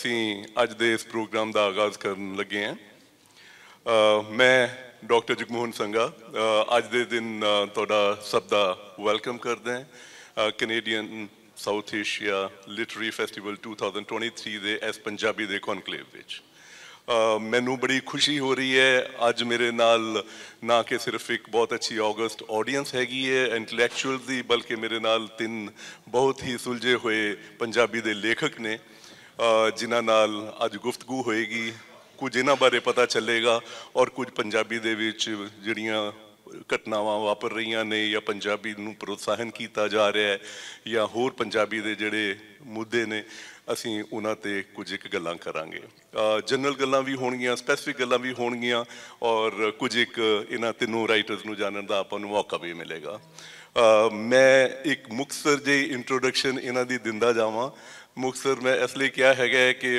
ਅਸੀਂ ਅੱਜ ਦੇ ਇਸ ਪ੍ਰੋਗਰਾਮ ਦਾ ਆਗਾਜ਼ ਕਰਨ ਲੱਗੇ ਹਾਂ ਮੈਂ ਡਾਕਟਰ ਜਗਮੋਹਨ ਸੰਗਾ ਅੱਜ ਦੇ ਦਿਨ ਤੁਹਾਡਾ ਸਭ ਦਾ ਵੈਲਕਮ ਕਰਦੇ ਹਾਂ Canadian South Asia literary festival 2023 ਦੇ ਐਸ ਪੰਜਾਬੀ ਦੇ ਕਨਕਲੇਵ ਵਿੱਚ ਮੈਨੂੰ ਬੜੀ ਖੁਸ਼ੀ ਹੋ ਰਹੀ ਹੈ ਅੱਜ ਮੇਰੇ ਨਾਲ ਨਾ ਕਿ ਸਿਰਫ ਇੱਕ ਬਹੁਤ ਅੱਛੀ ਆਗਸਟ ਆਡੀਅנס ਹੈਗੀ ਹੈ ਇੰਟੈਲੈਕਚੁਅਲਸ ਦੀ ਬਲਕਿ ਮੇਰੇ ਨਾਲ ਤਿੰਨ ਬਹੁਤ ਹੀ ਸੁਲਝੇ ਹੋਏ ਪੰਜਾਬੀ ਦੇ ਲੇਖਕ ਨੇ ਜਿਨ੍ਹਾਂ ਨਾਲ ਅੱਜ ਗੁਫ਼ਤਗੂ ਹੋਏਗੀ ਕੁਝ ਇਹਨਾਂ ਬਾਰੇ ਪਤਾ ਚੱਲੇਗਾ ਔਰ ਕੁਝ ਪੰਜਾਬੀ ਦੇ ਵਿੱਚ ਜਿਹੜੀਆਂ ਘਟਨਾਵਾਂ ਵਾਪਰ ਰਹੀਆਂ ਨੇ ਜਾਂ ਪੰਜਾਬੀ ਨੂੰ ਪ੍ਰੋਤਸਾਹਨ ਕੀਤਾ ਜਾ ਰਿਹਾ ਹੈ ਜਾਂ ਹੋਰ ਪੰਜਾਬੀ ਦੇ ਜਿਹੜੇ ਮੁੱਦੇ ਨੇ ਅਸੀਂ ਉਹਨਾਂ ਤੇ ਕੁਝ ਇੱਕ ਗੱਲਾਂ ਕਰਾਂਗੇ ਜਨਰਲ ਗੱਲਾਂ ਵੀ ਹੋਣਗੀਆਂ ਸਪੈਸੀਫਿਕ ਗੱਲਾਂ ਵੀ ਹੋਣਗੀਆਂ ਔਰ ਕੁਝ ਇੱਕ ਇਹਨਾਂ ਤਿੰਨੋਂ ਰਾਈਟਰਸ ਨੂੰ ਜਾਣਨ ਦਾ ਆਪਾਂ ਨੂੰ ਮੌਕਾ ਵੀ ਮਿਲੇਗਾ ਮੈਂ ਇੱਕ ਮੁਕਸਰ ਜਿਹੀ ਇੰਟਰੋਡਕਸ਼ਨ ਇਹਨਾਂ ਦੀ ਦਿੰਦਾ ਜਾਵਾਂ ਮੁਕਸਰ ਮੈਂ ਇਸ ਲਈ ਕਿਹਾ ਹੈਗਾ ਕਿ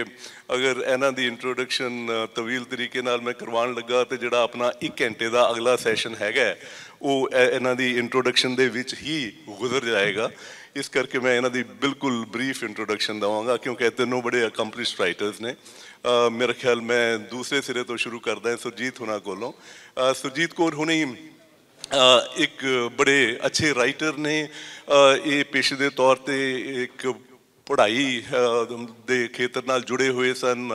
ਅਗਰ ਇਹਨਾਂ ਦੀ ਇੰਟਰੋਡਕਸ਼ਨ ਤਵੀਲ ਤਰੀਕੇ ਨਾਲ ਮੈਂ ਕਰਵਾਉਣ ਲੱਗਾ ਤੇ ਜਿਹੜਾ ਆਪਣਾ 1 ਘੰਟੇ ਦਾ ਅਗਲਾ ਸੈਸ਼ਨ ਹੈਗਾ ਉਹ ਇਹਨਾਂ ਦੀ ਇੰਟਰੋਡਕਸ਼ਨ ਦੇ ਵਿੱਚ ਹੀ ਗੁਜ਼ਰ ਜਾਏਗਾ ਇਸ ਕਰਕੇ ਮੈਂ ਇਹਨਾਂ ਦੀ ਬਿਲਕੁਲ ਬਰੀਫ ਇੰਟਰੋਡਕਸ਼ਨ ਦਵਾਂਗਾ ਕਿਉਂਕਿ ਇਹ ਤਿੰਨੋਂ ਬੜੇ ਅਕੰਪਲਿਸ਼ਡ ਰਾਈਟਰਸ ਨੇ ਮੇਰੇ ਖਿਆਲ ਮੈਂ ਦੂਸਰੇ ਸਿਰੇ ਤੋਂ ਸ਼ੁਰੂ ਕਰਦਾ ਹਾਂ ਸੁਰਜੀਤ ਹੁਣਾ ਕੋਲੋਂ ਸੁਰਜੀਤ ਕੋਰ ਹੁਣੀ ਇੱਕ ਬੜੇ ਅੱਛੇ ਰਾਈਟਰ ਨੇ ਇਹ ਪੇਸ਼ੇ ਦੇ ਤੌਰ ਤੇ ਇੱਕ ਪੜ੍ਹਾਈ ਦੇ ਖੇਤਰ ਨਾਲ ਜੁੜੇ ਹੋਏ ਸਨ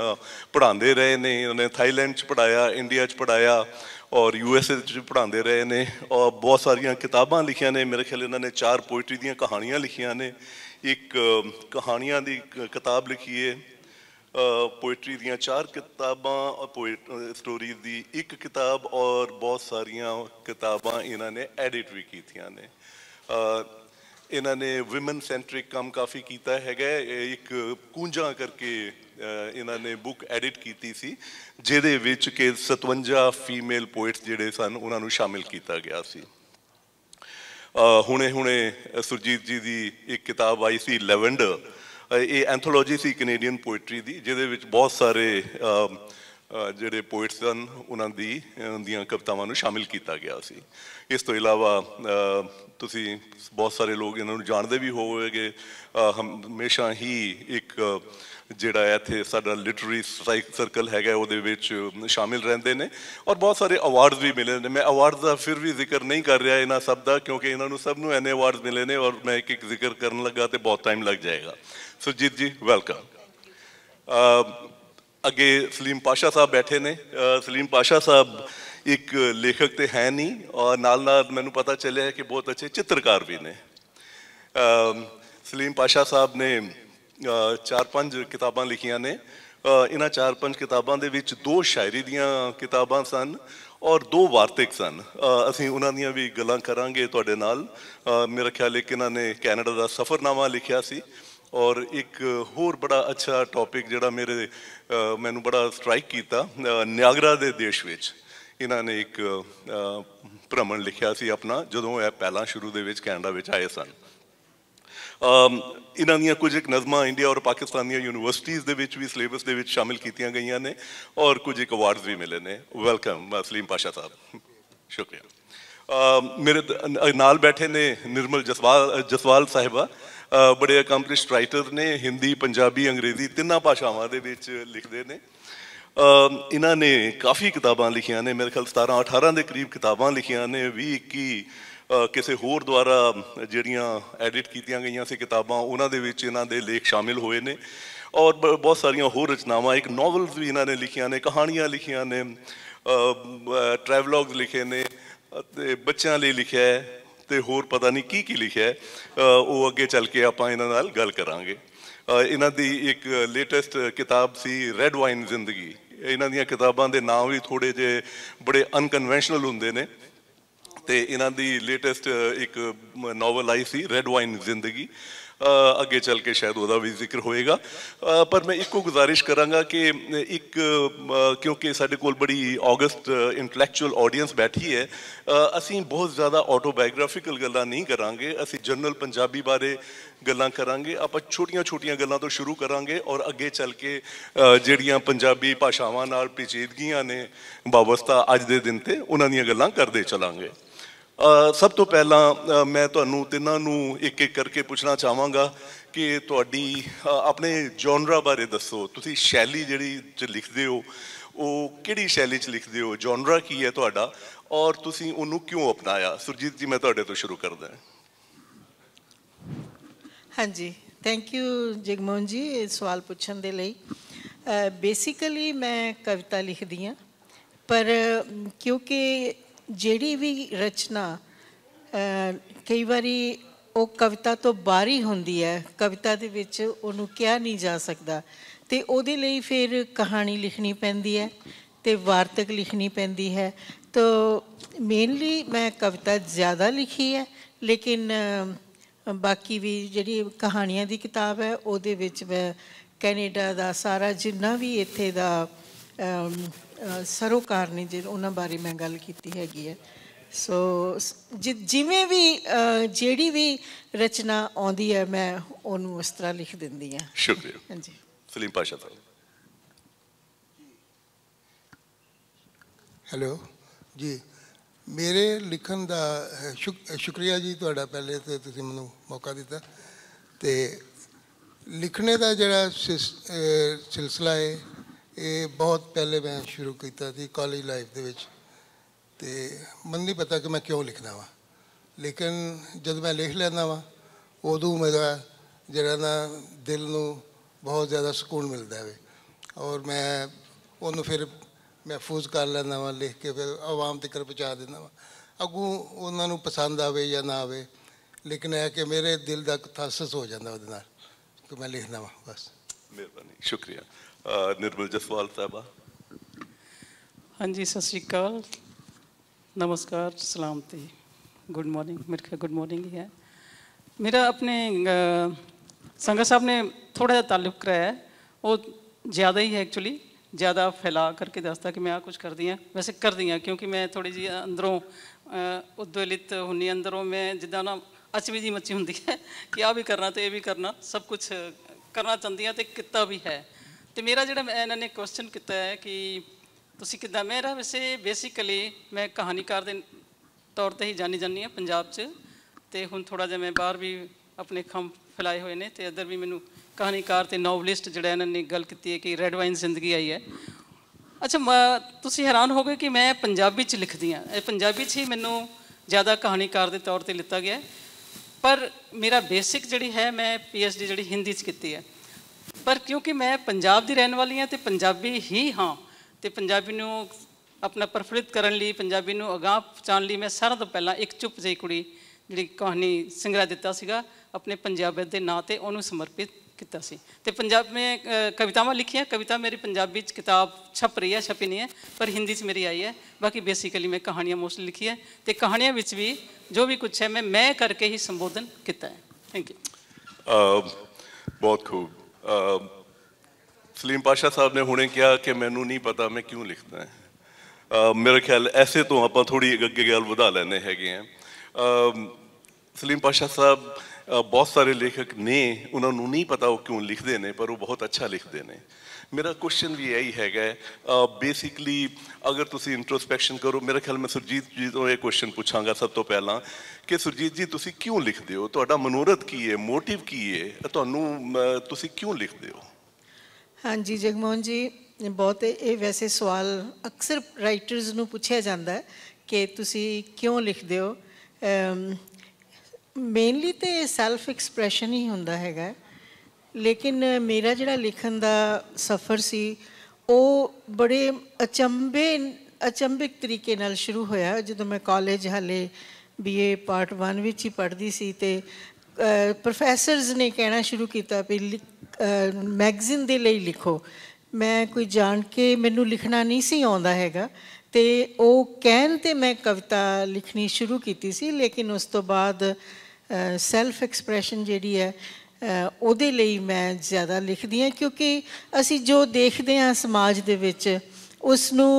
ਪੜ੍ਹਾਉਂਦੇ ਰਹੇ ਨੇ ਉਹਨੇ ਥਾਈਲੈਂਡ 'ਚ ਪੜਾਇਆ ਇੰਡੀਆ 'ਚ ਪੜਾਇਆ ਔਰ ਏ 'ਚ ਪੜ੍ਹਾਉਂਦੇ ਰਹੇ ਨੇ ਔਰ ਬਹੁਤ ਸਾਰੀਆਂ ਕਿਤਾਬਾਂ ਲਿਖੀਆਂ ਨੇ ਮੇਰੇ ਖਿਆਲ ਇਹਨਾਂ ਨੇ ਚਾਰ ਪੋਇਟਰੀ ਦੀਆਂ ਕਹਾਣੀਆਂ ਲਿਖੀਆਂ ਨੇ ਇੱਕ ਕਹਾਣੀਆਂ ਦੀ ਕਿਤਾਬ ਲਿਖੀ ਏ ਪੋਇਟਰੀ ਦੀਆਂ ਚਾਰ ਕਿਤਾਬਾਂ ਸਟੋਰੀ ਦੀ ਇੱਕ ਕਿਤਾਬ ਔਰ ਬਹੁਤ ਸਾਰੀਆਂ ਕਿਤਾਬਾਂ ਇਹਨਾਂ ਨੇ ਐਡਿਟ ਵੀ ਕੀਤੀਆਂ ਨੇ ਇਹਨਾਂ ਨੇ ਔਮਨ ਸੈਂਟ੍ਰਿਕ ਕੰਮ ਕਾਫੀ ਕੀਤਾ ਹੈਗਾ ਇੱਕ ਕੁੰਜਾ ਕਰਕੇ ਇਹਨਾਂ ਨੇ ਬੁੱਕ ਐਡਿਟ ਕੀਤੀ ਸੀ ਜਿਹਦੇ ਵਿੱਚ ਕਿ 57 ਫੀਮੇਲ ਪੋਇਟਸ ਜਿਹੜੇ ਸਨ ਉਹਨਾਂ ਨੂੰ ਸ਼ਾਮਿਲ ਕੀਤਾ ਗਿਆ ਸੀ ਹੁਣੇ ਹੁਣੇ ਸੁਰਜੀਤ ਜੀ ਦੀ ਇੱਕ ਕਿਤਾਬ ਆਈ ਸੀ ਲੈਵੈਂਡਰ ਇਹ ਐਂਥੋਲੋਜੀ ਸੀ ਕੈਨੇਡੀਅਨ ਪੋਇਟਰੀ ਦੀ ਜਿਹਦੇ ਵਿੱਚ ਬਹੁਤ ਸਾਰੇ ਜਿਹੜੇ ਪੋਇਟਸ ਹਨ ਉਹਨਾਂ ਦੀ ਦੀਆਂ ਕਵਿਤਾਵਾਂ ਨੂੰ ਸ਼ਾਮਿਲ ਕੀਤਾ ਗਿਆ ਸੀ ਇਸ ਤੋਂ ਇਲਾਵਾ ਤੁਸੀਂ ਬਹੁਤ ਸਾਰੇ ਲੋਕ ਇਹਨਾਂ ਨੂੰ ਜਾਣਦੇ ਵੀ ਹੋਵੋਗੇ ਹਮੇਸ਼ਾ ਹੀ ਇੱਕ ਜਿਹੜਾ ਇੱਥੇ ਸਾਡਾ ਲਿਟਰਰੀ ਸਰਕਲ ਹੈਗਾ ਉਹਦੇ ਵਿੱਚ ਸ਼ਾਮਿਲ ਰਹਿੰਦੇ ਨੇ ਔਰ ਬਹੁਤ ਸਾਰੇ ਅਵਾਰਡਸ ਵੀ ਮਿਲੇ ਨੇ ਮੈਂ ਅਵਾਰਡਸ ਦਾ ਫਿਰ ਵੀ ਜ਼ਿਕਰ ਨਹੀਂ ਕਰ ਰਿਹਾ ਇਹਨਾਂ ਸਭ ਦਾ ਕਿਉਂਕਿ ਇਹਨਾਂ ਨੂੰ ਸਭ ਨੂੰ ਐਨੇ ਅਵਾਰਡਸ ਮਿਲੇ ਨੇ ਔਰ ਮੈਂ ਇੱਕ ਇੱਕ ਜ਼ਿਕਰ ਕਰਨ ਲੱਗਾ ਤੇ ਬਹੁਤ ਟਾਈਮ ਲੱਗ ਜਾਏਗਾ ਸੁਜੀਤ ਜੀ ਵੈਲਕਮ ਅੱਗੇ ਸਲੀਮ ਪਾਸ਼ਾ ਸਾਹਿਬ ਬੈਠੇ ਨੇ ਸਲੀਮ ਪਾਸ਼ਾ ਸਾਹਿਬ ਇੱਕ ਲੇਖਕ ਤੇ ਹੈ ਨਹੀਂ ਔਰ ਨਾਲ ਨਾਲ ਮੈਨੂੰ ਪਤਾ ਚੱਲਿਆ ਹੈ ਕਿ ਬਹੁਤ ਅੱਛੇ ਚਿੱਤਰਕਾਰ ਵੀ ਨੇ ਸਲੀਮ ਪਾਸ਼ਾ ਸਾਹਿਬ ਨੇ ਚਾਰ ਪੰਜ ਕਿਤਾਬਾਂ ਲਿਖੀਆਂ ਨੇ ਇਹਨਾਂ ਚਾਰ ਪੰਜ ਕਿਤਾਬਾਂ ਦੇ ਵਿੱਚ ਦੋ ਸ਼ਾਇਰੀ ਦੀਆਂ ਕਿਤਾਬਾਂ ਸਨ ਔਰ ਦੋ ਵਾਰਤਕ ਸਨ ਅਸੀਂ ਉਹਨਾਂ ਦੀਆਂ ਵੀ ਗੱਲਾਂ ਕਰਾਂਗੇ ਤੁਹਾਡੇ ਨਾਲ ਮੇਰਾ ਖਿਆਲ ਹੈ ਕਿ ਇਹਨਾਂ ਨੇ ਕੈਨੇਡਾ ਦਾ ਸਫ਼ਰਨਾਮਾ ਲਿਖਿਆ ਸੀ ਔਰ ਇੱਕ ਹੋਰ ਬੜਾ ਅੱਛਾ ਟੌਪਿਕ ਜਿਹੜਾ ਮੇਰੇ ਮੈਨੂੰ ਬੜਾ ਸਟ੍ਰਾਈਕ ਕੀਤਾ ਨਿਆਗਰਾ ਦੇ ਦੇਸ਼ ਵਿੱਚ ਇਹਨਾਂ ਨੇ ਇੱਕ ਭ੍ਰਮਣ ਲਿਖਿਆ ਸੀ ਆਪਣਾ ਜਦੋਂ ਇਹ ਪਹਿਲਾਂ ਸ਼ੁਰੂ ਦੇ ਵਿੱਚ ਕੈਨੇਡਾ ਵਿੱਚ ਆਏ ਸਨ ਇਹਨਾਂ ਦੀਆਂ ਕੁਝ ਇੱਕ ਨਜ਼ਮਾਂ ਇੰਡੀਆ ਔਰ ਪਾਕਿਸਤਾਨ ਦੀਆਂ ਯੂਨੀਵਰਸਿਟੀਆਂ ਦੇ ਵਿੱਚ ਵੀ ਸਿਲੇਬਸ ਦੇ ਵਿੱਚ ਸ਼ਾਮਿਲ ਕੀਤੀਆਂ ਗਈਆਂ ਨੇ ਔਰ ਕੁਝ ਇੱਕ ਅਵਾਰਡਸ ਵੀ ਮਿਲੇ ਨੇ ਵੈਲਕਮ ਅਸਲੀਮ ਪਾਸ਼ਾ ਸਾਹਿਬ ਸ਼ੁਕਰੀਆ ਮੇਰੇ ਨਾਲ ਬੈਠੇ ਨੇ ਨਿਰਮਲ ਜਸਵਾਲ ਜਸਵਾਲ ਸਾਹਿਬਾ ਬੜੇ ਅਕੰਪਲਿਸ਼ਡ ਰਾਈਟਰ ਨੇ ਹਿੰਦੀ ਪੰਜਾਬੀ ਅੰਗਰੇਜ਼ੀ ਤਿੰਨਾਂ ਭਾਸ਼ਾਵਾਂ ਦੇ ਵਿੱਚ ਲਿਖਦੇ ਨੇ ਇਹਨਾਂ ਨੇ ਕਾਫੀ ਕਿਤਾਬਾਂ ਲਿਖੀਆਂ ਨੇ ਮੇਰੇ ਖਿਆਲ 17 18 ਦੇ ਕਰੀਬ ਕਿਤਾਬਾਂ ਲਿਖੀਆਂ ਨੇ 20 21 ਕਿਸੇ ਹੋਰ ਦੁਆਰਾ ਜਿਹੜੀਆਂ ਐਡਿਟ ਕੀਤੀਆਂ ਗਈਆਂ ਸੀ ਕਿਤਾਬਾਂ ਉਹਨਾਂ ਦੇ ਵਿੱਚ ਇਹਨਾਂ ਦੇ ਲੇਖ ਸ਼ਾਮਿਲ ਹੋਏ ਨੇ ਔਰ ਬਹੁਤ ਸਾਰੀਆਂ ਹੋਰ ਰਚਨਾਵਾਂ ਇੱਕ ਨੋਵਲਸ ਵੀ ਇਹਨਾਂ ਨੇ ਲਿਖੀਆਂ ਨੇ ਕਹਾਣੀਆਂ ਲਿਖੀਆਂ ਨੇ ਟ੍ਰੈਵਲੌਗਸ ਲਿਖੇ ਨੇ ਤੇ ਬੱਚਿਆਂ ਲਈ ਲਿਖਿਆ ਹੈ ਤੇ ਹੋਰ ਪਤਾ ਨਹੀਂ ਕੀ ਕੀ ਲਿਖਿਆ ਉਹ ਅੱਗੇ ਚੱਲ ਕੇ ਆਪਾਂ ਇਹਨਾਂ ਨਾਲ ਗੱਲ ਕਰਾਂਗੇ ਇਹਨਾਂ ਦੀ ਇੱਕ ਲੇਟੈਸਟ ਕਿਤਾਬ ਸੀ ਰੈੱਡ ਵਾਈਨ ਜ਼ਿੰਦਗੀ ਇਹਨਾਂ ਦੀਆਂ ਕਿਤਾਬਾਂ ਦੇ ਨਾਮ ਵੀ ਥੋੜੇ ਜੇ ਬੜੇ ਅਨਕਨਵੈਂਸ਼ਨਲ ਹੁੰਦੇ ਨੇ ਤੇ ਇਹਨਾਂ ਦੀ ਲੇਟੈਸਟ ਇੱਕ ਨੋਵਲ ਆਈ ਸੀ ਰੈੱਡ ਵਾਈਨ ਜ਼ਿੰਦਗੀ ਅੱਗੇ ਚੱਲ ਕੇ ਸ਼ਾਇਦ ਉਹਦਾ ਵੀ ਜ਼ਿਕਰ ਹੋਏਗਾ ਪਰ ਮੈਂ ਇੱਕੋ ਗੁਜ਼ਾਰਿਸ਼ ਕਰਾਂਗਾ ਕਿ ਇੱਕ ਕਿਉਂਕਿ ਸਾਡੇ ਕੋਲ ਬੜੀ ਆਗਸਟ ਇੰਟੈਲੈਕਚੁਅਲ ਆਡੀਅנס ਬੈਠੀ ਹੈ ਅਸੀਂ ਬਹੁਤ ਜ਼ਿਆਦਾ ਆਟੋਬਾਇਓਗ੍ਰਾਫੀਕਲ ਗੱਲਾਂ ਨਹੀਂ ਕਰਾਂਗੇ ਅਸੀਂ ਜਨਰਲ ਪੰਜਾਬੀ ਬਾਰੇ ਗੱਲਾਂ ਕਰਾਂਗੇ ਆਪਾਂ ਛੋਟੀਆਂ-ਛੋਟੀਆਂ ਗੱਲਾਂ ਤੋਂ ਸ਼ੁਰੂ ਕਰਾਂਗੇ ਔਰ ਅੱਗੇ ਚੱਲ ਕੇ ਜਿਹੜੀਆਂ ਪੰਜਾਬੀ ਭਾਸ਼ਾਵਾਂ ਨਾਲ ਪੇਚੀਦਗੀਆਂ ਨੇ ਬਵਸਤਾ ਅੱਜ ਦੇ ਦਿਨ ਤੇ ਉਹਨਾਂ ਦੀਆਂ ਗੱਲਾਂ ਕਰਦੇ ਚਲਾਂਗੇ ਸਭ ਤੋਂ ਪਹਿਲਾਂ ਮੈਂ ਤੁਹਾਨੂੰ ਤਿੰਨਾਂ ਨੂੰ ਇੱਕ ਇੱਕ ਕਰਕੇ ਪੁੱਛਣਾ ਚਾਹਾਂਗਾ ਕਿ ਤੁਹਾਡੀ ਆਪਣੇ ਜੌਨਰਾ ਬਾਰੇ ਦੱਸੋ ਤੁਸੀਂ ਸ਼ੈਲੀ ਜਿਹੜੀ ਚ ਲਿਖਦੇ ਹੋ ਉਹ ਕਿਹੜੀ ਸ਼ੈਲੀ ਚ ਲਿਖਦੇ ਹੋ ਜੌਨਰਾ ਕੀ ਹੈ ਤੁਹਾਡਾ ਔਰ ਤੁਸੀਂ ਉਹਨੂੰ ਕਿਉਂ ਅਪਣਾਇਆ ਸੁਰਜੀਤ ਜੀ ਮੈਂ ਤੁਹਾਡੇ ਤੋਂ ਸ਼ੁਰੂ ਕਰਦਾ ਹਾਂਜੀ ਥੈਂਕ ਯੂ ਜਗਮੋਹਨ ਜੀ ਇਹ ਸਵਾਲ ਪੁੱਛਣ ਦੇ ਲਈ ਬੇਸਿਕਲੀ ਮੈਂ ਕਵਿਤਾ ਲਿਖਦੀ ਆ ਪਰ ਕਿਉਂਕਿ ਜਿਹੜੀ ਵੀ ਰਚਨਾ ਕਈ ਵਾਰੀ ਉਹ ਕਵਿਤਾ ਤੋਂ ਬਾਹਰੀ ਹੁੰਦੀ ਹੈ ਕਵਿਤਾ ਦੇ ਵਿੱਚ ਉਹਨੂੰ ਕਿਹਾ ਨਹੀਂ ਜਾ ਸਕਦਾ ਤੇ ਉਹਦੇ ਲਈ ਫਿਰ ਕਹਾਣੀ ਲਿਖਣੀ ਪੈਂਦੀ ਹੈ ਤੇ ਵਾਰਤਕ ਲਿਖਣੀ ਪੈਂਦੀ ਹੈ ਤਾਂ ਮੇਨਲੀ ਮੈਂ ਕਵਿਤਾ ਜ਼ਿਆਦਾ ਲਿਖੀ ਹੈ ਲੇਕਿਨ ਬਾਕੀ ਵੀ ਜਿਹੜੀ ਕਹਾਣੀਆਂ ਦੀ ਕਿਤਾਬ ਹੈ ਉਹਦੇ ਵਿੱਚ ਮੈਂ ਕੈਨੇਡਾ ਦਾ ਸਾਰਾ ਜਿੰਨਾ ਵੀ ਇੱਥੇ ਦਾ ਸਰੋਕਾਰ ਨੇ ਜੇ ਉਹਨਾਂ ਬਾਰੇ ਮੈਂ ਗੱਲ ਕੀਤੀ ਹੈਗੀ ਹੈ ਸੋ ਜਿਵੇਂ ਵੀ ਜਿਹੜੀ ਵੀ ਰਚਨਾ ਆਉਂਦੀ ਹੈ ਮੈਂ ਉਹਨੂੰ ਉਸ ਤਰ੍ਹਾਂ ਲਿਖ ਦਿੰਦੀ ਹਾਂ ਸ਼ੁਕਰੀਆ ਹਾਂਜੀ ਸਲੀਮ ਪਾਸ਼ਾ ਸਾਹਿਬ ਹੈਲੋ ਜੀ ਮੇਰੇ ਲਿਖਣ ਦਾ ਸ਼ੁਕਰੀਆ ਜੀ ਤੁਹਾਡਾ ਪਹਿਲੇ ਤੇ ਤੁਸੀਂ ਮੈਨੂੰ ਮੌਕਾ ਦਿੱਤਾ ਤੇ ਲਿਖਣੇ ਦਾ ਜਿਹੜਾ ਸਿਲਸਿਲਾ ਹੈ ਇਹ ਬਹੁਤ ਪਹਿਲੇ ਮੈਂ ਸ਼ੁਰੂ ਕੀਤਾ ਸੀ ਕਾਲਜ ਲਾਈਫ ਦੇ ਵਿੱਚ ਤੇ ਮਨ ਨਹੀਂ ਪਤਾ ਕਿ ਮੈਂ ਕਿਉਂ ਲਿਖਦਾ ਵਾਂ ਲੇਕਿਨ ਜਦ ਮੈਂ ਲਿਖ ਲੈਂਦਾ ਵਾਂ ਉਦੋਂ ਮੇਰਾ ਜਿਹੜਾ ਨਾ ਦਿਲ ਨੂੰ ਬਹੁਤ ਜ਼ਿਆਦਾ ਸਕੂਨ ਮਿਲਦਾ ਹੈ ਔਰ ਮੈਂ ਉਹਨੂੰ ਫਿਰ ਮਹਿਫੂਜ਼ ਕਰ ਲੈਂਦਾ ਵਾਂ ਲਿਖ ਕੇ ਫਿਰ ਆਵਾਮ ਤੱਕ ਪਹੁੰਚਾ ਦਿੰਦਾ ਵਾਂ ਅਗੂ ਉਹਨਾਂ ਨੂੰ ਪਸੰਦ ਆਵੇ ਜਾਂ ਨਾ ਆਵੇ ਲੇਕਿਨ ਇਹ ਕਿ ਮੇਰੇ ਦਿਲ ਦਾ ਕਥਾਸਸ ਹੋ ਜਾਂਦਾ ਉਹਦੇ ਨਾਲ ਕਿ ਮੈਂ ਲਿਖਦਾ ਵਾਂ ਬਸ ਮਿਹਰਬਾਨੀ ਸ਼ੁਕਰੀਆ ਨਿਰਮਲ ਜਸਵਾਲ ਸਾਹਿਬਾ ਹਾਂਜੀ ਸਤਿ ਸ਼੍ਰੀ ਅਕਾਲ ਨਮਸਕਾਰ ਸਲਾਮਤੀ ਗੁੱਡ ਮਾਰਨਿੰਗ ਮੇਰੇ ਕੋਲ ਗੁੱਡ ਮਾਰਨਿੰਗ ਹੈ ਮੇਰਾ ਆਪਣੇ ਸੰਗਤ ਸਾਹਿਬ ਨੇ ਥੋੜਾ ਜਿਹਾ ਤਾਲੁਕ ਕਰਾਇਆ ਉਹ ਜ਼ਿਆਦਾ ਹੀ ਹੈ ਐਕਚੁਅਲੀ ਜ਼ਿਆਦਾ ਫੈਲਾ ਕਰਕੇ ਦੱਸਦਾ ਕਿ ਮੈਂ ਆ ਕੁਝ ਕਰਦੀ ਆ ਵੈਸੇ ਕਰਦੀ ਆ ਕਿਉਂਕਿ ਮੈਂ ਥੋੜੀ ਜੀ ਅੰਦਰੋਂ ਉਦਵਲਿਤ ਹੁੰਨੀ ਅੰਦਰੋਂ ਮੈਂ ਜਿੱਦਾਂ ਨਾ ਅਚਵੀ ਜੀ ਮੱਚੀ ਹੁੰਦੀ ਹੈ ਕਿ ਆ ਵੀ ਕਰਨਾ ਤੇ ਇਹ ਵੀ ਕਰਨਾ ਸਭ ਕੁਝ ਕਰਨਾ ਚਾਹੁੰਦੀ ਆ ਤੇ ਕੀਤਾ ਵੀ ਹੈ ਤੇ ਮੇਰਾ ਜਿਹੜਾ ਇਹਨਾਂ ਨੇ ਕੁਐਸਚਨ ਕੀਤਾ ਹੈ ਕਿ ਤੁਸੀਂ ਕਿਦਾਂ ਮੇਰਾ ਵੈਸੇ ਬੇਸਿਕਲੀ ਮੈਂ ਕਹਾਣੀਕਾਰ ਦੇ ਤੌਰ ਤੇ ਹੀ ਜਾਣੀ ਜਾਂਦੀ ਹਾਂ ਪੰਜਾਬ 'ਚ ਤੇ ਹੁਣ ਥੋੜਾ ਜਿਹਾ ਮੈਂ ਬਾਹਰ ਵੀ ਆਪਣੇ ਖੰਭ ਫੈਲਾਏ ਹੋਏ ਨੇ ਤੇ ਅਦਰ ਵੀ ਮੈਨੂੰ ਕਹਾਣੀਕਾਰ ਤੇ ਨੋਵਲਿਸਟ ਜਿਹੜਾ ਇਹਨਾਂ ਨੇ ਗੱਲ ਕੀਤੀ ਹੈ ਕਿ ਰੈਡ ਵਾਈਨ ਜ਼ਿੰਦਗੀ ਆਈ ਹੈ ਅੱਛਾ ਤੁਸੀਂ ਹੈਰਾਨ ਹੋਗੇ ਕਿ ਮੈਂ ਪੰਜਾਬੀ 'ਚ ਲਿਖਦੀ ਹਾਂ ਇਹ ਪੰਜਾਬੀ 'ਚ ਹੀ ਮੈਨੂੰ ਜ਼ਿਆਦਾ ਕਹਾਣੀਕਾਰ ਦੇ ਤੌਰ ਤੇ ਲਿੱਤਾ ਗਿਆ ਪਰ ਮੇਰਾ ਬੇਸਿਕ ਜਿਹੜੀ ਹੈ ਮੈਂ ਪੀਐਚਡੀ ਜਿਹੜੀ ਹਿੰਦੀ 'ਚ ਕੀਤੀ ਹੈ ਪਰ ਕਿਉਂਕਿ ਮੈਂ ਪੰਜਾਬ ਦੀ ਰਹਿਣ ਵਾਲੀ ਹਾਂ ਤੇ ਪੰਜਾਬੀ ਹੀ ਹਾਂ ਤੇ ਪੰਜਾਬੀ ਨੂੰ ਆਪਣਾ ਪ੍ਰਫੁੱਲਿਤ ਕਰਨ ਲਈ ਪੰਜਾਬੀ ਨੂੰ ਅਗਾਹ ਪਹੁੰਚਾਉਣ ਲਈ ਮੈਂ ਸਾਰਿਆਂ ਤੋਂ ਪਹਿਲਾਂ ਇੱਕ ਚੁੱਪ ਜਿਹੀ ਕੁੜੀ ਜਿਹੜੀ ਕਹਾਣੀ ਸੰਗ੍ਰਹਿ ਦਿੱਤਾ ਸੀਗਾ ਆਪਣੇ ਪੰਜਾਬ ਦੇ ਨਾਂ ਤੇ ਉਹਨੂੰ ਸਮਰਪਿਤ ਕੀਤਾ ਸੀ ਤੇ ਪੰਜਾਬ ਮੈਂ ਕਵਿਤਾਵਾਂ ਲਿਖੀਆਂ ਕਵਿਤਾ ਮੇਰੀ ਪੰਜਾਬੀ ਚ ਕਿਤਾਬ ਛਪ ਰਹੀ ਹੈ ਛਪੀ ਨਹੀਂ ਹੈ ਪਰ ਹਿੰਦੀ ਚ ਮੇਰੀ ਆਈ ਹੈ ਬਾਕੀ ਬੇਸਿਕਲੀ ਮੈਂ ਕਹਾਣੀਆਂ ਮੋਸਟਲੀ ਲਿਖੀ ਹੈ ਤੇ ਕਹਾਣੀਆਂ ਵਿੱਚ ਵੀ ਜੋ ਵੀ ਕੁਝ ਹੈ ਮੈਂ ਮੈਂ ਕਰਕੇ ਹੀ ਸੰਬੋਧਨ ਕੀਤਾ ਹੈ ਥੈਂਕ ਯੂ ਬਹੁਤ ਖੂਬ ਸਲੀਮ ਪਾਸ਼ਾ ਸਾਹਿਬ ਨੇ ਹੁਣੇ ਕਿਹਾ ਕਿ ਮੈਨੂੰ ਨਹੀਂ ਪਤਾ ਮੈਂ ਕਿਉਂ ਲਿਖਦਾ ਹਾਂ ਮੇਰੇ ਖਿਆਲ ਐਸੇ ਤੋਂ ਆਪਾਂ ਥੋੜੀ ਅੱਗੇ ਗੱਲ ਵਧਾ ਲੈਣੇ ਹੈਗੇ ਆ ਸਲੀਮ ਪਾਸ਼ਾ ਸਾਹਿਬ ਬਹੁਤ ਸਾਰੇ ਲੇਖਕ ਨੇ ਉਹਨਾਂ ਨੂੰ ਨਹੀਂ ਪਤਾ ਉਹ ਕਿਉਂ ਲਿਖਦੇ ਨੇ ਪਰ ਉਹ ਬਹੁਤ ਅੱਛਾ ਲਿਖਦੇ ਨੇ ਮੇਰਾ ਕੁਐਸਚਨ ਵੀ ਇਹੀ ਹੈਗਾ ਬੇਸਿਕਲੀ ਅਗਰ ਤੁਸੀਂ ਇੰਟਰੋਸਪੈਕਸ਼ਨ ਕਰੋ ਮੇਰੇ ਖਿਆਲ ਮੈਂ ਸੁਰਜੀਤ ਜੀ ਤੋਂ ਇਹ ਕੁਐਸਚਨ ਪੁੱਛਾਂਗਾ ਸਭ ਤੋਂ ਪਹਿਲਾਂ ਕਿ ਸੁਰਜੀਤ ਜੀ ਤੁਸੀਂ ਕਿਉਂ ਲਿਖਦੇ ਹੋ ਤੁਹਾਡਾ ਮਨੋਰਥ ਕੀ ਹੈ ਮੋਟਿਵ ਕੀ ਹੈ ਤੁਹਾਨੂੰ ਤੁਸੀਂ ਕਿਉਂ ਲਿਖਦੇ ਹੋ ਹਾਂਜੀ ਜਗਮੋਹਨ ਜੀ ਬਹੁਤ ਇਹ ਵੈਸੇ ਸਵਾਲ ਅਕਸਰ ਰਾਈਟਰਸ ਨੂੰ ਪੁੱਛਿਆ ਜਾਂਦਾ ਹੈ ਕਿ ਤੁਸੀਂ ਕਿਉਂ ਲਿਖਦੇ ਹੋ ਮੇਨਲੀ ਤੇ ਸੈਲਫ ਐਕਸਪ੍ਰੈਸ਼ਨ ਹੀ ਹੁੰਦਾ ਹੈਗਾ ਲੇਕਿਨ ਮੇਰਾ ਜਿਹੜਾ ਲਿਖਣ ਦਾ ਸਫ਼ਰ ਸੀ ਉਹ ਬੜੇ ਅਚੰਬੇ ਅਚੰਬਿਕ ਤਰੀਕੇ ਨਾਲ ਸ਼ੁਰੂ ਹੋਇਆ ਜਦੋਂ ਮੈਂ ਕਾਲਜ ਹਲੇ ਬੀਏ ਪਾਰਟ 1 ਵਿੱਚ ਹੀ ਪੜ੍ਹਦੀ ਸੀ ਤੇ ਪ੍ਰੋਫੈਸਰਸ ਨੇ ਕਹਿਣਾ ਸ਼ੁਰੂ ਕੀਤਾ ਵੀ ਮੈਗਜ਼ੀਨ ਦੇ ਲਈ ਲਿਖੋ ਮੈਂ ਕੋਈ ਜਾਣ ਕੇ ਮੈਨੂੰ ਲਿਖਣਾ ਨਹੀਂ ਸੀ ਆਉਂਦਾ ਹੈਗਾ ਤੇ ਉਹ ਕਹਿਣ ਤੇ ਮੈਂ ਕਵਿਤਾ ਲਿਖਣੀ ਸ਼ੁਰੂ ਕੀਤੀ ਸੀ ਲੇਕਿਨ ਉਸ ਤੋਂ ਬਾਅਦ ਸੈਲਫ ਐਕਸਪ੍ਰੈਸ਼ਨ ਜਿਹੜੀ ਹੈ ਉਹਦੇ ਲਈ ਮੈਂ ਜ਼ਿਆਦਾ ਲਿਖਦੀ ਹਾਂ ਕਿਉਂਕਿ ਅਸੀਂ ਜੋ ਦੇਖਦੇ ਹਾਂ ਸਮਾਜ ਦੇ ਵਿੱਚ ਉਸ ਨੂੰ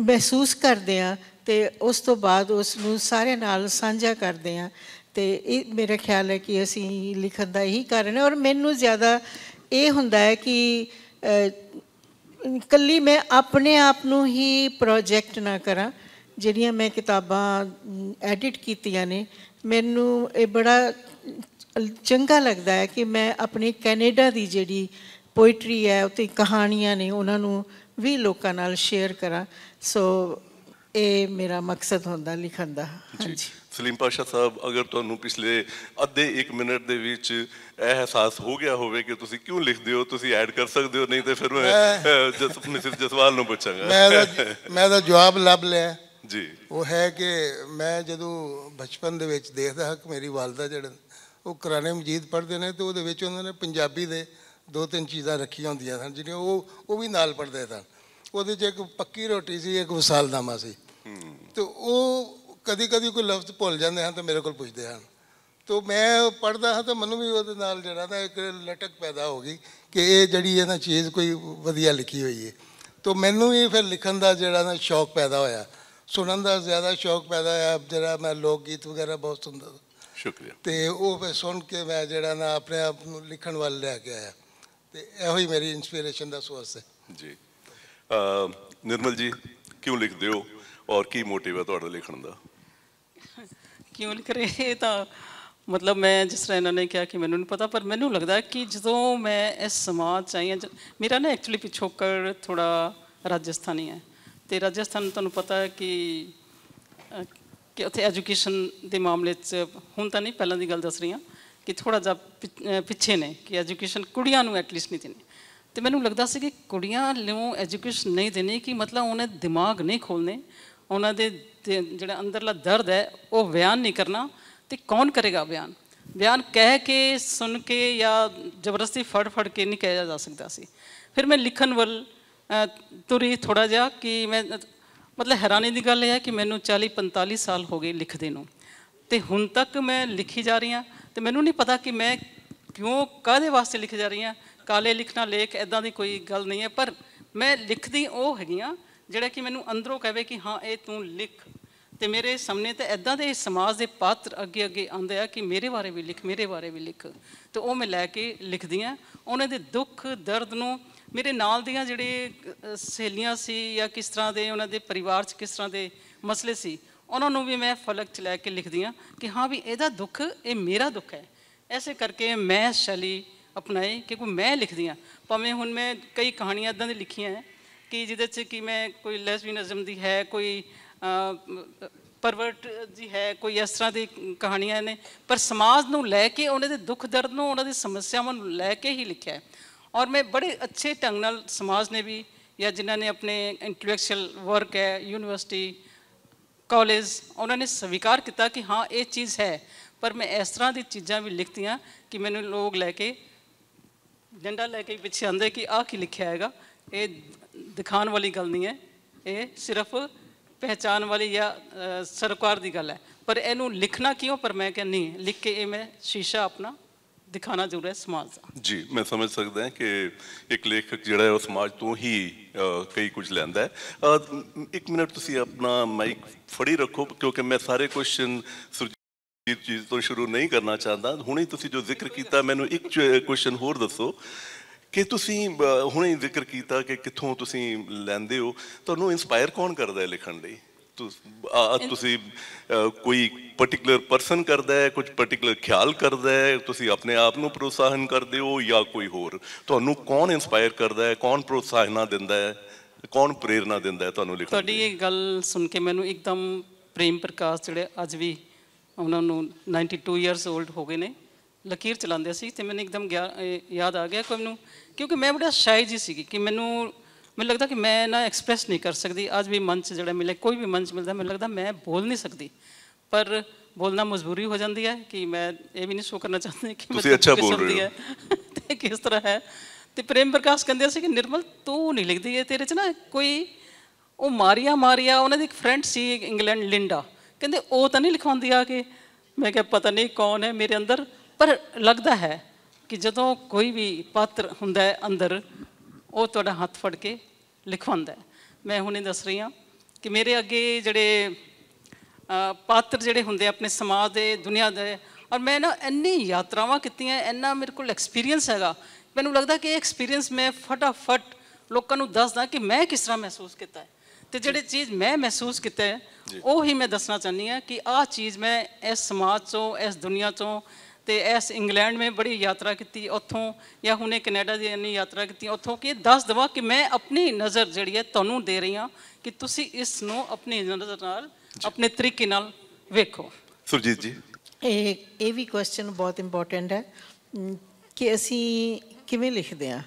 ਮਹਿਸੂਸ ਕਰਦੇ ਹਾਂ ਤੇ ਉਸ ਤੋਂ ਬਾਅਦ ਉਸ ਨੂੰ ਸਾਰਿਆਂ ਨਾਲ ਸਾਂਝਾ ਕਰਦੇ ਹਾਂ ਤੇ ਇਹ ਮੇਰਾ ਖਿਆਲ ਹੈ ਕਿ ਅਸੀਂ ਲਿਖਣ ਦਾ ਇਹੀ ਕਾਰਨ ਹੈ ਔਰ ਮੈਨੂੰ ਜ਼ਿਆਦਾ ਇਹ ਹੁੰਦਾ ਹੈ ਕਿ ਕੱਲੀ ਮੈਂ ਆਪਣੇ ਆਪ ਨੂੰ ਹੀ ਪ੍ਰੋਜੈਕਟ ਨਾ ਕਰਾਂ ਜਿਹੜੀਆਂ ਮੈਂ ਕਿਤਾਬਾਂ ਐਡਿਟ ਕੀਤੀਆਂ ਨੇ ਮੈਨੂੰ ਇਹ ਬੜਾ ਚੰਗਾ ਲੱਗਦਾ ਹੈ ਕਿ ਮੈਂ ਆਪਣੀ ਕੈਨੇਡਾ ਦੀ ਜਿਹੜੀ ਪੋਇਟਰੀ ਹੈ ਉਤੇ ਕਹਾਣੀਆਂ ਨੇ ਉਹਨਾਂ ਨੂੰ ਵੀ ਲੋਕਾਂ ਨਾਲ ਸ਼ੇਅਰ ਕਰਾਂ ਸੋ ਇਹ ਮੇਰਾ ਮਕਸਦ ਹੁੰਦਾ ਲਿਖਣ ਦਾ ਹਾਂਜੀ ਸਲੀਮ ਪਾਸ਼ਾ ਸਾਹਿਬ ਅਗਰ ਤੁਹਾਨੂੰ ਪਿਛਲੇ ਅੱਧੇ 1 ਮਿੰਟ ਦੇ ਵਿੱਚ ਇਹ ਅਹਿਸਾਸ ਹੋ ਗਿਆ ਹੋਵੇ ਕਿ ਤੁਸੀਂ ਕਿਉਂ ਲਿਖਦੇ ਹੋ ਤੁਸੀਂ ਐਡ ਕਰ ਸਕਦੇ ਹੋ ਨਹੀਂ ਤੇ ਫਿਰ ਮੈਂ ਜਸਪ੍ਰੀਤ ਜਸਵਾਲ ਨੂੰ ਪੁੱਛਾਂਗਾ ਮੈਂ ਮੈਂ ਤਾਂ ਜਵਾਬ ਲੱਭ ਲਿਆ ਜੀ ਉਹ ਹੈ ਕਿ ਮੈਂ ਜਦੋਂ ਬਚਪਨ ਦੇ ਵਿੱਚ ਦੇਖਦਾ ਕਿ ਮੇਰੀ ਵਾਲਦਾ ਜਿਹੜੇ ਉਹ ਕੁਰਾਨੇ ਮਜੀਦ ਪੜ੍ਹਦੇ ਨੇ ਤੇ ਉਹਦੇ ਵਿੱਚ ਉਹਨਾਂ ਨੇ ਪੰਜਾਬੀ ਦੇ ਦੋ ਤਿੰਨ ਚੀਜ਼ਾਂ ਰੱਖੀਆਂ ਹੁੰਦੀਆਂ ਸਨ ਜਿਹੜੀਆਂ ਉਹ ਉਹ ਵੀ ਨਾਲ ਪੜ੍ਹਦੇ ਸਨ ਉਹਦੇ 'ਚ ਇੱਕ ਪੱਕੀ ਰੋਟੀ ਸੀ ਇੱਕ ਵਸਾਲਨਾਮਾ ਸੀ ਤੇ ਉਹ ਕਦੀ ਕਦੀ ਕੋਈ ਲਫ਼ਜ਼ ਭੁੱਲ ਜਾਂਦੇ ਹਨ ਤਾਂ ਮੇਰੇ ਕੋਲ ਪੁੱਛਦੇ ਹਨ ਤੋ ਮੈਂ ਪੜਦਾ ਹਾਂ ਤਾਂ ਮੈਨੂੰ ਵੀ ਉਹਦੇ ਨਾਲ ਜਿਹੜਾ ਨਾ ਇੱਕ ਲਟਕ ਪੈਦਾ ਹੋ ਗਈ ਕਿ ਇਹ ਜਿਹੜੀ ਹੈ ਨਾ ਚੀਜ਼ ਕੋਈ ਵਧੀਆ ਲਿਖੀ ਹੋਈ ਹੈ ਤੋ ਮੈਨੂੰ ਵੀ ਫਿਰ ਲਿਖਣ ਦਾ ਜਿਹੜਾ ਨਾ ਸ਼ੌਕ ਪੈਦਾ ਹੋਇਆ ਸੁਣਨ ਦਾ ਜ਼ਿਆਦਾ ਸ਼ੌਕ ਪੈਦਾ ਹੋਇਆ ਜਿਹੜਾ ਮੈਂ ਲੋਕ ਗੀਤ ਵਗੈਰਾ ਬਹੁਤ ਸੁਣਦਾ ਸ਼ੁਕਰੀਆ ਤੇ ਉਹ ਮੈਂ ਸੁਣ ਕੇ ਮੈਂ ਜਿਹੜਾ ਨਾ ਆਪਣੇ ਆਪ ਨੂੰ ਲਿਖਣ ਵੱਲ ਲੈ ਕੇ ਆਇਆ ਤੇ ਇਹੋ ਹੀ ਮੇਰੀ ਇਨਸਪੀਰੇਸ਼ਨ ਦਾ ਸੋਰਸ ਹੈ ਜੀ ਨਿਰਮਲ ਜੀ ਕਿਉਂ ਲਿਖਦੇ ਹੋ ਔਰ ਕੀ ਮੋਟਿਵ ਹੈ ਤੁਹਾਡਾ ਲਿਖਣ ਦਾ ਕਿਉਂ ਲਿਖ ਰਹੇ ਤਾਂ ਮਤਲਬ ਮੈਂ ਜਿਸ ਤਰ੍ਹਾਂ ਇਹਨਾਂ ਨੇ ਕਿਹਾ ਕਿ ਮੈਨੂੰ ਨਹੀਂ ਪਤਾ ਪਰ ਮੈਨੂੰ ਲੱਗਦਾ ਕਿ ਜਦੋਂ ਮੈਂ ਇਸ ਸਮਾਜ ਚ ਆਈ ਮੇਰਾ ਨਾ ਐਕਚੁਅਲੀ ਪਿਛੋਕਰ ਥੋੜਾ ਰਾਜਸਥਾਨੀ ਹੈ ਤੇ ਰਾਜਸਥਾਨ ਤੁਹਾਨੂੰ ਪਤਾ ਹੈ ਕਿ ਕਿ ਉੱਥੇ ਐਜੂਕੇਸ਼ਨ ਦੇ ਮਾਮਲੇ 'ਚ ਹੁਣ ਤਾਂ ਨਹੀਂ ਪਹਿਲਾਂ ਦੀ ਗੱਲ ਦੱਸ ਰਹੀ ਹਾਂ ਕਿ ਥੋੜਾ ਜਿਹਾ ਪਿੱਛੇ ਨੇ ਕਿ ਐਜੂਕੇਸ਼ਨ ਕੁੜੀਆਂ ਨੂੰ ਐਟਲੀਸਟ ਨਹੀਂ ਦਿੰਦੇ ਤੇ ਮੈਨੂੰ ਲੱਗਦਾ ਸੀ ਕਿ ਕੁੜੀਆਂ ਨੂੰ ਐਜੂਕੇਸ਼ਨ ਨਹੀਂ ਦੇਣੀ ਕਿ ਮਤਲਬ ਉਹਨੇ ਦਿਮਾਗ ਨਹੀਂ ਖੋਲਨੇ ਉਹਨਾਂ ਦੇ ਜਿਹੜਾ ਅੰਦਰਲਾ ਦਰਦ ਹੈ ਉਹ ਬਿਆਨ ਨਹੀਂ ਕਰਨਾ ਤੇ ਕੌਣ ਕਰੇਗਾ ਬਿਆਨ ਬਿਆਨ ਕਹਿ ਕੇ ਸੁਣ ਕੇ ਜਾਂ ਜ਼ਬਰਦਸਤੀ ਫੜ ਫੜ ਕੇ ਨਹੀਂ ਕਿਹਾ ਜਾ ਸਕਦਾ ਸੀ ਫਿਰ ਮੈਂ ਲਿਖਣ ਵੱਲ ਤੁਰੀ ਥੋੜਾ ਜਿਹਾ ਕਿ ਮੈਂ ਮਤਲਬ ਹੈਰਾਨੀ ਦੀ ਗੱਲ ਇਹ ਹੈ ਕਿ ਮੈਨੂੰ 40 45 ਸਾਲ ਹੋ ਗਏ ਲਿਖਦੇ ਨੂੰ ਤੇ ਹੁਣ ਤੱਕ ਮੈਂ ਲਿਖੀ ਜਾ ਰਹੀ ਹਾਂ ਤੇ ਮੈਨੂੰ ਨਹੀਂ ਪਤਾ ਕਿ ਮੈਂ ਕਿਉਂ ਕਾਦੇ ਵਾਸਤੇ ਲਿਖ ਜਾ ਰਹੀ ਹਾਂ ਕਾਲੇ ਲਿਖਣਾ ਲੇਖ ਐਦਾਂ ਦੀ ਕੋਈ ਗੱਲ ਨਹੀਂ ਹੈ ਪਰ ਮੈਂ ਲਿਖਦੀ ਉਹ ਹੈਗੀਆਂ ਜਿਹੜਾ ਕਿ ਮੈਨੂੰ ਅੰਦਰੋਂ ਕਹਵੇ ਕਿ ਹਾਂ ਇਹ ਤੂੰ ਲਿਖ ਤੇ ਮੇਰੇ ਸਾਹਮਣੇ ਤੇ ਐਦਾਂ ਦੇ ਸਮਾਜ ਦੇ ਪਾਤਰ ਅੱਗੇ ਅੱਗੇ ਆਉਂਦੇ ਆ ਕਿ ਮੇਰੇ ਬਾਰੇ ਵੀ ਲਿਖ ਮੇਰੇ ਬਾਰੇ ਵੀ ਲਿਖ ਤੇ ਉਹ ਮੈਂ ਲੈ ਕੇ ਲਿਖਦੀ ਆ ਉਹਨਾਂ ਦੇ ਦੁੱਖ ਦਰਦ ਨੂੰ ਮੇਰੇ ਨਾਲ ਦੀਆਂ ਜਿਹੜੇ ਸਹੇਲੀਆਂ ਸੀ ਜਾਂ ਕਿਸ ਤਰ੍ਹਾਂ ਦੇ ਉਹਨਾਂ ਦੇ ਪਰਿਵਾਰ 'ਚ ਕਿਸ ਤਰ੍ਹਾਂ ਦੇ ਮਸਲੇ ਸੀ ਉਹਨਾਂ ਨੂੰ ਵੀ ਮੈਂ ਫਲਕ 'ਚ ਲੈ ਕੇ ਲਿਖਦੀ ਆ ਕਿ ਹਾਂ ਵੀ ਇਹਦਾ ਦੁੱਖ ਇਹ ਮੇਰਾ ਦੁੱਖ ਹੈ ਐਸੇ ਕਰਕੇ ਮੈਂ ਸ਼ੈਲੀ ਅਪਣਾਈ ਕਿ ਕੋਈ ਮੈਂ ਲਿਖਦੀ ਆ ਭਾਵੇਂ ਹੁਣ ਮੈਂ ਕਈ ਕਹਾਣੀਆਂ ਇਦਾਂ ਦੀ ਲਿਖੀਆਂ ਹੈ ਕਿ ਜਿਹਦੇ 'ਚ ਕਿ ਮੈਂ ਕੋਈ ਲੈਸਬੀਨਿਜ਼ਮ ਦੀ ਹੈ ਕੋਈ ਪਰਵਰਟ ਜੀ ਹੈ ਕੋਈ ਇਸ ਤਰ੍ਹਾਂ ਦੀ ਕਹਾਣੀਆਂ ਨੇ ਪਰ ਸਮਾਜ ਨੂੰ ਲੈ ਕੇ ਉਹਨਾਂ ਦੇ ਦੁੱਖ ਦਰਦ ਨੂੰ ਉਹਨਾਂ ਦੀ ਸਮੱਸਿਆਵਾਂ ਨੂੰ ਲੈ ਕੇ ਹੀ ਲਿਖਿਆ ਹੈ ਔਰ ਮੈਂ ਬੜੇ ਅੱਛੇ ਢੰਗ ਨਾਲ ਸਮਾਜ ਨੇ ਵੀ ਜਾਂ ਜਿਨ੍ਹਾਂ ਨੇ ਆਪਣੇ ਇੰਟੈਲੈਕਚੁਅਲ ਵਰਕ ਹੈ ਯੂਨੀਵਰਸਿਟੀ ਕਾਲਜ ਉਹਨਾਂ ਨੇ ਸਵੀਕਾਰ ਕੀਤਾ ਕਿ ਹਾਂ ਇਹ ਚੀਜ਼ ਹੈ ਪਰ ਮੈਂ ਇਸ ਤਰ੍ਹਾਂ ਦੀ ਚੀਜ਼ਾਂ ਵੀ ਲਿਖਤੀਆਂ ਕਿ ਮੈਨੂੰ ਲੋਕ ਲੈ ਕੇ ਡੰਡਾ ਲੈ ਕੇ ਪਿੱਛੇ ਆਂਦੇ ਕਿ ਆਹ ਕੀ ਲਿਖਿਆ ਹੈਗਾ ਇਹ ਦਿਖਾਉਣ ਵਾਲੀ ਗੱਲ ਨਹੀਂ ਹੈ ਇਹ ਸਿਰਫ ਪਹਿਚਾਨ ਵਾਲੀ ਜਾਂ ਸਰਕਾਰ ਦੀ ਗੱਲ ਹੈ ਪਰ ਇਹਨੂੰ ਲਿਖਣਾ ਕਿਉਂ ਪਰ ਮੈਂ ਕਹਿੰਨੀ ਲਿਖ ਕੇ ਇਹ ਮੈਂ ਸ਼ੀਸ਼ਾ ਆਪਣਾ ਦਿਖਾਣਾ ਜ਼ਰੂਰ ਹੈ ਸਮਾਜ ਦਾ ਜੀ ਮੈਂ ਸਮਝ ਸਕਦਾ ਹਾਂ ਕਿ ਇੱਕ ਲੇਖਕ ਜਿਹੜਾ ਹੈ ਉਹ ਸਮਾਜ ਤੋਂ ਹੀ ਕਈ ਕੁਝ ਲੈਂਦਾ ਹੈ ਇੱਕ ਮਿੰਟ ਤੁਸੀਂ ਆਪਣਾ ਮਾਈਕ ਫੜੀ ਰੱਖੋ ਕਿਉਂਕਿ ਮੈਂ ਸਾਰੇ ਕੁਐਸਚਨ ਸੁਰਜੀਤ ਜੀ ਤੋਂ ਸ਼ੁਰੂ ਨਹੀਂ ਕਰਨਾ ਚਾਹੁੰਦਾ ਹੁਣੇ ਤੁਸੀਂ ਜੋ ਜ਼ਿਕਰ ਕੀਤਾ ਮੈਨੂੰ ਇੱਕ ਕੁਐਸਚਨ ਹੋਰ ਦੱਸੋ ਕਿ ਤੁਸੀਂ ਹੁਣੇ ਜ਼ਿਕਰ ਕੀਤਾ ਕਿ ਕਿੱਥੋਂ ਤੁਸੀਂ ਲੈਂਦੇ ਹੋ ਤੁਹਾਨੂੰ ਇਨਸਪਾਇਰ ਕੌਣ ਕਰਦਾ ਹੈ ਲਿਖਣ ਲਈ ਤੁਸੀਂ ਕੋਈ ਪਾਰਟਿਕੂਲਰ ਪਰਸਨ ਕਰਦਾ ਹੈ ਕੁਝ ਪਾਰਟਿਕੂਲਰ ਖਿਆਲ ਕਰਦਾ ਹੈ ਤੁਸੀਂ ਆਪਣੇ ਆਪ ਨੂੰ ਪ੍ਰੋਤਸਾਹਨ ਕਰਦੇ ਹੋ ਜਾਂ ਕੋਈ ਹੋਰ ਤੁਹਾਨੂੰ ਕੌਣ ਇਨਸਪਾਇਰ ਕਰਦਾ ਹੈ ਕੌਣ ਪ੍ਰੋਤਸਾਹਨਾ ਦਿੰਦਾ ਹੈ ਕੌਣ ਪ੍ਰੇਰਣਾ ਦਿੰਦਾ ਹੈ ਤੁਹਾਨੂੰ ਲਿਖਣ ਤੁਹਾਡੀ ਇਹ ਗੱਲ ਸੁਣ ਕੇ ਮੈਨੂੰ ਇੱਕਦਮ ਪ੍ਰੇਮ ਪ੍ਰਕਾਸ਼ ਜਿਹੜੇ ਅੱਜ ਵੀ ਉਹਨਾਂ ਨੂੰ 92 ਇਅਰਸ 올ਡ ਹੋ ਗਏ ਨੇ ਲਕੀਰ ਚਲਾਉਂਦੇ ਸੀ ਤੇ ਮੈਨੂੰ ਇੱਕਦਮ ਯਾਦ ਆ ਗਿਆ ਕਿ ਮੈਨੂੰ ਕਿਉਂਕਿ ਮੈਂ ਬੜਾ ਸ਼ਾਇਦ ਹੀ ਸੀ ਕਿ ਮੈਨੂੰ ਮੈਨੂੰ ਲੱਗਦਾ ਕਿ ਮੈਂ ਨਾ ਐਕਸਪ੍ਰੈਸ ਨਹੀਂ ਕਰ ਸਕਦੀ ਅੱਜ ਵੀ ਮੰਚ ਜਿਹੜਾ ਮਿਲੇ ਕੋਈ ਵੀ ਮੰਚ ਮਿਲਦਾ ਮੈਨੂੰ ਲੱਗਦਾ ਮੈਂ ਬੋਲ ਨਹੀਂ ਸਕਦੀ ਪਰ ਬੋਲਣਾ ਮਜਬੂਰੀ ਹੋ ਜਾਂਦੀ ਹੈ ਕਿ ਮੈਂ ਇਹ ਵੀ ਨਹੀਂ ਸ਼ੋ ਕਰਨਾ ਚਾਹੁੰਦੀ ਕਿ ਮੈਂ ਅੱਛਾ ਬੋਲ ਰਹੀ ਹਾਂ ਤੇ ਕਿਸ ਤਰ੍ਹਾਂ ਹੈ ਤੇ ਪ੍ਰੇਮ ਪ੍ਰਕਾਸ਼ ਕਹਿੰਦੇ ਸੀ ਕਿ ਨਿਰਮਲ ਤੂੰ ਨਹੀਂ ਲਿਖਦੀ ਇਹ ਤੇਰੇ ਚ ਨਾ ਕੋਈ ਉਹ ਮਾਰੀਆ ਮਾਰੀਆ ਉਹਨਾਂ ਦੀ ਇੱਕ ਫਰੈਂਡ ਸੀ ਇੰਗਲੈਂਡ ਲਿੰਡਾ ਕਹਿੰਦੇ ਉਹ ਤਾਂ ਨਹੀਂ ਲਿਖਵਾਉਂਦੀ ਆ ਕੇ ਮੈਂ ਕਿਹਾ ਪਤਾ ਨਹੀਂ ਕੌਣ ਹੈ ਮੇਰੇ ਅੰਦਰ ਪਰ ਲੱਗਦਾ ਹੈ ਕਿ ਜਦੋਂ ਕੋਈ ਵੀ ਪਾਤਰ ਹੁੰਦਾ ਹੈ ਅੰਦਰ ਉਹ ਤੁਹਾਡਾ ਹੱਥ ਫੜ ਕੇ ਲਿਖਵਾਉਂਦਾ ਹੈ ਮੈਂ ਹੁਣੇ ਦੱਸ ਰਹੀ ਹਾਂ ਕਿ ਮੇਰੇ ਅੱਗੇ ਜਿਹੜੇ ਪਾਤਰ ਜਿਹੜੇ ਹੁੰਦੇ ਆਪਣੇ ਸਮਾਜ ਦੇ ਦੁਨੀਆ ਦੇ ਔਰ ਮੈਂ ਨਾ ਇੰਨੀ ਯਾਤਰਾਵਾਂ ਕੀਤੀਆਂ ਇੰਨਾ ਮੇਰੇ ਕੋਲ ਐਕਸਪੀਰੀਅੰਸ ਹੈਗਾ ਮੈਨੂੰ ਲੱਗਦਾ ਕਿ ਇਹ ਐਕਸਪੀਰੀਅੰਸ ਮੈਂ ਫਟਾਫਟ ਲੋਕਾਂ ਨੂੰ ਦੱਸਦਾ ਕਿ ਮੈਂ ਕਿਸ ਤਰ੍ਹਾਂ ਮਹਿਸੂਸ ਕੀਤਾ ਹੈ ਤੇ ਜਿਹੜੇ ਚੀਜ਼ ਮੈਂ ਮਹਿਸੂਸ ਕੀਤਾ ਹੈ ਉਹ ਹੀ ਮੈਂ ਦੱਸਣਾ ਚਾਹੁੰਦੀ ਹਾਂ ਕਿ ਆਹ ਚੀਜ਼ ਮੈਂ ਇਸ ਸਮਾਜ ਤੋਂ ਇਸ ਦੁਨੀਆ ਤੋਂ ਤੇ ਐਸ ਇੰਗਲੈਂਡ ਮੈਂ ਬੜੀ ਯਾਤਰਾ ਕੀਤੀ ਉਥੋਂ ਜਾਂ ਹੁਣੇ ਕੈਨੇਡਾ ਦੀ ਇੰਨੀ ਯਾਤਰਾ ਕੀਤੀ ਉਥੋਂ ਕਿ ਦੱਸ ਦਵਾ ਕਿ ਮੈਂ ਆਪਣੀ ਨਜ਼ਰ ਜਿਹੜੀ ਹੈ ਤੁਹਾਨੂੰ ਦੇ ਰਹੀ ਹਾਂ ਕਿ ਤੁਸੀਂ ਇਸ ਨੂੰ ਆਪਣੀ ਨਜ਼ਰ ਨਾਲ ਆਪਣੇ ਤਰੀਕੇ ਨਾਲ ਵੇਖੋ ਸੁਰਜੀਤ ਜੀ ਇਹ ਇਹ ਵੀ ਕੁਐਸਚਨ ਬਹੁਤ ਇੰਪੋਰਟੈਂਟ ਹੈ ਕਿ ਅਸੀਂ ਕਿਵੇਂ ਲਿਖਦੇ ਆ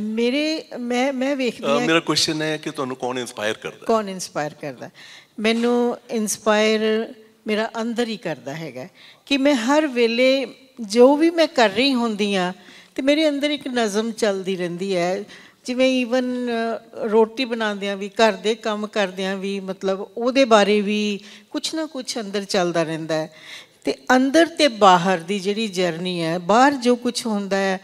ਮੇਰੇ ਮੈਂ ਮੈਂ ਵੇਖਦੀ ਹਾਂ ਮੇਰਾ ਕੁਐਸਚਨ ਹੈ ਕਿ ਤੁਹਾਨੂੰ ਕੌਣ ਇਨਸਪਾਇਰ ਕਰਦਾ ਕੌਣ ਇਨਸਪਾਇਰ ਕਰਦਾ ਮੈਨੂੰ ਇਨਸਪਾਇਰ ਮੇਰਾ ਅੰਦਰ ਹੀ ਕਰਦਾ ਹੈਗਾ ਕਿ ਮੈਂ ਹਰ ਵੇਲੇ ਜੋ ਵੀ ਮੈਂ ਕਰ ਰਹੀ ਹੁੰਦੀ ਆ ਤੇ ਮੇਰੇ ਅੰਦਰ ਇੱਕ ਨਜ਼ਮ ਚੱਲਦੀ ਰਹਿੰਦੀ ਹੈ ਜਿਵੇਂ ਈਵਨ ਰੋਟੀ ਬਣਾਉਂਦਿਆਂ ਵੀ ਘਰ ਦੇ ਕੰਮ ਕਰਦਿਆਂ ਵੀ ਮਤਲਬ ਉਹਦੇ ਬਾਰੇ ਵੀ ਕੁਛ ਨਾ ਕੁਛ ਅੰਦਰ ਚੱਲਦਾ ਰਹਿੰਦਾ ਹੈ ਤੇ ਅੰਦਰ ਤੇ ਬਾਹਰ ਦੀ ਜਿਹੜੀ ਜਰਨੀ ਹੈ ਬਾਹਰ ਜੋ ਕੁਝ ਹੁੰਦਾ ਹੈ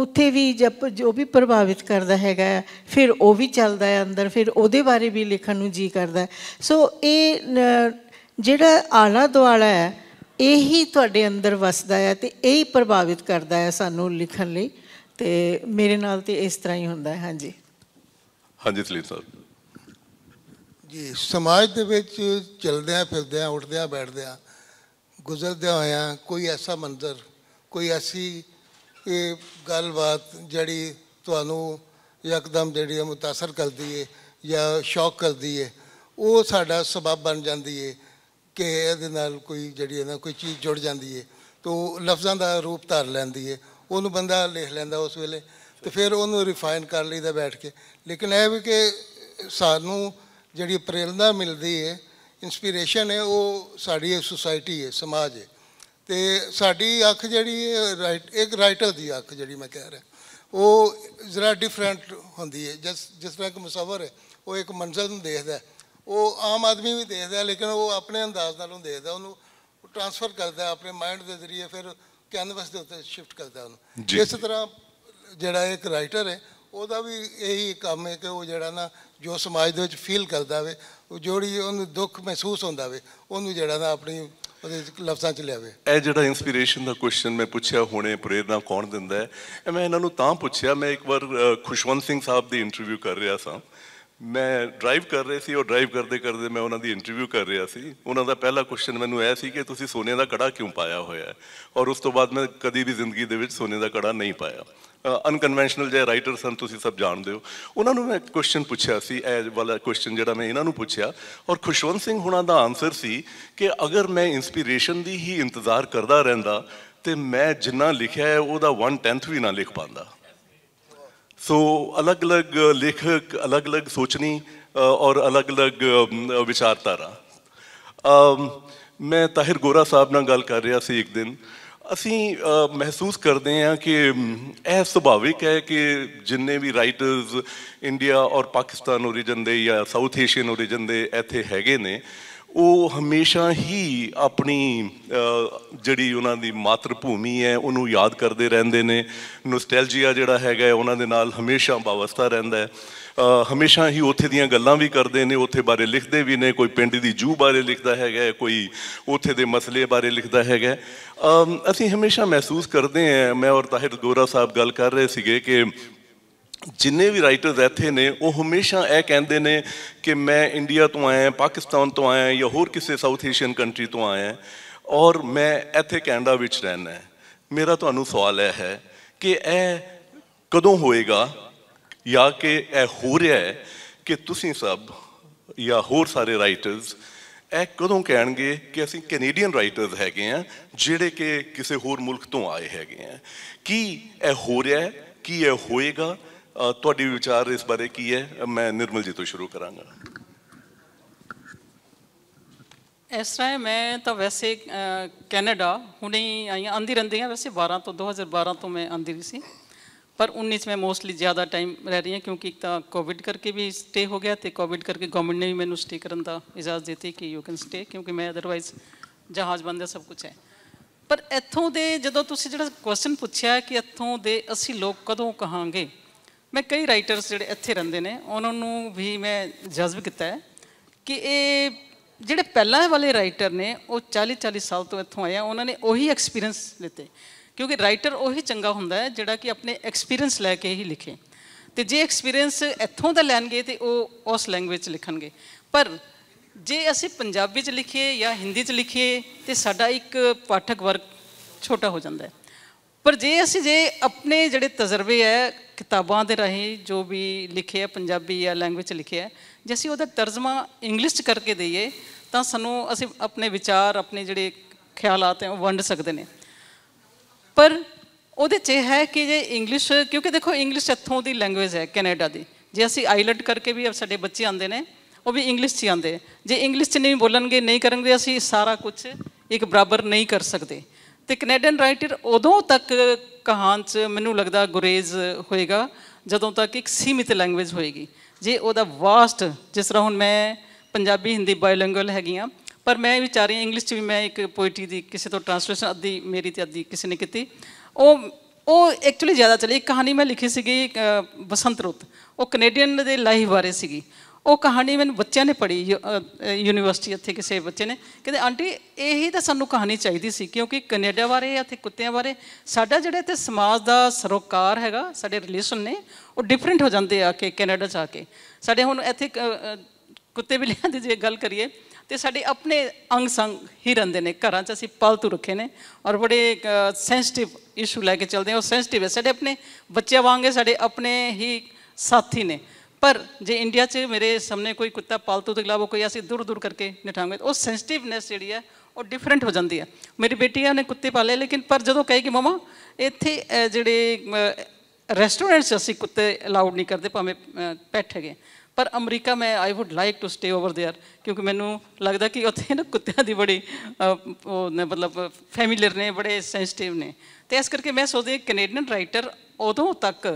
ਉੱਥੇ ਵੀ ਜਪ ਜੋ ਵੀ ਪ੍ਰਭਾਵਿਤ ਕਰਦਾ ਹੈਗਾ ਫਿਰ ਉਹ ਵੀ ਚੱਲਦਾ ਹੈ ਅੰਦਰ ਫਿਰ ਉਹਦੇ ਬਾਰੇ ਵੀ ਲਿਖਣ ਨੂੰ ਜੀ ਕਰਦਾ ਸੋ ਇਹ ਜਿਹੜਾ ਆਲਾ ਦੁਆਲਾ ਹੈ ਇਹੀ ਤੁਹਾਡੇ ਅੰਦਰ ਵਸਦਾ ਹੈ ਤੇ ਇਹੀ ਪ੍ਰਭਾਵਿਤ ਕਰਦਾ ਹੈ ਸਾਨੂੰ ਲਿਖਣ ਲਈ ਤੇ ਮੇਰੇ ਨਾਲ ਤੇ ਇਸ ਤਰ੍ਹਾਂ ਹੀ ਹੁੰਦਾ ਹੈ ਹਾਂਜੀ ਹਾਂਜੀ ਤਲੀਰ ਸਾਹਿਬ ਜੀ ਸਮਾਜ ਦੇ ਵਿੱਚ ਚਲਦਿਆਂ ਫਿਰਦਿਆਂ ਉੱਠਦਿਆਂ ਬੈਠਦਿਆਂ ਗੁਜ਼ਰਦੇ ਹੋਇਆ ਕੋਈ ਐਸਾ ਮੰਜ਼ਰ ਕੋਈ ਐਸੀ ਇਹ ਗੱਲਬਾਤ ਜਿਹੜੀ ਤੁਹਾਨੂੰ ਇੱਕਦਮ ਜਿਹੜੀ ਹੈ متاثر ਕਰਦੀ ਏ ਜਾਂ ਸ਼ੌਕ ਕਰਦੀ ਏ ਉਹ ਸਾਡਾ ਸਬਬ ਬਣ ਜਾਂਦੀ ਏ ਕਿ ਇਹਦੇ ਨਾਲ ਕੋਈ ਜਿਹੜੀ ਹੈ ਨਾ ਕੋਈ ਚੀਜ਼ ਜੁੜ ਜਾਂਦੀ ਹੈ ਤੋ ਲਫ਼ਜ਼ਾਂ ਦਾ ਰੂਪ ਧਾਰ ਲੈਂਦੀ ਹੈ ਉਹਨੂੰ ਬੰਦਾ ਲਿਖ ਲੈਂਦਾ ਉਸ ਵੇਲੇ ਤੇ ਫਿਰ ਉਹਨੂੰ ਰਿਫਾਈਨ ਕਰ ਲਈਦਾ ਬੈਠ ਕੇ ਲੇਕਿਨ ਇਹ ਵੀ ਕਿ ਸਾਨੂੰ ਜਿਹੜੀ ਪ੍ਰੇਰਣਾ ਮਿਲਦੀ ਹੈ ਇਨਸਪੀਰੇਸ਼ਨ ਹੈ ਉਹ ਸਾਡੀ ਸੁਸਾਇਟੀ ਹੈ ਸਮਾਜ ਹੈ ਤੇ ਸਾਡੀ ਅੱਖ ਜਿਹੜੀ ਹੈ ਰਾਈਟ ਇੱਕ ਰਾਈਟਰ ਦੀ ਅੱਖ ਜਿਹੜੀ ਮੈਂ ਕਹਿ ਰਿਹਾ ਉਹ ਜ਼ਰਾ ਡਿਫਰੈਂਟ ਹੁੰਦੀ ਹੈ ਜਿਸ ਜਿਸ ਤਰ੍ਹਾਂ ਕਿ ਮੁਸਾਫਰ ਹੈ ਉਹ ਇੱਕ ਮੰਜ਼ਰ ਨੂੰ ਦੇਖਦਾ ਏ ਉਹ ਆਮ ਆਦਮੀ ਵੀ ਦੇਖਦਾ ਲੇਕਿਨ ਉਹ ਆਪਣੇ ਅੰਦਾਜ਼ ਨਾਲ ਉਹ ਦੇਖਦਾ ਉਹਨੂੰ ਟ੍ਰਾਂਸਫਰ ਕਰਦਾ ਆਪਣੇ ਮਾਈਂਡ ਦੇ ਜ਼ਰੀਏ ਫਿਰ ਕੈਨਵਸ ਦੇ ਉੱਤੇ ਸ਼ਿਫਟ ਕਰਦਾ ਉਹਨੂੰ ਇਸ ਤਰ੍ਹਾਂ ਜਿਹੜਾ ਇੱਕ ਰਾਈਟਰ ਹੈ ਉਹਦਾ ਵੀ ਇਹੀ ਕੰਮ ਹੈ ਕਿ ਉਹ ਜਿਹੜਾ ਨਾ ਜੋ ਸਮਾਜ ਦੇ ਵਿੱਚ ਫੀਲ ਕਰਦਾ ਵੇ ਉਹ ਜੋੜੀ ਉਹਨੂੰ ਦੁੱਖ ਮਹਿਸੂਸ ਹੁੰਦਾ ਵੇ ਉਹਨੂੰ ਜਿਹੜਾ ਨਾ ਆਪਣੀ ਉਹਦੇ ਲਫ਼ਜ਼ਾਂ 'ਚ ਲਿਆਵੇ ਇਹ ਜਿਹੜਾ ਇਨਸਪੀਰੇਸ਼ਨ ਦਾ ਕੁਐਸਚਨ ਮੈਂ ਪੁੱਛਿਆ ਹੁਣੇ ਪ੍ਰੇਰਣਾ ਕੌਣ ਦਿੰਦਾ ਹੈ ਮੈਂ ਇਹਨਾਂ ਨੂੰ ਤਾਂ ਪੁੱਛਿਆ ਮੈਂ ਇੱਕ ਵਾਰ ਖੁਸ਼ਵੰਤ ਸਿੰਘ ਸਾਹਿਬ ਦੀ ਇੰਟਰਵਿਊ ਕਰ ਰਿਹਾ ਸਾਂ ਮੈਂ ਡਰਾਈਵ ਕਰ ਰਹੀ ਸੀ ਉਹ ਡਰਾਈਵ ਕਰਦੇ ਕਰਦੇ ਮੈਂ ਉਹਨਾਂ ਦੀ ਇੰਟਰਵਿਊ ਕਰ ਰਿਹਾ ਸੀ ਉਹਨਾਂ ਦਾ ਪਹਿਲਾ ਕੁਐਸਚਨ ਮੈਨੂੰ ਇਹ ਸੀ ਕਿ ਤੁਸੀਂ ਸੋਨੇ ਦਾ ਕੜਾ ਕਿਉਂ ਪਾਇਆ ਹੋਇਆ ਹੈ ਔਰ ਉਸ ਤੋਂ ਬਾਅਦ ਮੈਂ ਕਦੀ ਵੀ ਜ਼ਿੰਦਗੀ ਦੇ ਵਿੱਚ ਸੋਨੇ ਦਾ ਕੜਾ ਨਹੀਂ ਪਾਇਆ ਅਨਕਨਵੈਂਸ਼ਨਲ ਜੇ ਰਾਈਟਰ ਸਨ ਤੁਸੀਂ ਸਭ ਜਾਣਦੇ ਹੋ ਉਹਨਾਂ ਨੂੰ ਮੈਂ ਕੁਐਸਚਨ ਪੁੱਛਿਆ ਸੀ ਇਹ ਵਾਲਾ ਕੁਐਸਚਨ ਜਿਹੜਾ ਮੈਂ ਇਹਨਾਂ ਨੂੰ ਪੁੱਛਿਆ ਔਰ ਖੁਸ਼ਵੰਤ ਸਿੰਘ ਹੁਣਾਂ ਦਾ ਆਨਸਰ ਸੀ ਕਿ ਅਗਰ ਮੈਂ ਇਨਸਪੀਰੇਸ਼ਨ ਦੀ ਹੀ ਇੰਤਜ਼ਾਰ ਕਰਦਾ ਰਹਿੰਦਾ ਤੇ ਮੈਂ ਜਿੰਨਾ ਲਿਖਿਆ ਹੈ ਉਹਦਾ 1/10 ਵੀ ਨਾ ਲਿਖ ਪਾਉਂਦਾ ਸੋ ਅਲੱਗ-ਅਲੱਗ ਲੇਖਕ ਅਲੱਗ-ਅਲੱਗ सोचनी ਔਰ ਅਲੱਗ-ਅਲੱਗ ਵਿਚਾਰਤਾਰਾ ਮੈਂ ਤਾਹਿਰ ਗੋਰਾ ਸਾਹਿਬ ਨਾਲ ਗੱਲ ਕਰ ਰਿਹਾ ਸੀ ਇੱਕ ਦਿਨ ਅਸੀਂ ਮਹਿਸੂਸ ਕਰਦੇ ਹਾਂ ਕਿ ਇਹ ਸੁਭਾਵਿਕ ਹੈ ਕਿ ਜਿੰਨੇ ਵੀ ਰਾਈਟਰਸ ਇੰਡੀਆ ਔਰ ਪਾਕਿਸਤਾਨ origin ਦੇ ਜਾਂ ਸਾਊਥ ਏਸ਼ੀਅਨ origin ਦੇ ਇੱਥੇ ਹੈਗੇ ਨੇ ਉਹ ਹਮੇਸ਼ਾ ਹੀ ਆਪਣੀ ਜਿਹੜੀ ਉਹਨਾਂ ਦੀ ਮਾਤਰ ਭੂਮੀ ਹੈ ਉਹਨੂੰ ਯਾਦ ਕਰਦੇ ਰਹਿੰਦੇ ਨੇ ਨੋਸਟੈਲਜੀਆ ਜਿਹੜਾ ਹੈਗਾ ਉਹਨਾਂ ਦੇ ਨਾਲ ਹਮੇਸ਼ਾ ਬਵਸਤਾ ਰਹਿੰਦਾ ਹੈ ਹਮੇਸ਼ਾ ਹੀ ਉੱਥੇ ਦੀਆਂ ਗੱਲਾਂ ਵੀ ਕਰਦੇ ਨੇ ਉੱਥੇ ਬਾਰੇ ਲਿਖਦੇ ਵੀ ਨੇ ਕੋਈ ਪਿੰਡ ਦੀ ਜੂ ਬਾਰੇ ਲਿਖਦਾ ਹੈਗਾ ਕੋਈ ਉੱਥੇ ਦੇ ਮਸਲੇ ਬਾਰੇ ਲਿਖਦਾ ਹੈਗਾ ਅਸੀਂ ਹਮੇਸ਼ਾ ਮਹਿਸੂਸ ਕਰਦੇ ਹਾਂ ਮੈਂ ਔਰ ਤਾਹਿਰ ਗੋਰਾ ਸਾਹਿਬ ਗੱਲ ਕਰ ਰਹੇ ਸੀਗੇ ਕਿ ਜਿੰਨੇ ਵੀ ਰਾਈਟਰਸ ਇੱਥੇ ਨੇ ਉਹ ਹਮੇਸ਼ਾ ਇਹ ਕਹਿੰਦੇ ਨੇ ਕਿ ਮੈਂ ਇੰਡੀਆ ਤੋਂ ਆਇਆ ਪਾਕਿਸਤਾਨ ਤੋਂ ਆਇਆ ਜਾਂ ਹੋਰ ਕਿਸੇ ਸਾਊਥ ਏਸ਼ੀਅਨ ਕੰਟਰੀ ਤੋਂ ਆਇਆ ਔਰ ਮੈਂ ਇੱਥੇ ਕੈਨੇਡਾ ਵਿੱਚ ਰਹਿਣਾ ਹੈ ਮੇਰਾ ਤੁਹਾਨੂੰ ਸਵਾਲ ਇਹ ਹੈ ਕਿ ਇਹ ਕਦੋਂ ਹੋਏਗਾ ਜਾਂ ਕਿ ਇਹ ਹੋ ਰਿਹਾ ਹੈ ਕਿ ਤੁਸੀਂ ਸਭ ਜਾਂ ਹੋਰ ਸਾਰੇ ਰਾਈਟਰਸ ਇਹ ਕਦੋਂ ਕਹਿਣਗੇ ਕਿ ਅਸੀਂ ਕੈਨੇਡੀਅਨ ਰਾਈਟਰਸ ਹੈਗੇ ਆ ਜਿਹੜੇ ਕਿ ਕਿਸੇ ਹੋਰ ਮੁਲਕ ਤੋਂ ਆਏ ਹੈਗੇ ਆ ਕੀ ਇਹ ਹੋ ਰਿਹਾ ਹੈ ਕੀ ਇਹ ਹੋਏਗਾ ਤੁਹਾਡੀ ਵਿਚਾਰ ਇਸ ਬਾਰੇ ਕੀ ਹੈ ਮੈਂ ਨਿਰਮਲ ਜੀ ਤੋਂ ਸ਼ੁਰੂ ਕਰਾਂਗਾ ਇਸ ਤਰ੍ਹਾਂ ਮੈਂ ਤਾਂ ਵੈਸੇ ਕੈਨੇਡਾ ਹੁਣੇ ਹੀ ਆਈ ਆਂਦੀ ਰਹਿੰਦੀ ਆ ਵੈਸੇ 12 ਤੋਂ 2012 ਤੋਂ ਮੈਂ ਆਂਦੀ ਰਹੀ ਸੀ ਪਰ 19 ਮੈਂ ਮੋਸਟਲੀ ਜ਼ਿਆਦਾ ਟਾਈਮ ਰਹਿ ਰਹੀ ਹਾਂ ਕਿਉਂਕਿ ਇੱਕ ਤਾਂ ਕੋਵਿਡ ਕਰਕੇ ਵੀ ਸਟੇ ਹੋ ਗਿਆ ਤੇ ਕੋਵਿਡ ਕਰਕੇ ਗਵਰਨਮੈਂਟ ਨੇ ਵੀ ਮੈਨੂੰ ਸਟੇ ਕਰਨ ਦਾ ਇਜਾਜ਼ਤ ਦਿੱਤੀ ਕਿ ਯੂ ਕੈਨ ਸਟੇ ਕਿਉਂਕਿ ਮੈਂ ਅਦਰਵਾਈਜ਼ ਜਹਾਜ਼ ਬੰਦ ਸਭ ਕੁਝ ਹੈ ਪਰ ਇੱਥੋਂ ਦੇ ਜਦੋਂ ਤੁਸੀਂ ਜਿਹੜਾ ਕੁਐਸਚਨ ਪੁੱਛਿਆ ਕਿ ਇੱਥੋਂ ਦੇ ਅਸੀਂ ਲੋਕ ਕਦੋਂ ਕਹਾਂਗੇ ਮੈਂ ਕਈ ਰਾਈਟਰਸ ਜਿਹੜੇ ਇੱਥੇ ਰਹਿੰਦੇ ਨੇ ਉਹਨਾਂ ਨੂੰ ਵੀ ਮੈਂ ਜਜ਼ਬ ਕੀਤਾ ਹੈ ਕਿ ਇਹ ਜਿਹੜੇ ਪਹਿਲਾਂ ਵਾਲੇ ਰਾਈਟਰ ਨੇ ਉਹ 40 40 ਸਾਲ ਤੋਂ ਇੱਥੋਂ ਆਏ ਆ ਉਹਨਾਂ ਨੇ ਉਹੀ ਐਕਸਪੀਰੀਅੰਸ ਲਿੱਤੇ ਕਿਉਂਕਿ ਰਾਈਟਰ ਉਹੀ ਚੰਗਾ ਹੁੰਦਾ ਹੈ ਜਿਹੜਾ ਕਿ ਆਪਣੇ ਐਕਸਪੀਰੀਅੰਸ ਲੈ ਕੇ ਹੀ ਲਿਖੇ ਤੇ ਜੇ ਐਕਸਪੀਰੀਅੰਸ ਇੱਥੋਂ ਦਾ ਲੈਣਗੇ ਤੇ ਉਹ ਉਸ ਲੈਂਗੁਏਜ ਲਿਖਣਗੇ ਪਰ ਜੇ ਅਸੀਂ ਪੰਜਾਬੀ ਚ ਲਿਖੀਏ ਜਾਂ ਹਿੰਦੀ ਚ ਲਿਖੀਏ ਤੇ ਸਾਡਾ ਇੱਕ ਪਾਠਕ ਵਰਗ ਛੋਟਾ ਹੋ ਜਾਂਦਾ ਹੈ ਪਰ ਜੇ ਅਸੀਂ ਜੇ ਆਪਣੇ ਜਿਹੜੇ ਤਜਰਬੇ ਹੈ ਕਿਤਾਬਾਂ ਦੇ ਰਹੀ ਜੋ ਵੀ ਲਿਖਿਆ ਪੰਜਾਬੀ ਜਾਂ ਲੈਂਗੁਏਜ ਚ ਲਿਖਿਆ ਜੇ ਅਸੀਂ ਉਹਦਾ ਤਰਜਮਾ ਇੰਗਲਿਸ਼ ਚ ਕਰਕੇ ਦਈਏ ਤਾਂ ਸਾਨੂੰ ਅਸੀਂ ਆਪਣੇ ਵਿਚਾਰ ਆਪਣੇ ਜਿਹੜੇ ਖਿਆਲਾਤ ਹੈ ਉਹ ਵੰਡ ਸਕਦੇ ਨੇ ਪਰ ਉਹਦੇ 'ਚ ਹੈ ਕਿ ਜੇ ਇੰਗਲਿਸ਼ ਕਿਉਂਕਿ ਦੇਖੋ ਇੰਗਲਿਸ਼ ਇੱਥੋਂ ਦੀ ਲੈਂਗੁਏਜ ਹੈ ਕੈਨੇਡਾ ਦੀ ਜੇ ਅਸੀਂ ਆਈਲਟ ਕਰਕੇ ਵੀ ਸਾਡੇ ਬੱਚੇ ਆਉਂਦੇ ਨੇ ਉਹ ਵੀ ਇੰਗਲਿਸ਼ 'ਚ ਆਉਂਦੇ ਜੇ ਇੰਗਲਿਸ਼ 'ਚ ਨਹੀਂ ਬੋਲਣਗੇ ਨਹੀਂ ਕਰਨਗੇ ਅਸੀਂ ਸਾਰਾ ਕੁਝ ਇੱਕ ਬਰਾਬਰ ਨਹੀਂ ਕਰ ਸਕਦੇ ਤੇ ਕੈਨੇਡੀਅਨ ਰਾਈਟਰ ਉਦੋਂ ਤੱਕ ਕਹਾਣ 'ਚ ਮੈਨੂੰ ਲੱਗਦਾ ਗੁਰੇਜ਼ ਹੋਏਗਾ ਜਦੋਂ ਤੱਕ ਇੱਕ ਸੀਮਿਤ ਲੈਂਗੁਏਜ ਹੋਏਗੀ ਜੇ ਉਹਦਾ ਵਾਸਟ ਜਿਸ ਤਰ੍ਹਾਂ ਹੁਣ ਮੈਂ ਪੰਜਾਬੀ ਹਿੰਦੀ ਬਾਇਲਿੰਗੁਅਲ ਆ ਪਰ ਮੈਂ ਵਿਚਾਰੀ ਇੰਗਲਿਸ਼ 'ਚ ਵੀ ਮੈਂ ਇੱਕ ਪੋਇਟਰੀ ਦੀ ਕਿਸੇ ਤੋਂ ਟ੍ਰਾਂਸਲੇਸ਼ਨ ਅੱਧੀ ਮੇਰੀ ਤੇ ਅੱਧੀ ਕਿਸੇ ਨੇ ਕੀਤੀ ਉਹ ਉਹ ਐਕਚੁਅਲੀ ਜ਼ਿਆਦਾ ਚੱਲੀ ਇੱਕ ਕਹਾਣੀ ਮੈਂ ਲਿਖੀ ਸੀਗੀ ਬਸੰਤ ਰੁੱਤ ਉਹ ਕੈਨੇਡੀਅਨ ਦੇ ਲਾਈਫ ਬਾਰੇ ਸੀਗੀ ਉਹ ਕਹਾਣੀ ਮੈਨੂੰ ਬੱਚਿਆਂ ਨੇ ਪੜ੍ਹੀ ਯੂਨੀਵਰਸਿਟੀ ਇੱਥੇ ਕਿਸੇ ਬੱਚੇ ਨੇ ਕਹਿੰਦੇ ਆਂਟੀ ਇਹੀ ਤਾਂ ਸਾਨੂੰ ਕਹਾਣੀ ਚਾਹੀਦੀ ਸੀ ਕਿਉਂਕਿ ਕੈਨੇਡਾ ਬਾਰੇ ਇੱਥੇ ਕੁੱਤਿਆਂ ਬਾਰੇ ਸਾਡਾ ਜਿਹੜਾ ਇੱਥੇ ਸਮਾਜ ਦਾ ਸਰੋਕਾਰ ਹੈਗਾ ਸਾਡੇ ਰਿਲੇਸ਼ਨ ਨੇ ਉਹ ਡਿਫਰੈਂਟ ਹੋ ਜਾਂਦੇ ਆ ਕਿ ਕੈਨੇਡਾ ਜਾ ਕੇ ਸਾਡੇ ਹੁਣ ਇੱਥੇ ਕੁੱਤੇ ਵੀ ਦੀ ਜੇ ਗੱਲ ਕਰੀਏ ਤੇ ਸਾਡੇ ਆਪਣੇ ਅੰਗ ਸੰਗ ਹੀ ਰਹਿੰਦੇ ਨੇ ਘਰਾਂ 'ਚ ਅਸੀਂ ਪਾਲਤੂ ਰੱਖੇ ਨੇ ਔਰ ਬੜੇ ਸੈਂਸਿਟਿਵ ਇਸ਼ੂ ਲੈ ਕੇ ਚੱਲਦੇ ਆ ਉਹ ਸੈਂਸਿਟਿਵ ਹੈ ਸਾਡੇ ਆਪਣੇ ਬੱਚਿਆਂ ਵਾਂਗੇ ਸਾਡੇ ਆਪਣੇ ਹੀ ਸਾਥੀ ਨੇ ਪਰ ਜੇ ਇੰਡੀਆ 'ਚ ਮੇਰੇ ਸਾਹਮਣੇ ਕੋਈ ਕੁੱਤਾ ਪਾਲਤੂ ਤੋਂ ਇਲਾਵਾ ਕੋਈ ਅਸੀਂ ਦੂਰ ਦੂਰ ਕਰਕੇ ਨਿਠਾਉਂਗੇ ਉਹ ਸੈਂਸਿਟਿਵਨੈਸ ਜਿਹੜੀ ਹੈ ਉਹ ਡਿਫਰੈਂਟ ਹੋ ਜਾਂਦੀ ਹੈ ਮੇਰੀ ਬੇਟੀਆਂ ਨੇ ਕੁੱਤੇ ਪਾਲੇ ਲੇਕਿਨ ਪਰ ਜਦੋਂ ਕਹੇਗੀ ਮਮਾ ਇੱਥੇ ਜਿਹੜੇ ਰੈਸਟੋਰੈਂਟਸ ਅਸੀਂ ਕੁੱਤੇ ਅਲਾਉਡ ਨਹੀਂ ਕਰਦੇ ਭਾਵੇਂ ਪੈਟ ਹੈਗੇ ਪਰ ਅਮਰੀਕਾ ਮੈਂ I would like to stay over there ਕਿਉਂਕਿ ਮੈਨੂੰ ਲੱਗਦਾ ਕਿ ਉੱਥੇ ਨਾ ਕੁੱਤਿਆਂ ਦੀ ਬੜੀ ਉਹ ਮਤਲਬ ਫੈਮਿਲੀਅਰ ਨੇ ਬੜੇ ਸੈਂਸਿਟਿਵ ਨੇ ਤੇ ਇਸ ਕਰਕੇ ਮੈਂ ਸੋਚਦੀ ਕੈਨੇਡੀਅਨ ਰਾਈਟਰ ਉਦੋਂ ਤੱਕ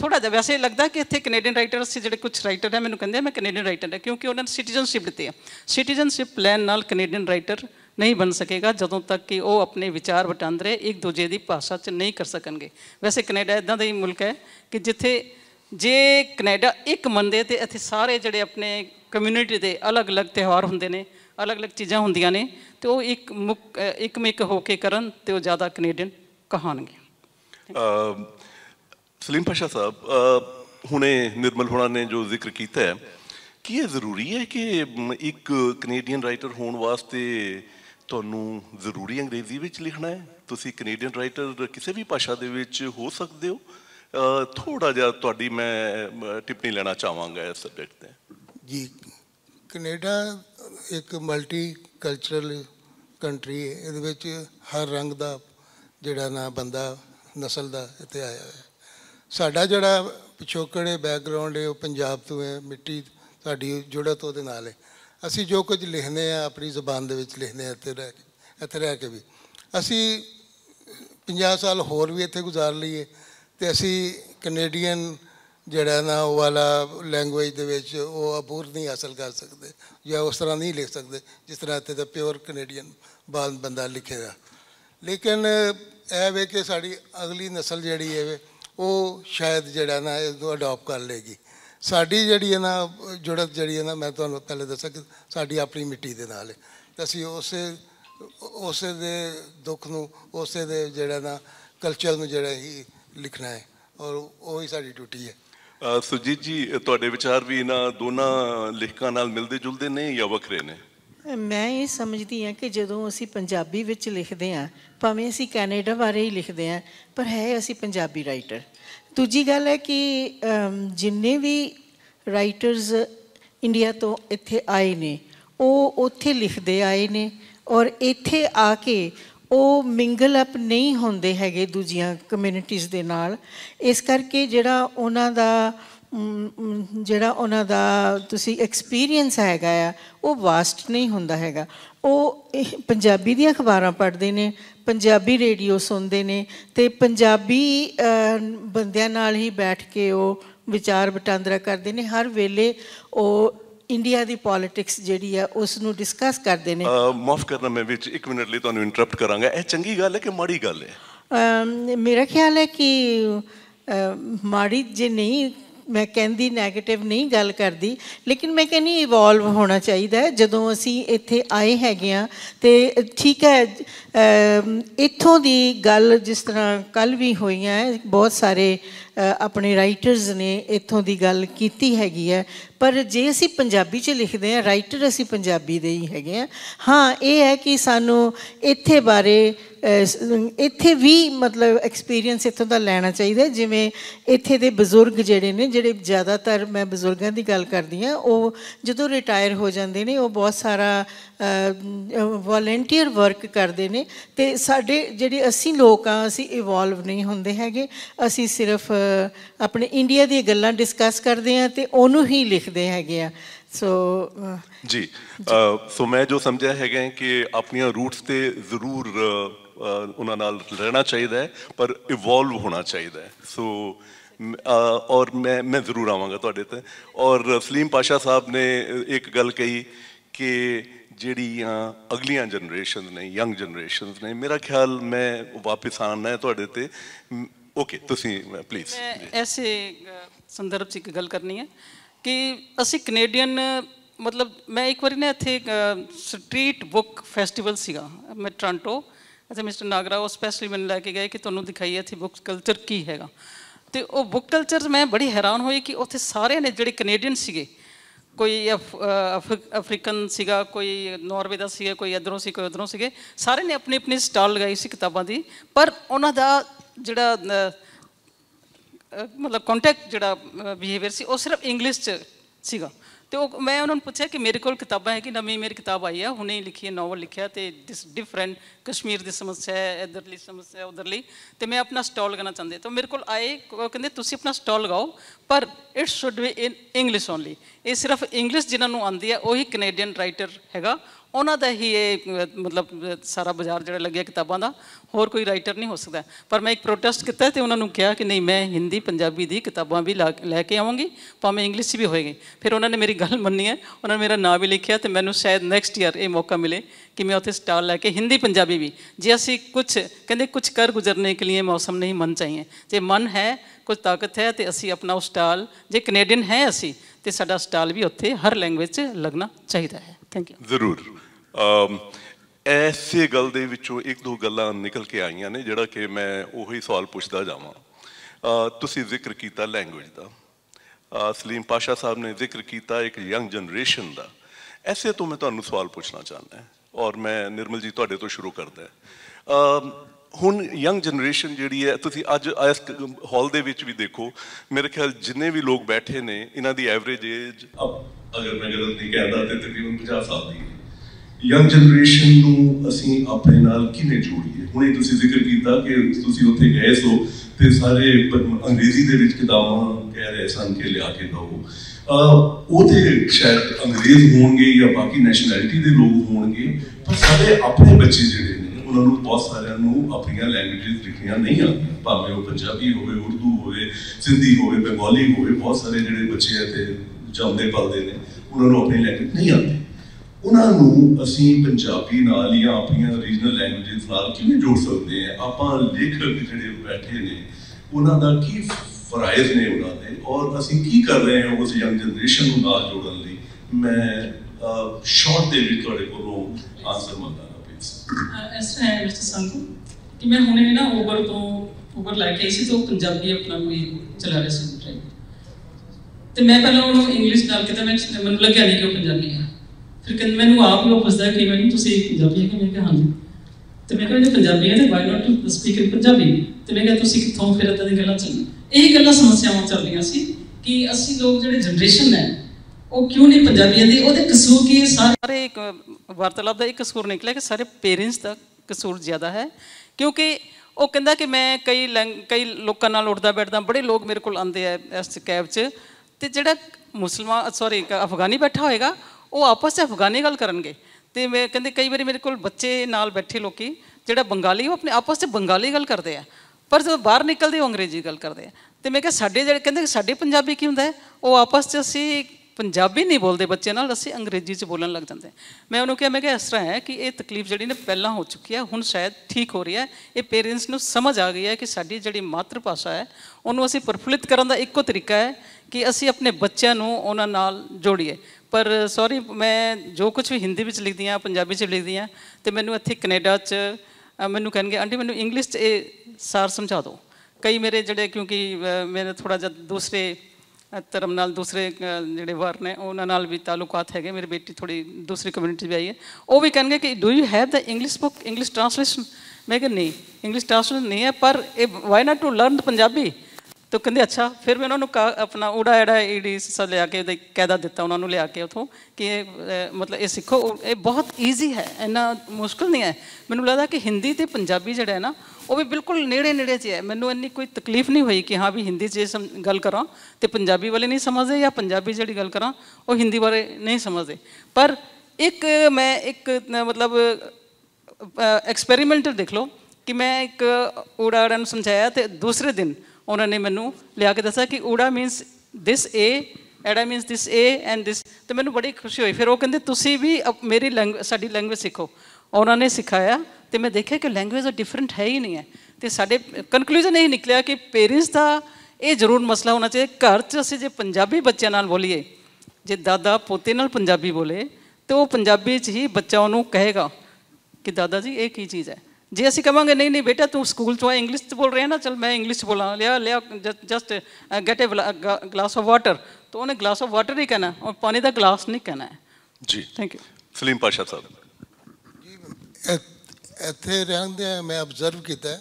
ਥੋੜਾ ਜਿਹਾ ਵੈਸੇ ਲੱਗਦਾ ਕਿ ਇੱਥੇ ਕੈਨੇਡੀਅਨ ਰਾਈਟਰ ਅਸੀਂ ਜਿਹੜੇ ਕੁਝ ਰਾਈਟਰ ਹੈ ਮੈਨੂੰ ਕਹਿੰਦੇ ਮੈਂ ਕੈਨੇਡੀਅਨ ਰਾਈਟਰ ਹਾਂ ਕਿਉਂਕਿ ਉਹਨਾਂ ਨੇ ਸਿਟੀਜ਼ਨਸ਼ਿਪ ਦਿੱਤੀ ਹੈ ਸਿਟੀਜ਼ਨਸ਼ਿਪ ਪਲਾਨ ਨਾਲ ਕੈਨੇਡੀਅਨ ਰਾਈਟਰ ਨਹੀਂ ਬਣ ਸਕੇਗਾ ਜਦੋਂ ਤੱਕ ਕਿ ਉਹ ਆਪਣੇ ਵਿਚਾਰ ਵਟਾਂਦਰੇ ਇੱਕ ਦੂਜੇ ਦੀ ਭਾਸ਼ਾ 'ਚ ਨਹੀਂ ਕਰ ਸਕਣਗੇ ਵੈਸੇ ਕੈਨੇਡਾ ਇਦਾਂ ਦਾ ਹੀ ਮੁਲਕ ਹੈ ਕਿ ਜਿੱਥੇ ਜੇ ਕੈਨੇਡਾ ਇੱਕ ਮੰਦੇ ਤੇ ਇੱਥੇ ਸਾਰੇ ਜਿਹੜੇ ਆਪਣੇ ਕਮਿਊਨਿਟੀ ਦੇ ਅਲੱਗ-ਅਲੱਗ ਤਿਉਹਾਰ ਹੁੰਦੇ ਨੇ ਅਲੱਗ-ਅਲੱਗ ਚੀਜ਼ਾਂ ਹੁੰਦੀਆਂ ਨੇ ਤੇ ਉਹ ਇੱਕ ਇੱਕ ਮਿੱਕ ਹੋ ਕੇ ਕਰਨ ਤੇ ਉਹ ਜ਼ਿਆਦਾ ਕੈਨੇਡੀਅਨ ਕਹਾਣਗੇ ਸਲੀਮ ਪਾਸ਼ਾ ਸਾਹਿਬ ਹੁਣੇ ਨਿਰਮਲ ਹੋਣਾ ਨੇ ਜੋ ਜ਼ਿਕਰ ਕੀਤਾ ਹੈ ਕੀ ਇਹ ਜ਼ਰੂਰੀ ਹੈ ਕਿ ਇੱਕ ਕੈਨੇਡੀਅਨ ਰਾਈਟਰ ਹੋਣ ਵਾਸਤੇ ਤੁਹਾਨੂੰ ਜ਼ਰੂਰੀ ਅੰਗਰੇਜ਼ੀ ਵਿੱਚ ਲਿਖਣਾ ਹੈ ਤੁਸੀਂ ਕੈਨੇਡੀਅਨ ਰਾਈਟਰ ਕਿਸੇ ਵੀ ਭਾਸ਼ਾ ਦੇ ਵਿੱਚ ਹੋ ਸਕਦੇ ਹੋ ਥੋੜਾ ਜਿਹਾ ਤੁਹਾਡੀ ਮੈਂ ਟਿੱਪਣੀ ਲੈਣਾ ਚਾਹਾਂਗਾ ਇਸ ਸਬਜੈਕਟ ਤੇ ਜੀ ਕੈਨੇਡਾ ਇੱਕ ਮਲਟੀ ਕਲਚਰਲ ਕੰਟਰੀ ਹੈ ਇਹਦੇ ਵਿੱਚ ਹਰ ਰੰਗ ਦਾ ਜਿਹੜਾ ਨਾ ਬੰਦਾ ਨਸਲ ਦਾ ਇੱਥੇ ਆਇਆ ਹੈ ਸਾਡਾ ਜਿਹੜਾ ਪਿਛੋਕੜ ਹੈ ਬੈਕਗ੍ਰਾਉਂਡ ਹੈ ਉਹ ਪੰਜਾਬ ਤੋਂ ਹੈ ਮਿੱਟੀ ਸਾਡੀ ਜੁੜਤ ਉਹਦੇ ਨਾਲ ਹੈ ਅਸੀਂ ਜੋ ਕੁਝ ਲਿਖਨੇ ਆ ਆਪਣੀ ਜ਼ੁਬਾਨ ਦੇ ਵਿੱਚ ਲਿਖਨੇ ਆ ਇੱਥੇ ਰਹਿ ਕੇ ਇੱਥੇ ਰਹਿ ਕੇ ਵੀ ਅਸੀਂ 50 ਸਾਲ ਹੋਰ ਵੀ ਇੱਥੇ ਗੁਜ਼ਾਰ ਲਈਏ ਤੇ ਅਸੀਂ ਕੈਨੇਡੀਅਨ ਜਿਹੜਾ ਨਾ ਉਹ ਵਾਲਾ ਲੈਂਗੁਏਜ ਦੇ ਵਿੱਚ ਉਹ ਅਪੂਰ ਨਹੀਂ ਹਾਸਲ ਕਰ ਸਕਦੇ ਜਾਂ ਉਸ ਤਰ੍ਹਾਂ ਨਹੀਂ ਲਿਖ ਸਕਦੇ ਜਿਸ ਤਰ੍ਹਾਂ ਇੱਥੇ ਦਾ ਪਿਓਰ ਕੈਨੇਡੀਅਨ ਬੰਦਾ ਲਿਖੇਗਾ ਲੇਕਿਨ ਇਹ ਵੇ ਕਿ ਸਾਡੀ ਅਗਲੀ ਨਸਲ ਜਿਹੜੀ ਹੈ ਉਹ ਸ਼ਾਇਦ ਜਿਹੜਾ ਨਾ ਇਹ ਤੋਂ ਅਡਾਪਟ ਕਰ ਲੇਗੀ ਸਾਡੀ ਜਿਹੜੀ ਹੈ ਨਾ ਜੁੜਤ ਜਿਹੜੀ ਹੈ ਨਾ ਮੈਂ ਤੁਹਾਨੂੰ ਪਹਿਲੇ ਦੱਸਿਆ ਕਿ ਸਾਡੀ ਆਪਣੀ ਮਿੱਟੀ ਦੇ ਨਾਲ ਹੈ ਅਸੀਂ ਉਸੇ ਉਸੇ ਦੇ ਦੁੱਖ ਨੂੰ ਉਸੇ ਦੇ ਜਿਹੜਾ ਨਾ ਕਲਚਰ ਨੂੰ ਜਿਹੜਾ ਹੀ ਲਿਖਣਾ ਹੈ ਔਰ ਉਹ ਹੀ ਸਾਡੀ ਡਿਊਟੀ ਹੈ ਸੁਜੀਤ ਜੀ ਤੁਹਾਡੇ ਵਿਚਾਰ ਵੀ ਇਹਨਾਂ ਦੋਨਾਂ ਲੇਖਕਾਂ ਨਾਲ ਮਿਲਦੇ ਜੁਲਦੇ ਨੇ ਜਾਂ ਵੱਖਰੇ ਨੇ ਮੈਂ ਇਹ ਸਮਝਦੀ ਹਾਂ ਕਿ ਜਦੋਂ ਅਸੀਂ ਪੰਜਾਬੀ ਵਿੱਚ ਲਿਖਦੇ ਹਾਂ ਭਾਵੇਂ ਅਸੀਂ ਕੈਨੇਡਾ ਬਾਰੇ ਹੀ ਲਿਖਦੇ ਹਾਂ ਪਰ ਹੈ ਅਸੀਂ ਪੰਜਾਬੀ ਰਾਈਟਰ ਦੂਜੀ ਗੱਲ ਹੈ ਕਿ ਜਿੰਨੇ ਵੀ ਰਾਈਟਰਸ ਇੰਡੀਆ ਤੋਂ ਇੱਥੇ ਆਏ ਨੇ ਉਹ ਉੱਥੇ ਲਿਖਦੇ ਆਏ ਨੇ ਔਰ ਇੱਥੇ ਆ ਕੇ ਉਹ ਮਿੰਗਲ ਅਪ ਨਹੀਂ ਹੁੰਦੇ ਹੈਗੇ ਦੂਜੀਆਂ ਕਮਿਊਨਿਟੀਆਂ ਦੇ ਨਾਲ ਇਸ ਕਰਕੇ ਜਿਹੜਾ ਉਹਨਾਂ ਦਾ ਜਿਹੜਾ ਉਹਨਾਂ ਦਾ ਤੁਸੀਂ ਐਕਸਪੀਰੀਅੰਸ ਹੈਗਾ ਆ ਉਹ ਵਾਸਟ ਨਹੀਂ ਹੁੰਦਾ ਹੈਗਾ ਉਹ ਪੰਜਾਬੀ ਦੀਆਂ ਖਬਰਾਂ ਪੜ੍ਹਦੇ ਨੇ ਪੰਜਾਬੀ ਰੇਡੀਓ ਸੁਣਦੇ ਨੇ ਤੇ ਪੰਜਾਬੀ ਬੰਦਿਆਂ ਨਾਲ ਹੀ ਬੈਠ ਕੇ ਉਹ ਵਿਚਾਰ ਵਟਾਂਦਰਾ ਕਰਦੇ ਨੇ ਹਰ ਵੇਲੇ ਉਹ ਇੰਡੀਆ ਦੀ ਪੋਲਿਟਿਕਸ ਜਿਹੜੀ ਆ ਉਸ ਨੂੰ ਡਿਸਕਸ ਕਰਦੇ ਨੇ ਮਾਫ ਕਰਨਾ ਮੈਂ ਵਿੱਚ 1 ਮਿੰਟ ਲਈ ਤੁਹਾਨੂੰ ਇੰਟਰਪਟ ਕਰਾਂਗਾ ਇਹ ਚੰਗੀ ਗੱਲ ਹੈ ਕਿ ਮਾੜੀ ਗੱਲ ਹੈ ਮੇਰਾ ਖਿਆਲ ਹੈ ਕਿ ਮਾੜੀ ਜੇ ਨਹੀਂ ਮੈਂ ਕਹਿੰਦੀ 네ਗੇਟਿਵ ਨਹੀਂ ਗੱਲ ਕਰਦੀ ਲੇਕਿਨ ਮੈਂ ਕਹਿੰਨੀ ਇਵੋਲਵ ਹੋਣਾ ਚਾਹੀਦਾ ਜਦੋਂ ਅਸੀਂ ਇੱਥੇ ਆਏ ਹੈਗੇ ਆ ਤੇ ਠੀਕ ਹੈ ਇੱਥੋਂ ਦੀ ਗੱਲ ਜਿਸ ਤਰ੍ਹਾਂ ਕੱਲ ਵੀ ਹੋਈਆਂ ਹੈ ਬਹੁਤ ਸਾਰੇ ਆਪਣੇ ਰਾਈਟਰਸ ਨੇ ਇੱਥੋਂ ਦੀ ਗੱਲ ਕੀਤੀ ਹੈਗੀ ਹੈ ਪਰ ਜੇ ਅਸੀਂ ਪੰਜਾਬੀ 'ਚ ਲਿਖਦੇ ਹਾਂ ਰਾਈਟਰ ਅਸੀਂ ਪੰਜਾਬੀ ਦੇ ਹੀ ਹੈਗੇ ਆ ਹਾਂ ਇਹ ਹੈ ਕਿ ਸਾਨੂੰ ਇੱਥੇ ਬਾਰੇ ਇੱਥੇ ਵੀ ਮਤਲਬ ਐਕਸਪੀਰੀਅੰਸ ਇੱਥੋਂ ਦਾ ਲੈਣਾ ਚਾਹੀਦਾ ਜਿਵੇਂ ਇੱਥੇ ਦੇ ਬਜ਼ੁਰਗ ਜਿਹੜੇ ਨੇ ਜਿਹੜੇ ਜ਼ਿਆਦਾਤਰ ਮੈਂ ਬਜ਼ੁਰਗਾਂ ਦੀ ਗੱਲ ਕਰਦੀ ਆ ਉਹ ਜਦੋਂ ਰਿਟਾਇਰ ਹੋ ਜਾਂਦੇ ਨੇ ਉਹ ਬਹੁਤ ਸਾਰਾ ਵੋਲੰਟੀਅਰ ਵਰਕ ਕਰਦੇ ਨੇ ਨੇ ਤੇ ਸਾਡੇ ਜਿਹੜੇ ਅਸੀਂ ਲੋਕ ਆ ਅਸੀਂ ਇਵੋਲਵ ਨਹੀਂ ਹੁੰਦੇ ਹੈਗੇ ਅਸੀਂ ਸਿਰਫ ਆਪਣੇ ਇੰਡੀਆ ਦੀਆਂ ਗੱਲਾਂ ਡਿਸਕਸ ਕਰਦੇ ਆ ਤੇ ਉਹਨੂੰ ਹੀ ਲਿਖਦੇ ਹੈਗੇ ਆ ਸੋ ਜੀ ਸੋ ਮੈਂ ਜੋ ਸਮਝਿਆ ਹੈਗਾ ਕਿ ਆਪਣੀਆਂ ਰੂਟਸ ਤੇ ਜ਼ਰੂਰ ਉਹਨਾਂ ਨਾਲ ਰਹਿਣਾ ਚਾਹੀਦਾ ਹੈ ਪਰ ਇਵੋਲਵ ਹੋਣਾ ਚਾਹੀਦਾ ਹੈ ਸੋ ਔਰ ਮੈਂ ਮੈਂ ਜ਼ਰੂਰ ਆਵਾਂਗਾ ਤੁਹਾਡੇ ਤੇ ਔਰ ਸਲੀਮ ਪਾਸ਼ਾ ਸਾਹਿਬ ਨੇ ਇੱਕ ਗੱਲ ਕਹੀ ਕਿ ਜਿਹੜੀਆਂ ਅਗਲੀਆਂ ਜਨਰੇਸ਼ਨਸ ਨੇ ਯੰਗ ਜਨਰੇਸ਼ਨਸ ਨੇ ਮੇਰਾ ਖਿਆਲ ਮੈਂ ਵਾਪਸ ਆਣਾ ਹੈ ਤੁਹਾਡੇ ਤੇ ਓਕੇ ਤੁਸੀਂ ਪਲੀਜ਼ ਐਸੇ ਸੰਦਰਭ 'ਚ ਇੱਕ ਗੱਲ ਕਰਨੀ ਹੈ ਕਿ ਅਸੀਂ ਕੈਨੇਡੀਅਨ ਮਤਲਬ ਮੈਂ ਇੱਕ ਵਾਰੀ ਨਾ ਇੱਥੇ ਸਟਰੀਟ ਬੁੱਕ ਫੈਸਟੀਵਲ ਸੀਗਾ ਮੈਂ ਟ੍ਰਾਂਟੋ ਅਸੀਂ ਮਿਸਟਰ ਨਾਗਰਾ ਉਹ ਸਪੈਸ਼ਲੀ ਮੈਨੂੰ ਲੈ ਕੇ ਗਏ ਕਿ ਤੁਹਾਨੂੰ ਦਿਖਾਈ ਇੱਥੇ ਬੁੱਕ ਕਲਚਰ ਕੀ ਹੈਗਾ ਤੇ ਉਹ ਬੁੱਕ ਕਲਚਰ ਮੈਂ ਬੜੀ ਹੈਰਾਨ ਹੋਈ ਕਿ ਉੱਥੇ ਸਾਰਿਆਂ ਨੇ ਜਿਹੜੇ ਕੈਨੇਡੀਅਨ ਸੀਗੇ ਕੋਈ ਅਫਰੀਕਨ ਸੀਗਾ ਕੋਈ ਨਾਰਵੇ ਦਾ ਸੀਗਾ ਕੋਈ ਇਧਰੋਂ ਸੀ ਕੋਈ ਉਧਰੋਂ ਸੀਗੇ ਸਾਰੇ ਨੇ ਆਪਣੀ ਆਪਣੀ ਸਟਾਲ ਲਗਾਈ ਸੀ ਕਿਤਾਬਾਂ ਦੀ ਪਰ ਉਹਨਾਂ ਦਾ ਜਿਹੜਾ ਮਤਲਬ ਕੰਟੈਕਟ ਜਿਹੜਾ ਬਿਹੇਵੀਅਰ ਸੀ ਉਹ ਸਿਰਫ ਇੰਗਲਿਸ਼ 'ਚ ਸੀਗਾ ਤੇ ਉਹ ਮੈਂ ਉਹਨਾਂ ਨੂੰ ਪੁੱਛਿਆ ਕਿ ਮੇਰੇ ਕੋਲ ਕਿਤਾਬਾਂ ਹੈ ਕਿ ਨਵੀਂ ਮੇਰੀ ਕਿਤਾਬ ਆਈ ਹੈ ਹੁਣੇ ਲਿਖੀ ਹੈ ਨੋਵਲ ਲਿਖਿਆ ਤੇ ਦਿਸ ਡਿਫਰੈਂਟ ਕਸ਼ਮੀਰ ਦੀ ਸਮੱਸਿਆ ਹੈ ਇਧਰਲੀ ਸਮੱਸਿਆ ਉਧਰਲੀ ਤੇ ਮੈਂ ਆਪਣਾ ਸਟਾਲ ਲਗਾਉਣਾ ਚਾਹੁੰਦੇ ਤਾਂ ਮੇਰੇ ਕੋਲ ਆਏ ਕਹਿੰਦੇ ਤੁਸੀਂ ਆਪਣਾ ਸਟਾਲ ਲਗਾਓ ਪਰ it should be in English only ਇਹ ਸਿਰਫ ਇੰਗਲਿਸ਼ ਜਿਨ੍ਹਾਂ ਨੂੰ ਆਉਂਦੀ ਹੈ ਉਹੀ ਕੈਨੇਡੀਅਨ ਰਾਈਟਰ ਹੈਗਾ ਉਹਨਾਂ ਦਾ ਹੀ ਇਹ ਮਤਲਬ ਸਾਰਾ ਬਾਜ਼ਾਰ ਜਿਹੜਾ ਲੱਗਿਆ ਕਿਤਾਬਾਂ ਦਾ ਹੋਰ ਕੋਈ ਰਾਈਟਰ ਨਹੀਂ ਹੋ ਸਕਦਾ ਪਰ ਮੈਂ ਇੱਕ ਪ੍ਰੋਟੈਸਟ ਕੀਤਾ ਤੇ ਉਹਨਾਂ ਨੂੰ ਕਿਹਾ ਕਿ ਨਹੀਂ ਮੈਂ ਹਿੰਦੀ ਪੰਜਾਬੀ ਦੀ ਕਿਤਾਬਾਂ ਵੀ ਲੈ ਕੇ ਆਵਾਂਗੀ ਭਾਵੇਂ ਇੰਗਲਿਸ਼ ਵੀ ਹੋਏਗੀ ਫਿਰ ਉਹਨਾਂ ਨੇ ਮੇਰੀ ਗੱਲ ਮੰਨੀ ਹੈ ਉਹਨਾਂ ਨੇ ਮੇਰਾ ਨਾਮ ਵੀ ਲਿਖਿਆ ਤੇ ਮੈਨੂੰ ਸ਼ਾਇਦ ਨੈਕਸਟ ਈਅਰ ਇਹ ਮੌਕਾ ਮਿਲੇ ਕਿ ਮੈਂ ਉੱਥੇ ਸਟਾਲ ਲੈ ਕੇ ਹਿੰਦੀ ਪੰਜਾਬੀ ਵੀ ਜੇ ਅਸੀਂ ਕੁਝ ਕਹਿੰਦੇ ਕੁਝ ਕਰ ਗੁਜ਼ਰਨੇ ਕੇ ਲਈ ਮੌਸਮ ਨਹੀਂ ਮਨ ਚਾਹੀਏ ਜੇ ਮਨ ਹੈ ਕੁਝ ਤਾਕਤ ਹੈ ਤੇ ਅਸੀਂ ਆਪਣਾ ਉਹ ਸਟਾਲ ਜੇ ਕੈਨੇਡੀਅਨ ਹੈ ਅਸੀਂ ਤੇ ਸਾਡਾ ਸਟਾਲ ਵੀ ਉੱਥੇ ਹਰ ਲੈਂਗੁਏਜ 'ਚ ਲੱਗਣਾ ਚਾਹੀਦਾ ਹੈ ਥੈਂਕ ਯੂ ਜ਼ਰੂਰ ਐਸੇ ਗੱਲ ਦੇ ਵਿੱਚੋਂ ਇੱਕ ਦੋ ਗੱਲਾਂ ਨਿਕਲ ਕੇ ਆਈਆਂ ਨੇ ਜਿਹੜਾ ਕਿ ਮੈਂ ਉਹੀ ਸਵਾਲ ਪੁੱਛਦਾ ਜਾਵਾਂ ਤੁਸੀਂ ਜ਼ਿਕਰ ਕੀਤਾ ਲੈਂਗੁਏਜ ਦਾ ਸਲੀਮ ਪਾਸ਼ਾ ਸਾਹਿਬ ਨੇ ਜ਼ਿਕਰ ਕੀਤਾ ਇੱਕ ਯੰਗ ਜਨਰੇਸ਼ਨ ਦਾ ਐਸੇ ਤੋਂ ਮੈਂ ਤੁਹਾਨੂੰ ਸਵਾਲ ਪੁੱਛਣਾ ਚਾਹੁੰਦਾ ਔਰ ਮੈਂ ਨਿਰਮਲ ਜੀ ਤੁਹਾਡੇ ਤੋਂ ਸ਼ੁਰੂ ਕਰਦਾ ਹਾਂ ਹੁਣ ਯੰਗ ਜਨਰੇਸ਼ਨ ਜਿਹੜੀ ਹੈ ਤੁਸੀਂ ਅੱਜ ਇਸ ਹਾਲ ਦੇ ਵਿੱਚ ਵੀ ਦੇਖੋ ਮੇਰੇ ਖਿਆਲ ਜਿੰਨੇ ਵੀ ਲੋਕ ਬੈਠੇ ਨੇ ਇਹਨਾਂ ਦੀ ਐਵਰੇਜ ਏਜ ਅਗਰ ਮੈਂ ਗਲਤ ਨਹੀਂ ਕਹਿੰਦਾ ਤੇ ਤਕਰੀਬਨ 50 ਸਾਲ ਦੀ ਯੰਗ ਜਨਰੇਸ਼ਨ ਨੂੰ ਅਸੀਂ ਆਪਣੇ ਨਾਲ ਕਿਵੇਂ ਜੋੜੀਏ ਹੁਣੇ ਤੁਸੀਂ ਜ਼ਿਕਰ ਕੀਤਾ ਕਿ ਤੁਸੀਂ ਉੱਥੇ ਗਏ ਸੋ ਤੇ ਸਾਰੇ ਅੰਗਰੇਜ਼ੀ ਦੇ ਵਿੱਚ ਕਿਤਾਬਾਂ ਕਹਿ ਰਹੇ ਸਨ ਕਿ ਲਿਆ ਕੇ ਦਿਓ ਉਹਦੇ ਸ਼ਾਇਦ ਅੰਗਰੇਜ਼ ਹੋਣਗੇ ਜਾਂ ਬਾਕੀ ਨੈਸ਼ਨੈਲਿਟੀ ਦੇ ਲੋਕ ਹੋਣਗੇ ਪਰ ਸਾਡੇ ਆਪਣੇ ਬੱਚੇ ਜਿਹੜੇ ਉਹਨਾਂ ਨੂੰ ਬਹੁਤ ਸਾਰਿਆਂ ਨੂੰ ਆਪਣੀਆਂ ਲੈਂਗੁਏਜਸ ਲਿਖੀਆਂ ਨਹੀਂ ਆਉਂਦੀਆਂ ਭਾਵੇਂ ਉਹ ਪੰਜਾਬੀ ਹੋਵੇ ਉਰਦੂ ਹੋਵੇ ਸਿੰਧੀ ਹੋਵੇ ਬੰਗਾਲੀ ਹੋਵੇ ਬਹੁਤ ਸਾਰੇ ਜਿਹੜੇ ਬੱਚੇ ਆ ਤੇ ਜੰਮਦੇ ਪਲਦੇ ਨੇ ਉਹਨਾਂ ਨੂੰ ਆਪਣੀ ਲੈਂਗੁਏਜ ਨਹੀਂ ਆਉਂਦੀ ਉਹਨਾਂ ਨੂੰ ਅਸੀਂ ਪੰਜਾਬੀ ਨਾਲ ਜਾਂ ਆਪਣੀਆਂ ਰੀਜਨਲ ਲੈਂਗੁਏਜਸ ਨਾਲ ਕਿਵੇਂ ਜੋੜ ਸਕਦੇ ਆ ਆਪਾਂ ਲੇਖਕ ਜਿਹੜੇ ਬੈਠੇ ਨੇ ਉਹਨਾਂ ਦਾ ਕੀ ਫਰਾਇਜ਼ ਨੇ ਉਹਨਾਂ ਦੇ ਔਰ ਅਸੀਂ ਕੀ ਕਰ ਰਹੇ ਹਾਂ ਉਸ ਯੰਗ ਜਨਰੇਸ਼ਨ ਨੂੰ ਨਾਲ ਜੋੜਨ ਲਈ ਮੈਂ ਸ਼ਾਰਟ ਦੇ ਵਿੱਚ ਤੁਹਾਡੇ ਕੋਲੋਂ ਆਨਸਰ ਮੰਗਦਾ ਇਸ ਤਰ੍ਹਾਂ ਹੈ ਮਿਸਟਰ ਸੰਧੂ ਕਿ ਮੈਂ ਹੁਣੇ ਵੀ ਨਾ ਓਵਰ ਤੋਂ ਓਵਰ ਲੈ ਕੇ ਆਈ ਸੀ ਤੋਂ ਪੰਜਾਬੀ ਆਪਣਾ ਕੋਈ ਚਲਾ ਰਿਹਾ ਸੀ ਟ੍ਰੇਨ ਤੇ ਮੈਂ ਪਹਿਲਾਂ ਉਹਨੂੰ ਇੰਗਲਿਸ਼ ਨਾਲ ਕਿਤੇ ਮੈਂ ਮੈਨੂੰ ਲੱਗਿਆ ਨਹੀਂ ਕਿ ਉਹ ਪੰਜਾਬੀ ਹੈ ਫਿਰ ਕਿ ਮੈਨੂੰ ਆਪ ਨੂੰ ਪੁੱਛਦਾ ਕਿ ਮੈਨੂੰ ਤੁਸੀਂ ਪੰਜਾਬੀ ਹੈ ਕਿ ਮੈਂ ਕਿਹਾ ਹਾਂਜੀ ਤੇ ਮੈਂ ਕਿਹਾ ਜੇ ਪੰਜਾਬੀ ਹੈ ਤੇ why not to speak in Punjabi ਤੇ ਮੈਂ ਕਿਹਾ ਤੁਸੀਂ ਕਿੱਥੋਂ ਫਿਰ ਇਦਾਂ ਦੀ ਗੱਲਾਂ ਚੱਲੀਆਂ ਇਹ ਗੱਲਾਂ ਸਮੱਸਿਆਵਾਂ ਚੱਲਦੀਆਂ ਸੀ ਕਿ ਅਸੀਂ ਲੋਕ ਜਿਹੜੇ ਜਨਰੇਸ਼ਨ ਹੈ ਉਹ ਕਿਉਂ ਨਹੀਂ ਪੰਜਾਬੀਆਂ ਦੀ ਉਹਦੇ ਕਸੂਰ ਕੀ ਸਾਰੇ ਇੱਕ ਵਰਤਲਬ ਦਾ ਇੱਕ ਕਸੂਰ ਨਿਕਲਿਆ ਕਿ ਸਾਰੇ ਪੇਰੈਂਟਸ ਦਾ ਕਸੂਰ ਜ਼ਿਆਦਾ ਹੈ ਕਿਉਂਕਿ ਉਹ ਕਹਿੰਦਾ ਕਿ ਮੈਂ ਕਈ ਕਈ ਲੋਕਾਂ ਨਾਲ ਉੱਠਦਾ ਬੈਠਦਾ ਬੜੇ ਲੋਕ ਮੇਰੇ ਕੋਲ ਆਉਂਦੇ ਆ ਇਸ ਕੈਬ 'ਚ ਤੇ ਜਿਹੜਾ ਮੁਸਲਮਾਨ ਸੌਰੀ ਅਫਗਾਨੀ ਬੈਠਾ ਹੋਏਗਾ ਉਹ ਆਪਸ 'ਚ ਅਫਗਾਨੀ ਗੱਲ ਕਰਨਗੇ ਤੇ ਮੈਂ ਕਹਿੰਦੇ ਕਈ ਵਾਰੀ ਮੇਰੇ ਕੋਲ ਬੱਚੇ ਨਾਲ ਬੈਠੇ ਲੋਕੀ ਜਿਹੜਾ ਬੰਗਾਲੀ ਉਹ ਆਪਣੇ ਆਪਸ 'ਚ ਬੰਗਾਲੀ ਗੱਲ ਕਰਦੇ ਆ ਪਰ ਜਦੋਂ ਬਾਹਰ ਨਿਕਲਦੇ ਉਹ ਅੰਗਰੇਜ਼ੀ ਗੱਲ ਕਰਦੇ ਆ ਤੇ ਮੈਂ ਕਿਹਾ ਸਾਡੇ ਜਿਹੜੇ ਕਹਿੰਦੇ ਸਾਡੇ ਪੰਜਾਬੀ ਕੀ ਹੁੰਦਾ ਉਹ ਆਪਸ 'ਚ ਅਸੀਂ ਪੰਜਾਬੀ ਨਹੀਂ ਬੋਲਦੇ ਬੱਚੇ ਨਾਲ ਅਸੀਂ ਅੰਗਰੇਜ਼ੀ 'ਚ ਬੋਲਣ ਲੱਗ ਜਾਂਦੇ ਮੈਂ ਉਹਨੂੰ ਕਿਹਾ ਮੈਂ ਕਿਹਾ ਇਸ ਤਰ੍ਹਾਂ ਹੈ ਕਿ ਇਹ ਤਕਲੀਫ ਜਿਹੜੀ ਨੇ ਪਹਿਲਾਂ ਹੋ ਚੁੱਕੀ ਹੈ ਹੁਣ ਸ਼ਾਇਦ ਠੀਕ ਹੋ ਰਹੀ ਹੈ ਇਹ ਪੇਰੈਂਟਸ ਨੂੰ ਸਮਝ ਆ ਗਈ ਹੈ ਕਿ ਸਾਡੀ ਜਿਹੜੀ ਮਾਤਰ ਭਾਸ਼ਾ ਹੈ ਉਹਨੂੰ ਅਸੀਂ ਪਰਫੁੱਲਿਤ ਕਰਨ ਦਾ ਇੱਕੋ ਤਰੀਕਾ ਹੈ ਕਿ ਅਸੀਂ ਆਪਣੇ ਬੱਚਿਆਂ ਨੂੰ ਉਹਨਾਂ ਨਾਲ ਜੋੜੀਏ ਪਰ ਸੌਰੀ ਮੈਂ ਜੋ ਕੁਝ ਵੀ ਹਿੰਦੀ ਵਿੱਚ ਲਿਖਦੀ ਆ ਪੰਜਾਬੀ ਵਿੱਚ ਲਿਖਦੀ ਆ ਤੇ ਮੈਨੂੰ ਇੱਥੇ ਕੈਨੇਡਾ 'ਚ ਮੈਨੂੰ ਕਹਿੰਗੇ ਆਂਟੀ ਮੈਨੂੰ ਇੰਗਲਿਸ਼ 'ਚ ਇਹ ਸਾਰ ਸਮਝਾ ਦਿਓ ਕਈ ਮੇਰੇ ਜਿਹੜੇ ਕਿਉਂਕਿ ਮੈਨੇ ਥੋੜਾ ਜਿਹਾ ਦੂਸਰੇ ਧਰਮ ਨਾਲ ਦੂਸਰੇ ਜਿਹੜੇ ਵਰ ਨੇ ਉਹਨਾਂ ਨਾਲ ਵੀ ਤਾਲੁਕਾਤ ਹੈਗੇ ਮੇਰੀ ਬੇਟੀ ਥੋੜੀ ਦੂਸਰੀ ਕਮਿਊਨਿਟੀ ਵੀ ਆਈ ਹੈ ਉਹ ਵੀ ਕਹਿੰਗੇ ਕਿ do you have the English book English translation ਮੈਂ ਕਿ ਨਹੀਂ ਇੰਗਲਿਸ਼ ਟ੍ਰਾਂਸਲੇਸ਼ਨ ਨਹੀਂ ਹੈ ਪਰ ਇਹ why not to learn Punjabi ਤੋ ਕਹਿੰਦੇ ਅੱਛਾ ਫਿਰ ਮੈਂ ਉਹਨਾਂ ਨੂੰ ਆਪਣਾ ਉੜਾ ਜਿਹੜਾ ਈਡੀ ਸਾ ਲਿਆ ਕੇ ਕਾਇਦਾ ਦਿੱਤਾ ਉਹਨਾਂ ਨੂੰ ਲਿਆ ਕੇ ਉਥੋਂ ਕਿ ਮਤਲਬ ਇਹ ਸਿੱਖੋ ਇਹ ਬਹੁਤ ਈਜ਼ੀ ਹੈ ਇੰਨਾ ਮੁਸ਼ਕਲ ਨਹੀਂ ਹੈ ਮੈਨੂੰ ਲੱਗਦਾ ਕਿ ਹਿੰਦੀ ਤੇ ਪੰਜਾਬੀ ਜਿਹੜਾ ਹੈ ਨਾ ਉਹ ਵੀ ਬਿਲਕੁਲ ਨੇੜੇ ਨੇੜੇ 'ਚ ਹੈ ਮੈਨੂੰ ਇੰਨੀ ਕੋਈ ਤਕਲੀਫ ਨਹੀਂ ਹੋਈ ਕਿ ਹਾਂ ਵੀ ਹਿੰਦੀ 'ਚ ਗੱਲ ਕਰਾਂ ਤੇ ਪੰਜਾਬੀ ਵਾਲੇ ਨਹੀਂ ਸਮਝਦੇ ਜਾਂ ਪੰਜਾਬੀ ਜਿਹੜੀ ਗੱਲ ਕਰਾਂ ਉਹ ਹਿੰਦੀ ਬਾਰੇ ਨਹੀਂ ਸਮਝਦੇ ਪਰ ਇੱਕ ਮੈਂ ਇੱਕ ਮਤਲਬ ਐਕਸਪੈਰੀਮੈਂਟਲ ਦੇਖ ਲਓ ਕਿ ਮੈਂ ਇੱਕ ਉੜਾੜਨ ਸਮਝਾਇਆ ਤੇ ਦੂਸਰੇ ਦਿਨ ਉਹਨਾਂ ਨੇ ਮੈਨੂੰ ਲਿਆ ਕੇ ਦੱਸਿਆ ਕਿ ਊੜਾ ਮੀਨਸ ਥਿਸ ਏ ਐਡਾ means this a and this ਤੇ ਮੈਨੂੰ ਬੜੀ ਖੁਸ਼ੀ ਹੋਈ ਫਿਰ ਉਹ ਕਹਿੰਦੇ ਤੁਸੀਂ ਵੀ ਮੇਰੀ ਲੈਂਗੁਏਜ ਸਾਡੀ ਲੈਂਗੁਏਜ ਸਿੱਖੋ ਉਹਨਾਂ ਨੇ ਸਿਖਾਇਆ ਤੇ ਮੈਂ ਦੇਖਿਆ ਕਿ ਲੈਂਗੁਏਜ ਡਿਫਰੈਂਟ ਹੈ ਹੀ ਨਹੀਂ ਹੈ ਤੇ ਸਾਡੇ ਕਨਕਲੂਜਨ ਇਹ ਨਿਕਲਿਆ ਕਿ ਪੇਰੈਂਟਸ ਦਾ ਇਹ ਜ਼ਰੂਰ ਮਸਲਾ ਹੋਣਾ ਚਾਹੀਦਾ ਘਰ 'ਚ ਅਸੀਂ ਜੇ ਪੰਜਾਬੀ ਬੱਚਿਆਂ ਨਾਲ ਬੋਲੀਏ ਜੇ ਦਾਦਾ ਪੋਤੇ ਨਾਲ ਪੰਜਾਬੀ ਬੋਲੇ ਤੇ ਉਹ ਪੰਜਾਬੀ 'ਚ ਹੀ ਬੱਚਾ ਉਹਨੂੰ ਕਹੇਗਾ ਕਿ ਦਾਦਾ ਜੀ ਇਹ ਕੀ ਚੀਜ਼ ਹੈ ਜੇ ਅਸੀਂ ਕਵਾਂਗੇ ਨਹੀਂ ਨਹੀਂ ਬੇਟਾ ਤੂੰ ਸਕੂਲ ਤੋਂ ਆਇਆ ਇੰਗਲਿਸ਼ ਚ ਬੋਲ ਰਿਹਾ ਨਾ ਚਲ ਮੈਂ ਇੰਗਲਿਸ਼ ਚ ਬੋਲਾਂ ਲਿਆ ਲਿਆ just get a glass of water ਤਾਂ ਉਹਨੇ ਗਲਾਸ ਆਫ ਵਾਟਰ ਹੀ ਕਹਿਣਾ ਔਰ ਪਾਣੀ ਦਾ ਗਲਾਸ ਨਹੀਂ ਕਹਿਣਾ ਹੈ ਜੀ ਥੈਂਕ ਯੂ ਸਲੀਮ ਪਾਸ਼ਾ ਸਾਹਿਬ ਜੀ ਇੱਥੇ ਰਹਿੰਦੇ ਆ ਮੈਂ ਅਬਜ਼ਰਵ ਕੀਤਾ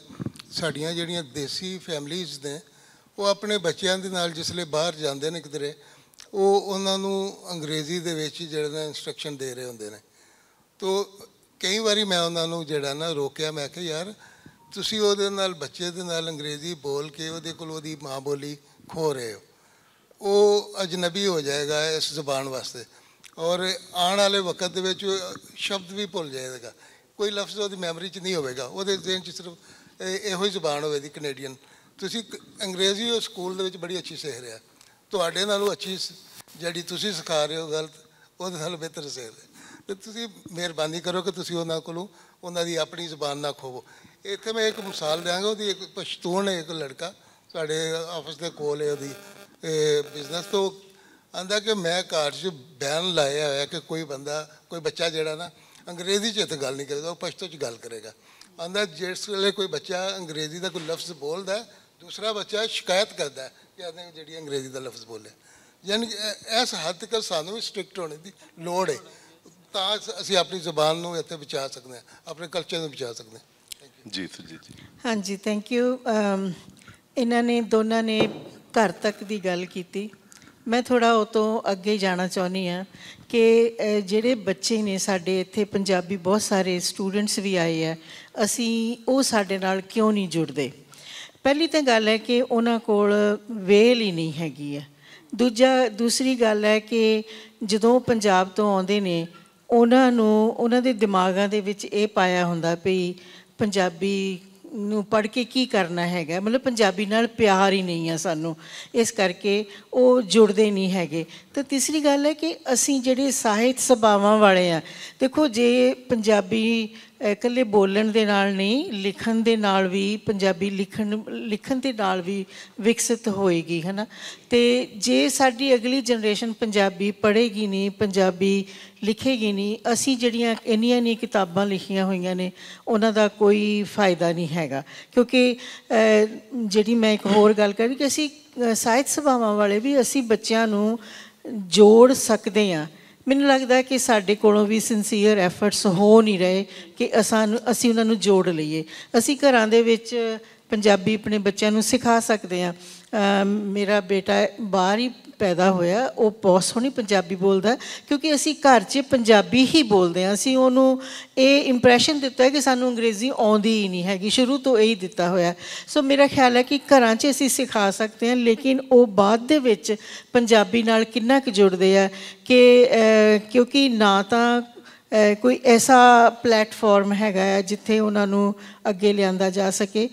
ਸਾਡੀਆਂ ਜਿਹੜੀਆਂ ਦੇਸੀ ਫੈਮਲੀਆਂ ਨੇ ਉਹ ਆਪਣੇ ਬੱਚਿਆਂ ਦੇ ਨਾਲ ਜਿਸਲੇ ਬਾਹਰ ਜਾਂਦੇ ਨੇ ਕਿਧਰੇ ਉਹ ਉਹਨਾਂ ਨੂੰ ਅੰਗਰੇਜ਼ੀ ਦੇ ਵਿੱਚ ਜਿਹੜਾ ਇਨਸਟਰਕਸ਼ਨ ਦੇ ਰਹੇ ਹੁੰਦੇ ਨੇ ਤੋ ਕਈ ਵਾਰੀ ਮੈਂ ਉਹਨਾਂ ਨੂੰ ਜਿਹੜਾ ਨਾ ਰੋਕਿਆ ਮੈਂ ਕਿਹਾ ਯਾਰ ਤੁਸੀਂ ਉਹਦੇ ਨਾਲ ਬੱਚੇ ਦੇ ਨਾਲ ਅੰਗਰੇਜ਼ੀ ਬੋਲ ਕੇ ਉਹਦੇ ਕੋਲ ਉਹਦੀ ਮਾਂ ਬੋਲੀ ਖੋ ਰਹੇ ਹੋ ਉਹ ਅਜਨਬੀ ਹੋ ਜਾਏਗਾ ਇਸ ਜ਼ਬਾਨ ਵਾਸਤੇ ਔਰ ਆਉਣ ਵਾਲੇ ਵਕਤ ਦੇ ਵਿੱਚ ਸ਼ਬਦ ਵੀ ਭੁੱਲ ਜਾਏਗਾ ਕੋਈ ਲਫ਼ਜ਼ ਉਹਦੀ ਮੈਮਰੀ 'ਚ ਨਹੀਂ ਹੋਵੇਗਾ ਉਹਦੇ ਜ਼ਿਹਨ 'ਚ ਸਿਰਫ ਇਹੋ ਹੀ ਜ਼ਬਾਨ ਹੋਵੇਗੀ ਕੈਨੇਡੀਅਨ ਤੁਸੀਂ ਅੰਗਰੇਜ਼ੀ ਉਹ ਸਕੂਲ ਦੇ ਵਿੱਚ ਬੜੀ ਅੱਛੀ ਸਿੱਖ ਰਿਹਾ ਤੁਹਾਡੇ ਨਾਲੋਂ ਅੱਛੀ ਜਿਹੜੀ ਤੁਸੀਂ ਸਿਖਾ ਰਹੇ ਹੋ ਗਲਤ ਉਹਦੇ ਨਾਲ ਬਿਹਤਰ ਸਿੱਖ ਰਿਹਾ ਤੇ ਤੁਸੀਂ ਮਿਹਰਬਾਨੀ ਕਰੋ ਕਿ ਤੁਸੀਂ ਉਹਨਾਂ ਕੋਲੋਂ ਉਹਨਾਂ ਦੀ ਆਪਣੀ ਜ਼ੁਬਾਨ ਨਾ ਖੋਵੋ ਇੱਥੇ ਮੈਂ ਇੱਕ ਮਿਸਾਲ ਦਿਆਂਗਾ ਉਹਦੀ ਇੱਕ ਪਸ਼ਤੂਨ ਹੈ ਇੱਕ ਲੜਕਾ ਸਾਡੇ ਆਫਿਸ ਦੇ ਕੋਲ ਹੈ ਉਹਦੀ ਬਿਜ਼ਨਸ ਤੋਂ ਆਂਦਾ ਕਿ ਮੈਂ ਘਰ 'ਚ ਬੈਨ ਲਾਇਆ ਹੋਇਆ ਕਿ ਕੋਈ ਬੰਦਾ ਕੋਈ ਬੱਚਾ ਜਿਹੜਾ ਨਾ ਅੰਗਰੇਜ਼ੀ 'ਚ ਇੱਥੇ ਗੱਲ ਨਹੀਂ ਕਰੇਗਾ ਉਹ ਪਸ਼ਤੂ 'ਚ ਗੱਲ ਕਰੇਗਾ ਆਂਦਾ ਜਿਸ ਵੇਲੇ ਕੋਈ ਬੱਚਾ ਅੰਗਰੇਜ਼ੀ ਦਾ ਕੋਈ ਲਫ਼ਜ਼ ਬੋਲਦਾ ਦੂਸਰਾ ਬੱਚਾ ਸ਼ਿਕਾਇਤ ਕਰਦਾ ਹੈ ਕਿ ਆਦਮੀ ਜਿਹੜੀ ਅੰਗਰੇਜ਼ੀ ਦਾ ਲਫ਼ਜ਼ ਬੋਲੇ ਯਾਨੀ ਇਸ ਹੱਦ ਤੱਕ ਸਾਨੂੰ ਵੀ ਸਟ੍ਰਿਕਟ ਹੋਣੇ ਦੀ ਲੋੜ ਹੈ ਤਾਂ ਅਸੀਂ ਆਪਣੀ ਜ਼ੁਬਾਨ ਨੂੰ ਇੱਥੇ ਬਚਾ ਸਕਦੇ ਹਾਂ ਆਪਣੇ ਕਲਚਰ ਨੂੰ ਬਚਾ ਸਕਦੇ ਹਾਂ ਜੀ ਜੀ ਜੀ ਹਾਂਜੀ ਥੈਂਕ ਯੂ ਇਹਨਾਂ ਨੇ ਦੋਨਾਂ ਨੇ ਘਰ ਤੱਕ ਦੀ ਗੱਲ ਕੀਤੀ ਮੈਂ ਥੋੜਾ ਉਹ ਤੋਂ ਅੱਗੇ ਜਾਣਾ ਚਾਹੁੰਦੀ ਆ ਕਿ ਜਿਹੜੇ ਬੱਚੇ ਨੇ ਸਾਡੇ ਇੱਥੇ ਪੰਜਾਬੀ ਬਹੁਤ ਸਾਰੇ ਸਟੂਡੈਂਟਸ ਵੀ ਆਏ ਆ ਅਸੀਂ ਉਹ ਸਾਡੇ ਨਾਲ ਕਿਉਂ ਨਹੀਂ ਜੁੜਦੇ ਪਹਿਲੀ ਤਾਂ ਗੱਲ ਹੈ ਕਿ ਉਹਨਾਂ ਕੋਲ ਵੇਲ ਹੀ ਨਹੀਂ ਹੈਗੀ ਆ ਦੂਜਾ ਦੂਸਰੀ ਗੱਲ ਹੈ ਕਿ ਜਦੋਂ ਪੰਜਾਬ ਤੋਂ ਆਉਂਦੇ ਨੇ ਉਹਨਾਂ ਨੂੰ ਉਹਨਾਂ ਦੇ ਦਿਮਾਗਾਂ ਦੇ ਵਿੱਚ ਇਹ ਪਾਇਆ ਹੁੰਦਾ ਵੀ ਪੰਜਾਬੀ ਨੂੰ ਪੜ੍ਹ ਕੇ ਕੀ ਕਰਨਾ ਹੈਗਾ ਮਤਲਬ ਪੰਜਾਬੀ ਨਾਲ ਪਿਆਰ ਹੀ ਨਹੀਂ ਆ ਸਾਨੂੰ ਇਸ ਕਰਕੇ ਉਹ ਜੁੜਦੇ ਨਹੀਂ ਹੈਗੇ ਤੇ ਤੀਸਰੀ ਗੱਲ ਹੈ ਕਿ ਅਸੀਂ ਜਿਹੜੇ ਸਾਹਿਤ ਸਭਾਵਾਂ ਵਾਲੇ ਆ ਦੇਖੋ ਜੇ ਪੰਜਾਬੀ ਇਕੱਲੇ ਬੋਲਣ ਦੇ ਨਾਲ ਨਹੀਂ ਲਿਖਣ ਦੇ ਨਾਲ ਵੀ ਪੰਜਾਬੀ ਲਿਖਣ ਲਿਖਣ ਦੇ ਨਾਲ ਵੀ ਵਿਕਸਿਤ ਹੋਏਗੀ ਹੈ ਨਾ ਤੇ ਜੇ ਸਾਡੀ ਅਗਲੀ ਜਨਰੇਸ਼ਨ ਪੰਜਾਬੀ ਪੜ੍ਹੇਗੀ ਨਹੀਂ ਪੰਜਾਬੀ ਲਿਖੇਗੀ ਨਹੀਂ ਅਸੀਂ ਜਿਹੜੀਆਂ ਇੰਨੀਆਂ ਨਹੀਂ ਕਿਤਾਬਾਂ ਲਿਖੀਆਂ ਹੋਈਆਂ ਨੇ ਉਹਨਾਂ ਦਾ ਕੋਈ ਫਾਇਦਾ ਨਹੀਂ ਹੈਗਾ ਕਿਉਂਕਿ ਜਿਹੜੀ ਮੈਂ ਇੱਕ ਹੋਰ ਗੱਲ ਕਰੀ ਕਿ ਅਸੀਂ ਸਾਹਿਤ ਸਭਾਵਾਂ ਵਾਲੇ ਵੀ ਅਸੀਂ ਬੱਚਿਆਂ ਨੂੰ ਜੋੜ ਸਕਦੇ ਹਾਂ ਮੈਨੂੰ ਲੱਗਦਾ ਕਿ ਸਾਡੇ ਕੋਲੋਂ ਵੀ ਸਿੰਸੀਅਰ ਐਫਰਟਸ ਹੋ ਨਹੀਂ ਰਹੇ ਕਿ ਅਸਾਂ ਅਸੀਂ ਉਹਨਾਂ ਨੂੰ ਜੋੜ ਲਈਏ ਅਸੀਂ ਘਰਾਂ ਦੇ ਵਿੱਚ ਪੰਜਾਬੀ ਆਪਣੇ ਬੱਚਿਆਂ ਨੂੰ ਸਿਖਾ ਸਕਦੇ ਆ ਮੇਰਾ ਬੇਟਾ ਬਾਹਰ ਹੀ ਪੈਦਾ ਹੋਇਆ ਉਹ ਬਹੁਤ ਸੋਹਣੀ ਪੰਜਾਬੀ ਬੋਲਦਾ ਕਿਉਂਕਿ ਅਸੀਂ ਘਰ 'ਚ ਪੰਜਾਬੀ ਹੀ ਬੋਲਦੇ ਹਾਂ ਅਸੀਂ ਉਹਨੂੰ ਇਹ ਇੰਪ੍ਰੈਸ਼ਨ ਦਿੱਤਾ ਹੈ ਕਿ ਸਾਨੂੰ ਅੰਗਰੇਜ਼ੀ ਆਉਂਦੀ ਹੀ ਨਹੀਂ ਹੈਗੀ ਸ਼ੁਰੂ ਤੋਂ ਇਹੀ ਦਿੱਤਾ ਹੋਇਆ ਸੋ ਮੇਰਾ ਖਿਆਲ ਹੈ ਕਿ ਘਰਾਂ 'ਚ ਅਸੀਂ ਸਿਖਾ ਸਕਦੇ ਹਾਂ ਲੇਕਿਨ ਉਹ ਬਾਅਦ ਦੇ ਵਿੱਚ ਪੰਜਾਬੀ ਨਾਲ ਕਿੰਨਾ ਕੁ ਜੁੜਦੇ ਆ ਕਿ ਕਿਉਂਕਿ ਨਾ ਤਾਂ ਕੋਈ ਐਸਾ ਪਲੇਟਫਾਰਮ ਹੈਗਾ ਜਿੱਥੇ ਉਹਨਾਂ ਨੂੰ ਅੱਗੇ ਲਿਆਂਦਾ ਜਾ ਸਕੇ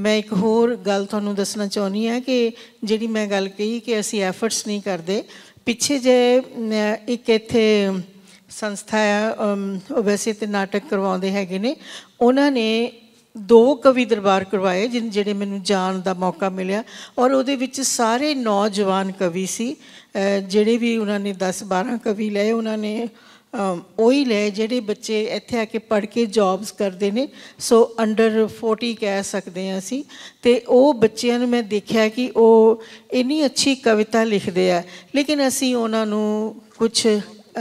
ਮੈਂ ਇੱਕ ਹੋਰ ਗੱਲ ਤੁਹਾਨੂੰ ਦੱਸਣਾ ਚਾਹੁੰਦੀ ਹਾਂ ਕਿ ਜਿਹੜੀ ਮੈਂ ਗੱਲ ਕਹੀ ਕਿ ਅਸੀਂ ਐਫਰਟਸ ਨਹੀਂ ਕਰਦੇ ਪਿੱਛੇ ਜੇ ਇੱਕ ਇੱਥੇ ਸੰਸਥਾ ਹੈ ਵੈਸੇ ਤੇ ਨਾਟਕ ਕਰਵਾਉਂਦੇ ਹੈਗੇ ਨੇ ਉਹਨਾਂ ਨੇ ਦੋ ਕਵੀ ਦਰਬਾਰ ਕਰਵਾਏ ਜਿਨ ਜਿਹੜੇ ਮੈਨੂੰ ਜਾਣ ਦਾ ਮੌਕਾ ਮਿਲਿਆ ਔਰ ਉਹਦੇ ਵਿੱਚ ਸਾਰੇ ਨੌਜਵਾਨ ਕਵੀ ਸੀ ਜਿਹੜੇ ਵੀ ਉਹਨਾਂ ਨੇ 10 12 ਕਵੀ ਲਏ ਉਹਨਾਂ ਨੇ ਉਹੀ ਲੈ ਜਿਹੜੇ ਬੱਚੇ ਇੱਥੇ ਆ ਕੇ ਪੜ੍ਹ ਕੇ ਜੌਬਸ ਕਰਦੇ ਨੇ ਸੋ ਅੰਡਰ 40 ਕਹਿ ਸਕਦੇ ਆ ਅਸੀਂ ਤੇ ਉਹ ਬੱਚਿਆਂ ਨੂੰ ਮੈਂ ਦੇਖਿਆ ਕਿ ਉਹ ਇੰਨੀ ਅੱਛੀ ਕਵਿਤਾ ਲਿਖਦੇ ਆ ਲੇਕਿਨ ਅਸੀਂ ਉਹਨਾਂ ਨੂੰ ਕੁਝ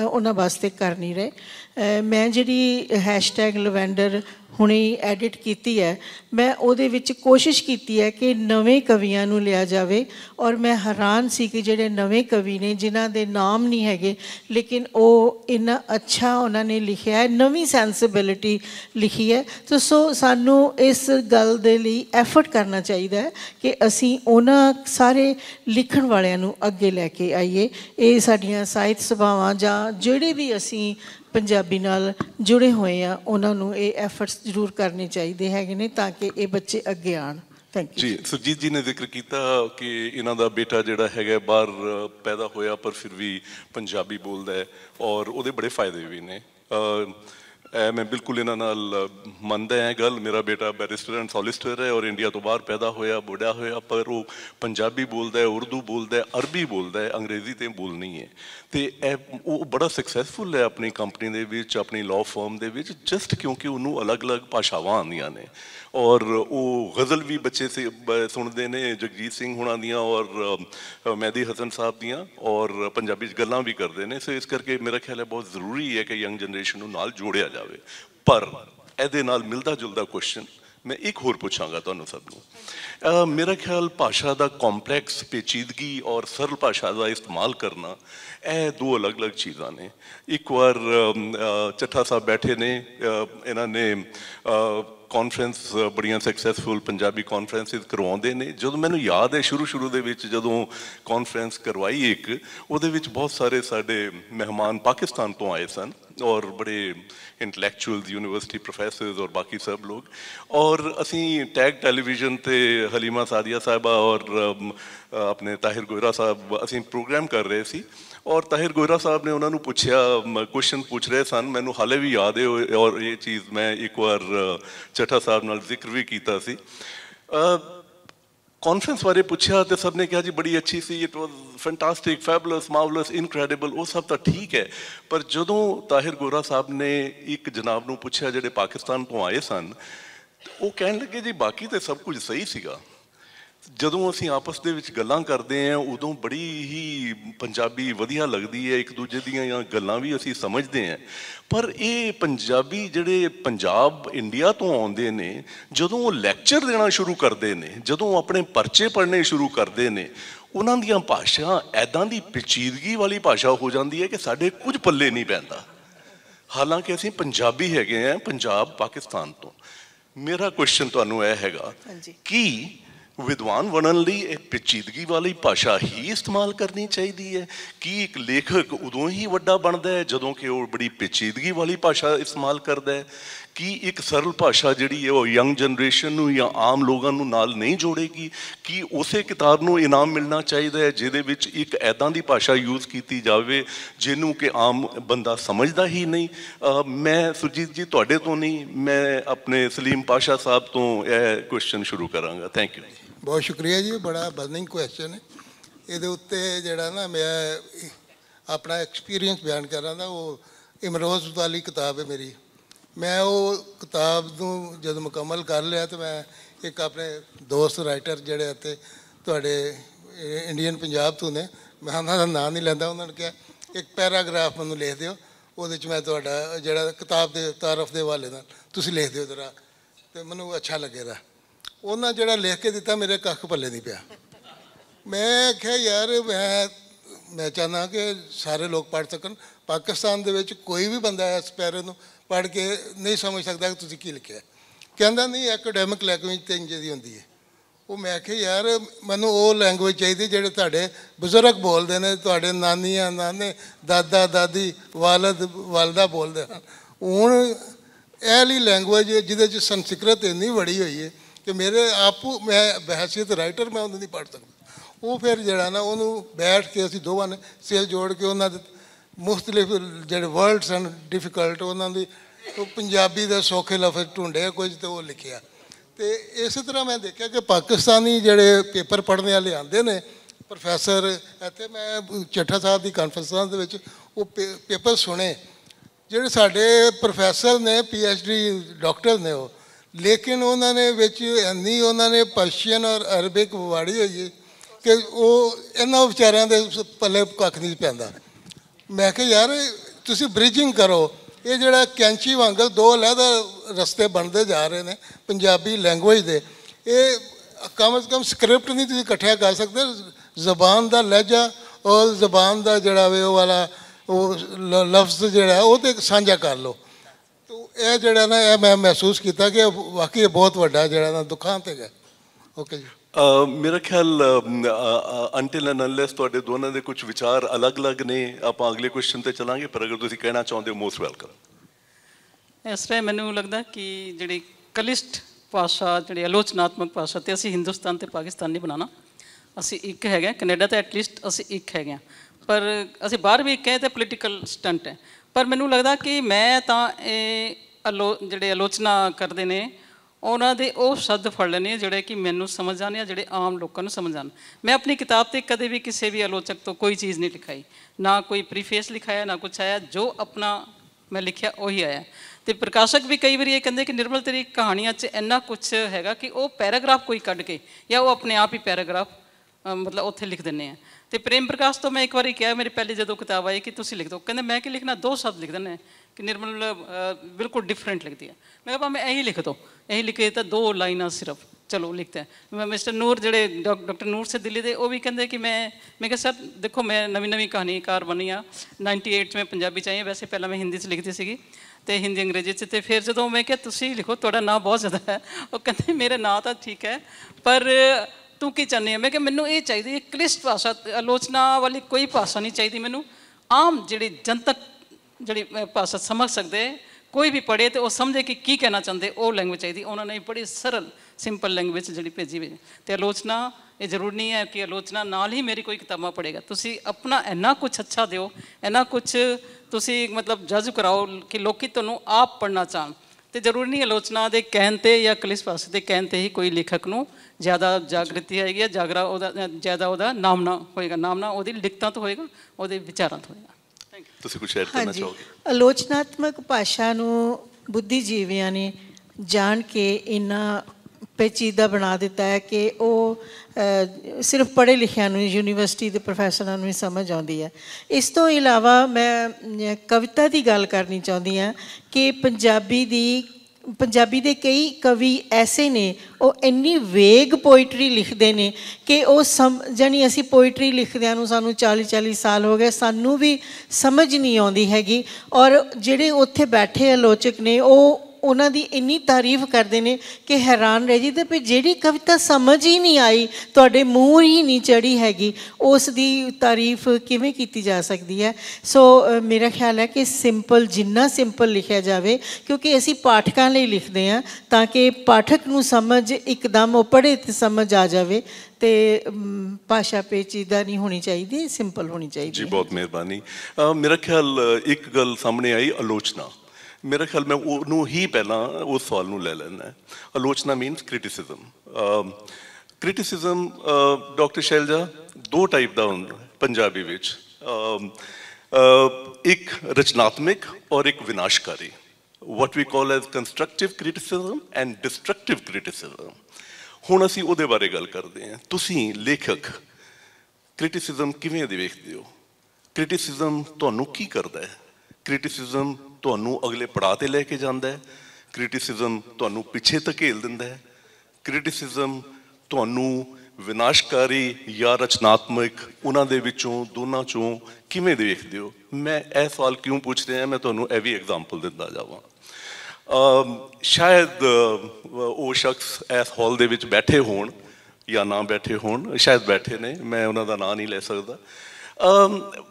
ਉਹਨਾਂ ਵਾਸਤੇ ਕਰ ਨਹੀਂ ਰਹੇ ਮੈਂ ਜਿਹੜੀ #lavender ਲਵੈਂਡਰ ਹੁਣੇ ਐਡਿਟ ਕੀਤੀ ਹੈ ਮੈਂ ਉਹਦੇ ਵਿੱਚ ਕੋਸ਼ਿਸ਼ ਕੀਤੀ ਹੈ ਕਿ ਨਵੇਂ ਕਵੀਆਂ ਨੂੰ ਲਿਆ ਜਾਵੇ ਔਰ ਮੈਂ ਹੈਰਾਨ ਸੀ ਕਿ ਜਿਹੜੇ ਨਵੇਂ ਕਵੀ ਨੇ ਜਿਨ੍ਹਾਂ ਦੇ ਨਾਮ ਨਹੀਂ ਹੈਗੇ ਲੇਕਿਨ ਉਹ ਇੰਨਾ ਅੱਛਾ ਉਹਨਾਂ ਨੇ ਲਿਖਿਆ ਹੈ ਨਵੀਂ ਸੈਂਸਿਬਿਲਿਟੀ ਲਿਖੀ ਹੈ ਸੋ ਸੋ ਸਾਨੂੰ ਇਸ ਗੱਲ ਦੇ ਲਈ ਐਫਰਟ ਕਰਨਾ ਚਾਹੀਦਾ ਹੈ ਕਿ ਅਸੀਂ ਉਹਨਾਂ ਸਾਰੇ ਲਿਖਣ ਵਾਲਿਆਂ ਨੂੰ ਅੱਗੇ ਲੈ ਕੇ ਆਈਏ ਇਹ ਸਾਡੀਆਂ ਸਾਹਿਤ ਸਭਾਵਾਂ ਜਾਂ ਜਿਹੜੇ ਵੀ ਅਸੀਂ ਪੰਜਾਬੀ ਨਾਲ ਜੁੜੇ ਹੋਏ ਆ ਉਹਨਾਂ ਨੂੰ ਇਹ ਐਫਰਟਸ ਜ਼ਰੂਰ ਕਰਨੇ ਚਾਹੀਦੇ ਹੈਗੇ ਨੇ ਤਾਂ ਕਿ ਇਹ ਬੱਚੇ ਅੱਗੇ ਆਣ ਥੈਂਕ ਯੂ ਜੀ ਸੁਰਜੀਤ ਜੀ ਨੇ ਜ਼ਿਕਰ ਕੀਤਾ ਕਿ ਇਹਨਾਂ ਦਾ ਬੇਟਾ ਜਿਹੜਾ ਹੈਗਾ ਬਾਹਰ ਪੈਦਾ ਹੋਇਆ ਪਰ ਫਿਰ ਵੀ ਪੰਜਾਬੀ ਬੋਲਦਾ ਹੈ ਔਰ ਉਹਦੇ ਬੜੇ ਫਾਇਦੇ ਵੀ ਨੇ ਮੈਂ ਬਿਲਕੁਲ ਇਹਨਾਂ ਨਾਲ ਮੰਨਦਾ ਹਾਂ ਗੱਲ ਮੇਰਾ ਬੇਟਾ ਬੈਰਿਸਟਰ ਐਂਡ ਸੋਲਿਸਟਰ ਹੈ ਔਰ ਇੰਡੀਆ ਤੋਂ ਬਾਹਰ ਪੈਦਾ ਹੋਇਆ ਬੁੱਢਾ ਹੋਇਆ ਪਰ ਉਹ ਪੰਜਾਬੀ ਬੋਲਦਾ ਹੈ ਉਰਦੂ ਬੋਲਦਾ ਹੈ ਅਰਬੀ ਬੋਲਦਾ ਹੈ ਅੰਗਰੇਜ਼ੀ ਤੇ ਬੋਲਣੀ ਹੈ ਤੇ ਉਹ ਬੜਾ ਸਕਸੈਸਫੁਲ ਹੈ ਆਪਣੀ ਕੰਪਨੀ ਦੇ ਵਿੱਚ ਆਪਣੀ ਲਾਅ ਫਰਮ ਦੇ ਵਿੱਚ ਜਸਟ ਕਿਉਂਕਿ ਉਹਨੂੰ ਅਲੱਗ-ਅਲੱਗ ਭਾਸ਼ਾਵਾਂ ਆਉਂਦੀਆਂ ਨੇ ਔਰ ਉਹ ਗਜ਼ਲ ਵੀ ਬੱਚੇ ਸੇ ਸੁਣਦੇ ਨੇ ਜਗਜੀਤ ਸਿੰਘ ਹੁਣਾਂ ਦੀਆਂ ਔਰ ਮਹਿਦੀ ਹਸਨ ਸਾਹਿਬ ਦੀਆਂ ਔਰ ਪੰਜਾਬੀ ਚ ਗੱਲਾਂ ਵੀ ਕਰਦੇ ਨੇ ਸੋ ਇਸ ਕਰਕੇ ਮੇਰਾ ਖਿਆਲ ਹੈ ਬਹੁਤ ਜ਼ਰੂਰੀ ਹੈ ਕਿ ਯੰਗ ਜਨਰੇਸ਼ਨ ਨੂੰ ਨਾਲ ਜੋੜਿਆ ਜਾਵੇ ਪਰ ਇਹਦੇ ਨਾਲ ਮਿਲਦਾ ਜੁਲਦਾ ਕੁਐਸਚਨ ਮੈਂ ਇੱਕ ਹੋਰ ਪੁੱਛਾਂਗਾ ਤੁਹਾਨੂੰ ਸਭ ਨੂੰ ਮੇਰਾ ਖਿਆਲ ਭਾਸ਼ਾ ਦਾ ਕੰਪਲੈਕਸ ਪੇਚੀਦਗੀ ਔਰ ਸਰਲ ਭਾਸ਼ਾ ਦਾ ਇਸਤੇਮਾਲ ਕਰਨਾ ਇਹ ਦੋ ਅਲੱਗ-ਅਲੱਗ ਚੀਜ਼ਾਂ ਨੇ ਇੱਕ ਵਾਰ ਚੱਠਾ ਸਾਹਿਬ ਬੈਠੇ ਨੇ ਇਹਨਾਂ ਨੇ ਕਾਨਫਰੰਸ ਬੜੀਆਂ ਸਕਸੈਸਫੁਲ ਪੰਜਾਬੀ ਕਾਨਫਰੰਸਿਸ ਕਰਵਾਉਂਦੇ ਨੇ ਜਦੋਂ ਮੈਨੂੰ ਯਾਦ ਹੈ ਸ਼ੁਰੂ ਸ਼ੁਰੂ ਦੇ ਵਿੱਚ ਜਦੋਂ ਕਾਨਫਰੰਸ ਕਰਵਾਈ ਇੱਕ ਉਹਦੇ ਵਿੱਚ ਬਹੁਤ ਸਾਰੇ ਸਾਡੇ ਮਹਿਮਾਨ ਪਾਕਿਸਤਾਨ ਤੋਂ ਆਏ ਸਨ ਔਰ ਬੜੇ ਇੰਟੈਲੈਕਚੁਅਲਸ ਯੂਨੀਵਰਸਿਟੀ ਪ੍ਰੋਫੈਸਰਸ ਔਰ ਬਾਕੀ ਸਭ ਲੋਗ ਔਰ ਅਸੀਂ ਟੈਗ ਟੈਲੀਵਿਜ਼ਨ ਤੇ ਹਲੀਮਾ ਸਾਦੀਆ ਸਾਹਿਬਾ ਔਰ ਆਪਣੇ ਤਾਹਿਰ ਗੋਇਰਾ ਸਾਹਿਬ ਅਸੀਂ ਪ੍ਰੋਗਰਾਮ ਕਰ ਰਹੇ ਸੀ ਔਰ ਤਾਹਿਰ ਗੋਇਰਾ ਸਾਹਿਬ ਨੇ ਉਹਨਾਂ ਨੂੰ ਪੁੱਛਿਆ ਕੁਐਸਚਨ ਪੁੱਛ ਰਹੇ ਸਨ ਮੈਨੂੰ ਹਾਲੇ ਵੀ ਯਾਦ ਹੈ ਔਰ ਇਹ ਚੀਜ਼ ਮੈਂ ਇੱਕ ਵਾਰ ਚਟਾ ਸਾਹਿਬ ਨਾਲ ਜ਼ਿਕਰ ਵੀ ਕੀਤਾ ਸੀ ਕਾਨਫਰੰਸ ਬਾਰੇ ਪੁੱਛਿਆ ਤੇ ਸਭ ਨੇ ਕਿਹਾ ਜੀ ਬੜੀ ਅੱਛੀ ਸੀ it was fantastic fabulous marvellous incredible ਉਹ ਸਭ ਤਾਂ ਠੀਕ ਹੈ ਪਰ ਜਦੋਂ ਤਾਹਿਰ ਗੋਰਾ ਸਾਹਿਬ ਨੇ ਇੱਕ ਜਨਾਬ ਨੂੰ ਪੁੱਛਿਆ ਜਿਹੜੇ ਪਾਕਿਸਤਾਨ ਤੋਂ ਆਏ ਸਨ ਉਹ ਕਹਿਣ ਲੱਗੇ ਜੀ ਬਾਕੀ ਤੇ ਸਭ ਕੁਝ ਸਹੀ ਸੀਗਾ ਜਦੋਂ ਅਸੀਂ ਆਪਸ ਦੇ ਵਿੱਚ ਗੱਲਾਂ ਕਰਦੇ ਆਂ ਉਦੋਂ ਬੜੀ ਹੀ ਪੰਜਾਬੀ ਵਧੀਆ ਲੱਗਦੀ ਹੈ ਇੱਕ ਦੂਜੇ ਦੀਆਂ ਗੱਲਾਂ ਵੀ ਅਸੀਂ ਸਮਝਦੇ ਆਂ ਪਰ ਇਹ ਪੰਜਾਬੀ ਜਿਹੜੇ ਪੰਜਾਬ ਇੰਡੀਆ ਤੋਂ ਆਉਂਦੇ ਨੇ ਜਦੋਂ ਉਹ ਲੈਕਚਰ ਦੇਣਾ ਸ਼ੁਰੂ ਕਰਦੇ ਨੇ ਜਦੋਂ ਆਪਣੇ ਪਰਚੇ ਪੜ੍ਹਨੇ ਸ਼ੁਰੂ ਕਰਦੇ ਨੇ ਉਹਨਾਂ ਦੀਆਂ ਭਾਸ਼ਾ ਐਦਾਂ ਦੀ ਪੇਚੀਦਗੀ ਵਾਲੀ ਭਾਸ਼ਾ ਹੋ ਜਾਂਦੀ ਹੈ ਕਿ ਸਾਡੇ ਕੁਝ ਪੱਲੇ ਨਹੀਂ ਪੈਂਦਾ ਹਾਲਾਂਕਿ ਅਸੀਂ ਪੰਜਾਬੀ ਹੈਗੇ ਆਂ ਪੰਜਾਬ ਪਾਕਿਸਤਾਨ ਤੋਂ ਮੇਰਾ ਕੁਐਸਚਨ ਤੁਹਾਨੂੰ ਇਹ ਹੈਗਾ ਕਿ ਵਿਦਵਾਨ ਬਣਨ ਲਈ ਇਹ ਪੇਚੀਦਗੀ ਵਾਲੀ ਭਾਸ਼ਾ ਹੀ ਇਸਤੇਮਾਲ ਕਰਨੀ ਚਾਹੀਦੀ ਹੈ ਕਿ ਇੱਕ ਲੇਖਕ ਉਦੋਂ ਹੀ ਵੱਡਾ ਬਣਦਾ ਹੈ ਜਦੋਂ ਕਿ ਉਹ ਬੜੀ ਪੇਚੀਦਗੀ ਵਾਲੀ ਭਾਸ਼ਾ ਇਸਤੇਮਾਲ ਕਰਦਾ ਹੈ ਕਿ ਇੱਕ ਸਰਲ ਭਾਸ਼ਾ ਜਿਹੜੀ ਹੈ ਉਹ ਯੰਗ ਜਨਰੇਸ਼ਨ ਨੂੰ ਜਾਂ ਆਮ ਲੋਕਾਂ ਨੂੰ ਨਾਲ ਨਹੀਂ ਜੋੜੇਗੀ ਕਿ ਉਸੇ ਕਿਤਾਬ ਨੂੰ ਇਨਾਮ ਮਿਲਣਾ ਚਾਹੀਦਾ ਹੈ ਜਿਹਦੇ ਵਿੱਚ ਇੱਕ ਐਦਾਂ ਦੀ ਭਾਸ਼ਾ ਯੂਜ਼ ਕੀਤੀ ਜਾਵੇ ਜਿਹਨੂੰ ਕਿ ਆਮ ਬੰਦਾ ਸਮਝਦਾ ਹੀ ਨਹੀਂ ਮੈਂ ਸੁਰਜੀਤ ਜੀ ਤੁਹਾਡੇ ਤੋਂ ਨਹੀਂ ਮੈਂ ਆਪਣੇ ਸਲੀਮ ਪਾਸ਼ਾ ਸਾਹਿਬ ਤੋਂ ਇਹ ਕੁਐਸਚਨ ਸ਼ੁਰੂ ਕਰਾਂਗਾ ਥੈਂਕ ਯੂ ਬਹੁਤ ਸ਼ੁਕਰੀਆ ਜੀ ਬੜਾ ਬਰਨਿੰਗ ਕੁਐਸਚਨ ਹੈ ਇਹਦੇ ਉੱਤੇ ਜਿਹੜਾ ਨਾ ਮੈਂ ਆਪਣਾ ਐਕਸਪੀਰੀਅੰਸ ਬਿਆਨ ਕਰ ਰਹਾ ਉਹ ਇਮਰੋਜ਼ ਵਾਲੀ ਕਿਤਾਬ ਹੈ ਮੇਰੀ ਮੈਂ ਉਹ ਕਿਤਾਬ ਨੂੰ ਜਦ ਮੁਕੰਮਲ ਕਰ ਲਿਆ ਤੇ ਮੈਂ ਇੱਕ ਆਪਣੇ ਦੋਸਤ ਰਾਈਟਰ ਜਿਹੜੇ ਅਤੇ ਤੁਹਾਡੇ ਇੰਡੀਅਨ ਪੰਜਾਬ ਤੋਂ ਨੇ ਮੈਂ ਉਹਨਾਂ ਦਾ ਨਾਮ ਨਹੀਂ ਲੈਂਦਾ ਉਹਨਾਂ ਨੇ ਕਿਹਾ ਇੱਕ ਪੈਰਾਗ੍ਰਾਫ ਮੈਨੂੰ ਲਿਖ ਦਿਓ ਉਹਦੇ ਵਿੱਚ ਮੈਂ ਤੁਹਾਡਾ ਜਿਹੜਾ ਕਿਤਾਬ ਦੇ ਤਾਰਫ ਦੇ ਹਵਾਲੇ ਨਾਲ ਤੁਸੀਂ ਲਿਖ ਦਿਓ ਜ਼ਰਾ ਤੇ ਮੈਨੂੰ ਅੱਛਾ ਲੱਗੇਗਾ ਉਹਨਾਂ ਜਿਹੜਾ ਲਿਖ ਕੇ ਦਿੱਤਾ ਮੇਰੇ ਕੱਖ ਪੱਲੇ ਨਹੀਂ ਪਿਆ ਮੈਂ ਕਿਹਾ ਯਾਰ ਮੈਂ ਮੈਂ ਚਾਹਨਾ ਕਿ ਸਾਰੇ ਲੋਕ ਪੜ ਸਕਣ ਪਾਕਿਸਤਾਨ ਦੇ ਵਿੱਚ ਕੋਈ ਵੀ ਬੰਦਾ ਇਸ ਪੈਰੇ ਨੂੰ ਪੜ ਕੇ ਨਹੀਂ ਸਮਝ ਸਕਦਾ ਕਿ ਤੁਸੀਂ ਕੀ ਲਿਖਿਆ ਕਹਿੰਦਾ ਨਹੀਂ ਐਕਡੈਮਿਕ ਲੈਂਗੁਏਜ ਤੇ ਇੰਜ ਦੀ ਹੁੰਦੀ ਹੈ ਉਹ ਮੈਂ ਕਿਹਾ ਯਾਰ ਮੈਨੂੰ ਉਹ ਲੈਂਗੁਏਜ ਚਾਹੀਦੀ ਜਿਹੜੇ ਤੁਹਾਡੇ ਬਜ਼ੁਰਗ ਬੋਲਦੇ ਨੇ ਤੁਹਾਡੇ ਨਾਨੀਆਂ ਨਾਨੇ ਦਾਦਾ ਦਾਦੀ ਵਾਲਦ ਵਾਲਦਾ ਬੋਲਦੇ ਹਨ ਹੁਣ ਇਹ ਲਈ ਲੈਂਗੁਏਜ ਜਿਹਦੇ ਚ ਸੰਸਕ੍ਰਿਤ ਇੰਨੀ ਵੜੀ ਹੋਈ ਹੈ ਤੇ ਮੇਰੇ ਆਪੂ ਮੈਂ ਬਹਿਸੀਤ ਰਾਈਟਰ ਮੈਂ ਉਹਨਾਂ ਦੀ ਪੜ ਸਕਦਾ ਉਹ ਫਿਰ ਜਿਹੜਾ ਨਾ ਉਹਨੂੰ ਬੈਠ ਕੇ ਅਸੀਂ ਦੋਵਾਂ ਨੇ ਸਿਰ ਜੋੜ ਕੇ ਉਹਨਾਂ ਦੇ ਮੁxtਲਿਫ ਜਿਹੜੇ ਵਰਡਸ ਹਨ ਡਿਫਿਕਲਟ ਉਹਨਾਂ ਦੀ ਉਹ ਪੰਜਾਬੀ ਦੇ ਸੌਖੇ ਲਫ਼ਜ਼ ਢੂੰਡੇ ਕੁਝ ਤੇ ਉਹ ਲਿਖਿਆ ਤੇ ਇਸੇ ਤਰ੍ਹਾਂ ਮੈਂ ਦੇਖਿਆ ਕਿ ਪਾਕਿਸਤਾਨੀ ਜਿਹੜੇ ਪੇਪਰ ਪੜ੍ਹਨ ਵਾਲੇ ਆਉਂਦੇ ਨੇ ਪ੍ਰੋਫੈਸਰ ਇੱਥੇ ਮੈਂ ਚੱਠਾ ਸਾਹਿਬ ਦੀ ਕਾਨਫਰੰਸਾਂ ਦੇ ਵਿੱਚ ਉਹ ਪੇਪਰ ਸੁਣੇ ਜਿਹੜੇ ਸਾਡੇ ਪ੍ਰੋਫੈਸਰ ਨੇ ਪੀਐਚਡੀ ਡਾਕਟਰ ਨੇ ਉਹ ਲੇਕਿਨ ਉਹਨਾਂ ਨੇ ਵਿੱਚ ਇੰਨੀ ਉਹਨਾਂ ਨੇ ਪਰਸ਼ੀਅਨ ਔਰ ਅਰਬਿਕ ਵਾੜੀ ਹੋਈ ਕਿ ਉਹ ਇਹਨਾਂ ਵਿਚਾਰਿਆਂ ਦੇ ਪੱਲੇ ਕੱਖ ਨਹੀਂ ਪੈਂਦਾ ਮੈਂ ਕਿਹਾ ਯਾਰ ਤੁਸੀਂ ਬ੍ਰਿਜਿੰਗ ਕਰੋ ਇਹ ਜਿਹੜਾ ਕੈਂਚੀ ਵਾਂਗਲ ਦੋ ਲਹਿਦਾ ਰਸਤੇ ਬਣਦੇ ਜਾ ਰਹੇ ਨੇ ਪੰਜਾਬੀ ਲੈਂਗੁਏਜ ਦੇ ਇਹ ਕਮ ਸੇ ਕਮ ਸਕ੍ਰਿਪਟ ਨਹੀਂ ਤੁਸੀਂ ਇਕੱਠਿਆ ਕਰ ਸਕਦੇ ਜ਼ਬਾਨ ਦਾ ਲਹਿਜਾ ਔਰ ਜ਼ਬਾਨ ਦਾ ਜਿਹੜਾ ਵੇ ਉਹ ਵਾਲਾ ਉਹ ਲਫ਼ਜ਼ ਜਿਹੜਾ ਉਹ ਤੇ ਸਾਂਝਾ ਕਰ ਲਓ ਤੋ ਇਹ ਜਿਹੜਾ ਨਾ ਇਹ ਮੈਂ ਮਹਿਸੂਸ ਕੀਤਾ ਕਿ ਵਾਕਈ ਬਹੁਤ ਵੱਡਾ ਜਿਹੜਾ ਨਾ ਦੁਖਾਂ ਤੇ ਹੈ ਓਕੇ ਜੀ ਮੇਰਾ ਖਿਆਲ ਅੰਟਿਲ ਐਂਡ ਅਨਲੈਸ ਤੁਹਾਡੇ ਦੋਨਾਂ ਦੇ ਕੁਝ ਵਿਚਾਰ ਅਲੱਗ-ਅਲੱਗ ਨੇ ਆਪਾਂ ਅਗਲੇ ਕੁਐਸਚਨ ਤੇ ਚਲਾਂਗੇ ਪਰ ਅਗਰ ਤੁਸੀਂ ਕਹਿਣਾ ਚਾਹੁੰਦੇ ਹੋ ਮੋਸਟ ਵੈਲਕਮ ਇਸ ਤਰ੍ਹਾਂ ਮੈਨੂੰ ਲੱਗਦਾ ਕਿ ਜਿਹੜੀ ਕਲਿਸ਼ਟ ਭਾਸ਼ਾ ਜਿਹੜੀ ਆਲੋਚਨਾਤਮਕ ਭਾਸ਼ਾ ਤੇ ਅਸੀਂ ਹਿੰਦੁਸਤਾਨ ਤੇ ਪਾਕਿਸਤਾਨ ਨਹੀਂ ਬਣਾਣਾ ਅਸੀਂ ਇੱਕ ਹੈਗੇ ਕੈਨੇਡਾ ਤੇ ਐਟਲੀਸਟ ਅਸੀਂ ਇੱਕ ਹੈਗੇ ਪਰ ਅਸੀਂ ਬਾਹਰ ਵੀ ਇੱਕ ਹੈ ਤੇ ਪੋਲੀਟੀਕਲ ਸਟੰਟ ਹੈ ਪਰ ਮੈਨੂੰ ਲੱਗਦਾ ਕਿ ਮੈਂ ਤਾਂ ਇਹ ਜਿਹੜੇ ਆਲੋਚਨਾ ਕਰਦੇ ਨੇ ਉਹਨਾਂ ਦੇ ਉਹ ਸ਼ਬਦ ਫੜ ਲੈਣੇ ਜਿਹੜੇ ਕਿ ਮੈਨੂੰ ਸਮਝ ਆਣੇ ਆ ਜਿਹੜੇ ਆਮ ਲੋਕਾਂ ਨੂੰ ਸਮਝ ਆਣ ਮੈਂ ਆਪਣੀ ਕਿਤਾਬ ਤੇ ਕਦੇ ਵੀ ਕਿਸੇ ਵੀ ਆਲੋਚਕ ਤੋਂ ਕੋਈ ਚੀਜ਼ ਨਹੀਂ ਲਿਖਾਈ ਨਾ ਕੋਈ ਪ੍ਰੀਫੇਸ ਲਿਖਾਇਆ ਨਾ ਕੁਝ ਆਇਆ ਜੋ ਆਪਣਾ ਮੈਂ ਲਿਖਿਆ ਉਹੀ ਆਇਆ ਤੇ ਪ੍ਰਕਾਸ਼ਕ ਵੀ ਕਈ ਵਾਰੀ ਇਹ ਕਹਿੰਦੇ ਕਿ ਨਿਰਮਲ ਤੇਰੀ ਕਹਾਣੀਆਂ 'ਚ ਇੰਨਾ ਕੁਝ ਹੈਗਾ ਕਿ ਉਹ ਪੈਰਾਗ੍ਰਾਫ ਕੋਈ ਕੱਢ ਕੇ ਜਾਂ ਉਹ ਆਪਣੇ ਆਪ ਹੀ ਪੈਰਾਗ੍ਰਾਫ ਮਤਲਬ ਉੱਥੇ ਲਿਖ ਦਿੰਨੇ ਆ ਤੇ ਪ੍ਰੇਮ ਪ੍ਰਕਾਸ਼ ਤੋਂ ਮੈਂ ਇੱਕ ਵਾਰੀ ਕਿਹਾ ਮੇਰੇ ਪਹਿਲੇ ਜਦੋਂ ਕਿਤਾਬ ਆਈ ਕਿ ਤੁਸੀਂ ਲਿਖ ਦਿਓ ਕਹਿੰਦੇ ਮੈਂ ਕੀ ਲਿਖਣਾ ਦੋ ਸ਼ਬਦ ਲਿਖ ਦਨੇ ਕਿ ਨਿਰਮਲ ਬਿਲਕੁਲ ਡਿਫਰੈਂਟ ਲਿਖਦੀ ਹੈ ਮੈਂ ਕਿਹਾ ਮੈਂ ਇਹੀ ਲਿਖ ਦੋ ਇਹੀ ਲਿਖੇ ਤਾਂ ਦੋ ਲਾਈਨਾਂ ਸਿਰਫ ਚਲੋ ਲਿਖਤੇ ਮੈਂ ਮਿਸਟਰ ਨੂਰ ਜਿਹੜੇ ਡਾਕਟਰ ਨੂਰ ਸੇ ਦਿੱਲੀ ਦੇ ਉਹ ਵੀ ਕਹਿੰਦੇ ਕਿ ਮੈਂ ਮੈਂ ਕਿਹਾ ਸਰ ਦੇਖੋ ਮੈਂ ਨਵੀਂ ਨਵੀਂ ਕਹਾਣੀਕਾਰ ਬਣੀ ਆ 98 ਵਿੱਚ ਪੰਜਾਬੀ ਚਾਹੀਏ ਵੈਸੇ ਪਹਿਲਾਂ ਮੈਂ ਹਿੰਦੀ ਚ ਲਿਖਦੀ ਸੀਗੀ ਤੇ ਹਿੰਦੀ ਅੰਗਰੇਜ਼ੀ ਚ ਤੇ ਫਿਰ ਜਦੋਂ ਮੈਂ ਕਿਹਾ ਤੁਸੀਂ ਲਿਖੋ ਤੁਹਾਡਾ ਨਾਮ ਬਹੁਤ ਜ਼ਿਆਦਾ ਹੈ ਉਹ ਕਹਿੰਦੇ ਮੇਰਾ ਨਾਮ ਤਾਂ ਠੀਕ ਹੈ ਪਰ ਤੂੰ ਕੀ ਚਾਹਨੀ ਹੈ ਮੈਂ ਕਿ ਮੈਨੂੰ ਇਹ ਚਾਹੀਦੀ ਹੈ ਕ੍ਰਿਸ਼ਟ ਭਾਸ਼ਾ ਆਲੋਚਨਾ ਵਾਲੀ ਕੋਈ ਭਾਸ਼ਾ ਨਹੀਂ ਚਾਹੀਦੀ ਮੈਨੂੰ ਆਮ ਜਿਹੜੀ ਜਨਤਕ ਜਿਹੜੀ ਭਾਸ਼ਾ ਸਮਝ ਸਕਦੇ ਕੋਈ ਵੀ ਪੜ੍ਹੇ ਤੇ ਉਹ ਸਮਝੇ ਕਿ ਕੀ ਕਹਿਣਾ ਚਾਹੁੰਦੇ ਉਹ ਲੈਂਗੁਏਜ ਚਾਹੀਦੀ ਉਹਨਾਂ ਨੇ ਬੜੀ ਸਰਲ ਸਿੰਪਲ ਲੈਂਗੁਏਜ ਜਿਹੜੀ ਭੇਜੀ ਹੋਈ ਤੇ ਆਲੋਚਨਾ ਇਹ ਜ਼ਰੂਰ ਨਹੀਂ ਹੈ ਕਿ ਆਲੋਚਨਾ ਨਾਲ ਹੀ ਮੇਰੀ ਕੋਈ ਕਿਤਾਬਾਂ ਪੜੇਗਾ ਤੁਸੀਂ ਆਪਣਾ ਇੰਨਾ ਕੁਝ ਅੱਛਾ ਦਿਓ ਇੰਨਾ ਕੁਝ ਤੁਸੀਂ ਮਤਲਬ ਜਜ ਕਰਾਓ ਕਿ ਲੋਕੀ ਤੁਹਾਨੂੰ ਆਪ ਪੜਨਾ ਚਾਹਣ ਤੇ ਜ਼ਰੂਰੀ ਨਹੀਂ ਆਲੋਚਨਾ ਦੇ ਕਹਿਣ ਤੇ ਜਾਂ ਕਲਿਸ ਪਾਸ ਦੇ ਕਹਿਣ ਤੇ ਹੀ ਕੋਈ ਲੇਖਕ ਨੂੰ ਜ਼ਿਆਦਾ ਜਾਗਰਤੀ ਆਏਗੀ ਜਾਂ ਜਾਗਰਾ ਉਹਦਾ ਜ਼ਿਆਦਾ ਉਹਦਾ ਨਾਮਨਾ ਹੋਏਗਾ ਨਾਮਨਾ ਉਹਦੀ ਲਿਖਤਾਂ ਤੋਂ ਹੋਏਗਾ ਉਹਦੇ ਵਿਚਾਰਾਂ ਤੋਂ ਹੋਏਗਾ ਤੁਸੀਂ ਕੁਝ ਸ਼ੇਅਰ ਕਰਨਾ ਚਾਹੋਗੇ ਆਲੋਚਨਾਤਮਕ ਭਾਸ਼ਾ ਨੂੰ ਬੁੱਧੀਜੀਵੀਆਂ ਨੇ ਜਾਣ ਕੇ ਇਨ੍ਹਾਂ ਪੇਚੀਦਾ ਬਣਾ ਦਿੱਤਾ ਹੈ ਕਿ ਉਹ ਸਿਰਫ ਪੜ੍ਹੇ ਲਿਖਿਆਂ ਨੂੰ ਯੂਨੀਵਰਸਿਟੀ ਦੇ ਪ੍ਰੋਫੈਸਰਾਂ ਨੂੰ ਹੀ ਸਮਝ ਆਉਂਦੀ ਹੈ ਇਸ ਤੋਂ ਇਲਾਵਾ ਮੈਂ ਕਵਿਤਾ ਦੀ ਗੱਲ ਕਰਨੀ ਚਾਹੁੰਦੀ ਹਾਂ ਕਿ ਪੰਜਾਬੀ ਦੀ ਪੰਜਾਬੀ ਦੇ ਕਈ ਕਵੀ ਐਸੇ ਨੇ ਉਹ ਇੰਨੀ ਵੇਗ ਪੋਇਟਰੀ ਲਿਖਦੇ ਨੇ ਕਿ ਉਹ ਜਾਨੀ ਅਸੀਂ ਪੋਇਟਰੀ ਲਿਖਦਿਆਂ ਨੂੰ ਸਾਨੂੰ 40 40 ਸਾਲ ਹੋ ਗਏ ਸਾਨੂੰ ਵੀ ਸਮਝ ਨਹੀਂ ਆਉਂਦੀ ਹੈਗੀ ਔਰ ਜਿਹੜੇ ਉੱਥੇ ਬੈਠੇ ਆਲੋਚਕ ਨੇ ਉਹ ਉਹਨਾਂ ਦੀ ਇੰਨੀ ਤਾਰੀਫ ਕਰਦੇ ਨੇ ਕਿ ਹੈਰਾਨ ਰਹਿ ਜੀ ਤੇ ਵੀ ਜਿਹੜੀ ਕਵਿਤਾ ਸਮਝ ਹੀ ਨਹੀਂ ਆਈ ਤੁਹਾਡੇ ਮੂੰਹ ਹੀ ਨਹੀਂ ਚੜੀ ਹੈਗੀ ਉਸ ਦੀ ਤਾਰੀਫ ਕਿਵੇਂ ਕੀਤੀ ਜਾ ਸਕਦੀ ਹੈ ਸੋ ਮੇਰਾ ਖਿਆਲ ਹੈ ਕਿ ਸਿੰਪਲ ਜਿੰਨਾ ਸਿੰਪਲ ਲਿਖਿਆ ਜਾਵੇ ਕਿਉਂਕਿ ਅਸੀਂ ਪਾਠਕਾਂ ਲਈ ਲਿਖਦੇ ਆ ਤਾਂ ਕਿ ਪਾਠਕ ਨੂੰ ਸਮਝ ਇੱਕਦਮ ਉਹ ਪੜ੍ਹੇ ਤੇ ਸਮਝ ਆ ਜਾਵੇ ਤੇ ਭਾਸ਼ਾ ਪੇਚੀਦਾ ਨਹੀਂ ਹੋਣੀ ਚਾਹੀਦੀ ਸਿੰਪਲ ਹੋਣੀ ਚਾਹੀਦੀ ਜੀ ਬਹੁਤ ਮਿਹਰਬਾਨੀ ਮੇਰਾ ਖਿਆਲ ਇੱਕ ਗੱਲ ਸਾਹਮਣੇ ਆਈ ਆਲੋਚਨਾ ਮੇਰੇ ਖਿਆਲ ਮੈਂ ਉਹਨੂੰ ਹੀ ਪਹਿਲਾਂ ਉਸ ਸਵਾਲ ਨੂੰ ਲੈ ਲੈਣਾ ਆਲੋਚਨਾ means criticism criticism doctor Shailja ਦੋ ਟਾਈਪ ਦਾ ਹੁੰਦਾ ਪੰਜਾਬੀ ਵਿੱਚ ਇੱਕ ਰਚਨਾਤਮਕ ਔਰ ਇੱਕ ਵਿਨਾਸ਼ਕਾਰੀ what we call as constructive criticism and destructive criticism ਹੁਣ ਅਸੀਂ ਉਹਦੇ ਬਾਰੇ ਗੱਲ ਕਰਦੇ ਹਾਂ ਤੁਸੀਂ ਲੇਖਕ ਕ੍ਰਿਟਿਸਿਜ਼ਮ ਕਿਵੇਂ ਦੇਖਦੇ ਹੋ ਕ੍ਰਿਟਿਸਿਜ਼ਮ ਤੁਹਾਨੂੰ ਕੀ ਕਰਦਾ ਹੈ ਕ੍ਰਿਟਿਸਿਜ਼ਮ ਤੁਹਾਨੂੰ ਅਗਲੇ ਪੜਾਅ ਤੇ ਲੈ ਕੇ ਜਾਂਦਾ ਹੈ ਕ੍ਰਿਟਿਸਿਜ਼ਮ ਤੁਹਾਨੂੰ ਪਿੱਛੇ ਧਕੇਲ ਦਿੰਦਾ ਹੈ ਕ੍ਰਿਟਿਸਿਜ਼ਮ ਤੁਹਾਨੂੰ ਵਿਨਾਸ਼ਕਾਰੀ ਜਾਂ ਰਚਨਾਤਮਕ ਉਹਨਾਂ ਦੇ ਵਿੱਚੋਂ ਦੋਨਾਂ ਚੋਂ ਕਿਵੇਂ ਦੇਖਦੇ ਹੋ ਮੈਂ ਇਹ ਸਵਾਲ ਕਿਉਂ ਪੁੱਛ ਰਿਹਾ ਮੈਂ ਤੁਹਾਨੂੰ ਇਹ ਵੀ ਐਗਜ਼ਾਮਪਲ ਦਿੰਦਾ ਜਾਵਾਂ ਸ਼ਾਇਦ ਉਹ ਸ਼ਖਸ ਇਸ ਹਾਲ ਦੇ ਵਿੱਚ ਬੈਠੇ ਹੋਣ ਜਾਂ ਨਾ ਬੈਠੇ ਹੋਣ ਸ਼ਾਇਦ ਬੈਠੇ ਨੇ ਮੈਂ ਉਹਨਾਂ ਦਾ ਨਾਂ ਨਹੀਂ ਲੈ ਸਕਦਾ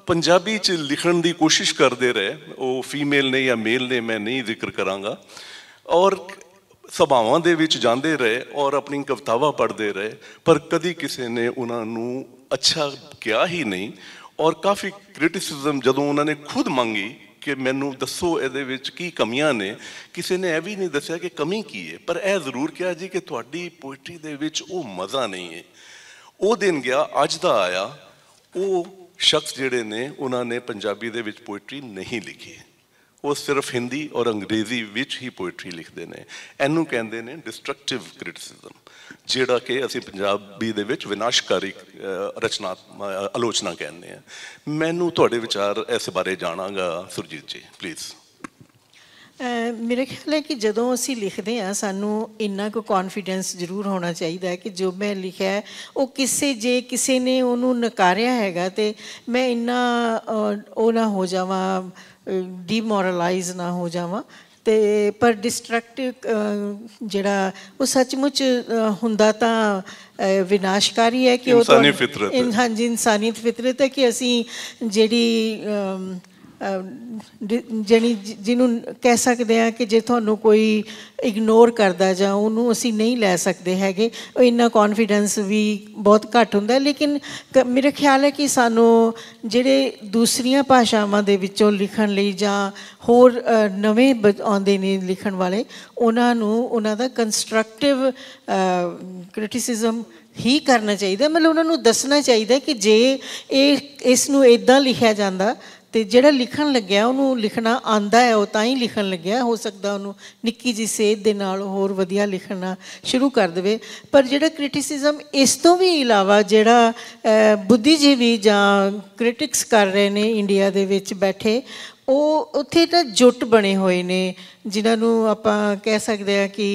ਪੰਜਾਬੀ ਚ ਲਿਖਣ ਦੀ ਕੋਸ਼ਿਸ਼ ਕਰਦੇ ਰਹੇ ਉਹ ਫੀਮੇਲ ਨੇ ਜਾਂ ਮੇਲ ਨੇ ਮੈਂ ਨਹੀਂ ਜ਼ਿਕਰ ਕਰਾਂਗਾ ਔਰ ਸਭਾਵਾਂ ਦੇ ਵਿੱਚ ਜਾਂਦੇ ਰਹੇ ਔਰ ਆਪਣੀ ਕਵਤਾਵਾ ਪੜ੍ਹਦੇ ਰਹੇ ਪਰ ਕਦੀ ਕਿਸੇ ਨੇ ਉਹਨਾਂ ਨੂੰ ਅੱਛਾ ਕਿਹਾ ਹੀ ਨਹੀਂ ਔਰ ਕਾਫੀ ਕ੍ਰਿਟਿਸਿਜ਼ਮ ਜਦੋਂ ਉਹਨਾਂ ਨੇ ਖੁਦ ਮੰਗੀ ਕਿ ਮੈਨੂੰ ਦੱਸੋ ਇਹਦੇ ਵਿੱਚ ਕੀ ਕਮੀਆਂ ਨੇ ਕਿਸੇ ਨੇ ਇਹ ਵੀ ਨਹੀਂ ਦੱਸਿਆ ਕਿ ਕਮੀ ਕੀ ਹੈ ਪਰ ਇਹ ਜ਼ਰੂਰ ਕਿਹਾ ਜੀ ਕਿ ਤੁਹਾਡੀ ਪੋਇਟਰੀ ਦੇ ਵਿੱਚ ਉਹ ਮਜ਼ਾ ਨਹੀਂ ਹੈ ਉਹ ਦਿਨ ਗਿਆ ਅੱਜ ਦਾ ਆਇਆ ਉਹ ਸ਼ਖਸ ਜਿਹੜੇ ਨੇ ਉਹਨਾਂ ਨੇ ਪੰਜਾਬੀ ਦੇ ਵਿੱਚ ਪੋਇਟਰੀ ਨਹੀਂ ਲਿਖੀ ਉਹ ਸਿਰਫ ਹਿੰਦੀ ਔਰ ਅੰਗਰੇਜ਼ੀ ਵਿੱਚ ਹੀ ਪੋਇਟਰੀ ਲਿਖਦੇ ਨੇ ਇਹਨੂੰ ਕਹਿੰਦੇ ਨੇ ਡਿਸਟਰਕਟਿਵ ਕ੍ਰਿਟਿਸਿਜ਼ਮ ਜਿਹੜਾ ਕਿ ਅਸੀਂ ਪੰਜਾਬੀ ਦੇ ਵਿੱਚ ਵਿਨਾਸ਼ਕਾਰੀ ਰਚਨਾਤਮਕ ਆਲੋਚਨਾ ਕਹਿੰਦੇ ਆ ਮੈਨੂੰ ਤੁਹਾਡੇ ਵਿਚਾਰ ਇਸ ਬਾਰੇ ਜਾਣਾਗਾ ਸੁਰਜੀਤ ਜੀ ਪਲੀਜ਼ ਮੇਰੇ ਖਿਆਲ ਹੈ ਕਿ ਜਦੋਂ ਅਸੀਂ ਲਿਖਦੇ ਆ ਸਾਨੂੰ ਇੰਨਾ ਕੋ ਕੌਨਫੀਡੈਂਸ ਜ਼ਰੂਰ ਹੋਣਾ ਚਾਹੀਦਾ ਹੈ ਕਿ ਜੋ ਮੈਂ ਲਿਖਿਆ ਉਹ ਕਿਸੇ ਜੇ ਕਿਸੇ ਨੇ ਉਹਨੂੰ ਨਕਾਰਿਆ ਹੈਗਾ ਤੇ ਮੈਂ ਇੰਨਾ ਉਹ ਨਾ ਹੋ ਜਾਵਾਂ ਡੀਮੋਰਲਾਈਜ਼ ਨਾ ਹੋ ਜਾਵਾਂ ਤੇ ਪਰ ਡਿਸਟਰਕਟਿਵ ਜਿਹੜਾ ਉਹ ਸੱਚਮੁੱਚ ਹੁੰਦਾ ਤਾਂ ਵਿਨਾਸ਼ਕਾਰੀ ਹੈ ਕਿ ਉਹ ਇਨਸਾਨੀ ਫਿਤਰਤ ਹੈ ਫਿਤਰਤ ਹੈ ਕਿ ਅਸੀਂ ਜਿਹੜੀ ਜਣੀ ਜਿਹਨੂੰ ਕਹਿ ਸਕਦੇ ਆ ਕਿ ਜੇ ਤੁਹਾਨੂੰ ਕੋਈ ਇਗਨੋਰ ਕਰਦਾ ਜਾਂ ਉਹਨੂੰ ਅਸੀਂ ਨਹੀਂ ਲੈ ਸਕਦੇ ਹੈਗੇ ਉਹ ਇੰਨਾ ਕੌਨਫੀਡੈਂਸ ਵੀ ਬਹੁਤ ਘੱਟ ਹੁੰਦਾ ਲੇਕਿਨ ਮੇਰੇ ਖਿਆਲ ਹੈ ਕਿ ਸਾਨੂੰ ਜਿਹੜੇ ਦੂਸਰੀਆਂ ਭਾਸ਼ਾਵਾਂ ਦੇ ਵਿੱਚੋਂ ਲਿਖਣ ਲਈ ਜਾਂ ਹੋਰ ਨਵੇਂ ਆਉਂਦੇ ਨੇ ਲਿਖਣ ਵਾਲੇ ਉਹਨਾਂ ਨੂੰ ਉਹਨਾਂ ਦਾ ਕੰਸਟਰਕਟਿਵ ਕ੍ਰਿਟਿਸਿਜ਼ਮ ਹੀ ਕਰਨਾ ਚਾਹੀਦਾ ਮਤਲਬ ਉਹਨਾਂ ਨੂੰ ਦੱਸਣਾ ਚਾਹੀਦਾ ਕਿ ਜੇ ਇਹ ਇਸ ਨੂੰ ਇਦਾਂ ਲਿਖਿਆ ਜਾਂਦਾ ਤੇ ਜਿਹੜਾ ਲਿਖਣ ਲੱਗਿਆ ਉਹਨੂੰ ਲਿਖਣਾ ਆਂਦਾ ਹੈ ਉਹ ਤਾਂ ਹੀ ਲਿਖਣ ਲੱਗਿਆ ਹੋ ਸਕਦਾ ਉਹਨੂੰ ਨਿੱਕੀ ਜੀ ਸੇਧ ਦੇ ਨਾਲ ਹੋਰ ਵਧੀਆ ਲਿਖਣਾ ਸ਼ੁਰੂ ਕਰ ਦੇਵੇ ਪਰ ਜਿਹੜਾ ਕ੍ਰਿਟਿਸਿਜ਼ਮ ਇਸ ਤੋਂ ਵੀ ਇਲਾਵਾ ਜਿਹੜਾ ਬੁੱਧੀਜੀਵੀ ਜਾਂ ਕ੍ਰਿਟਿਕਸ ਕਰ ਰਹੇ ਨੇ ਇੰਡੀਆ ਦੇ ਵਿੱਚ ਬੈਠੇ ਉਹ ਉੱਥੇ ਤਾਂ ਜੁੱਟ ਬਣੇ ਹੋਏ ਨੇ ਜਿਨ੍ਹਾਂ ਨੂੰ ਆਪਾਂ ਕਹਿ ਸਕਦੇ ਆ ਕਿ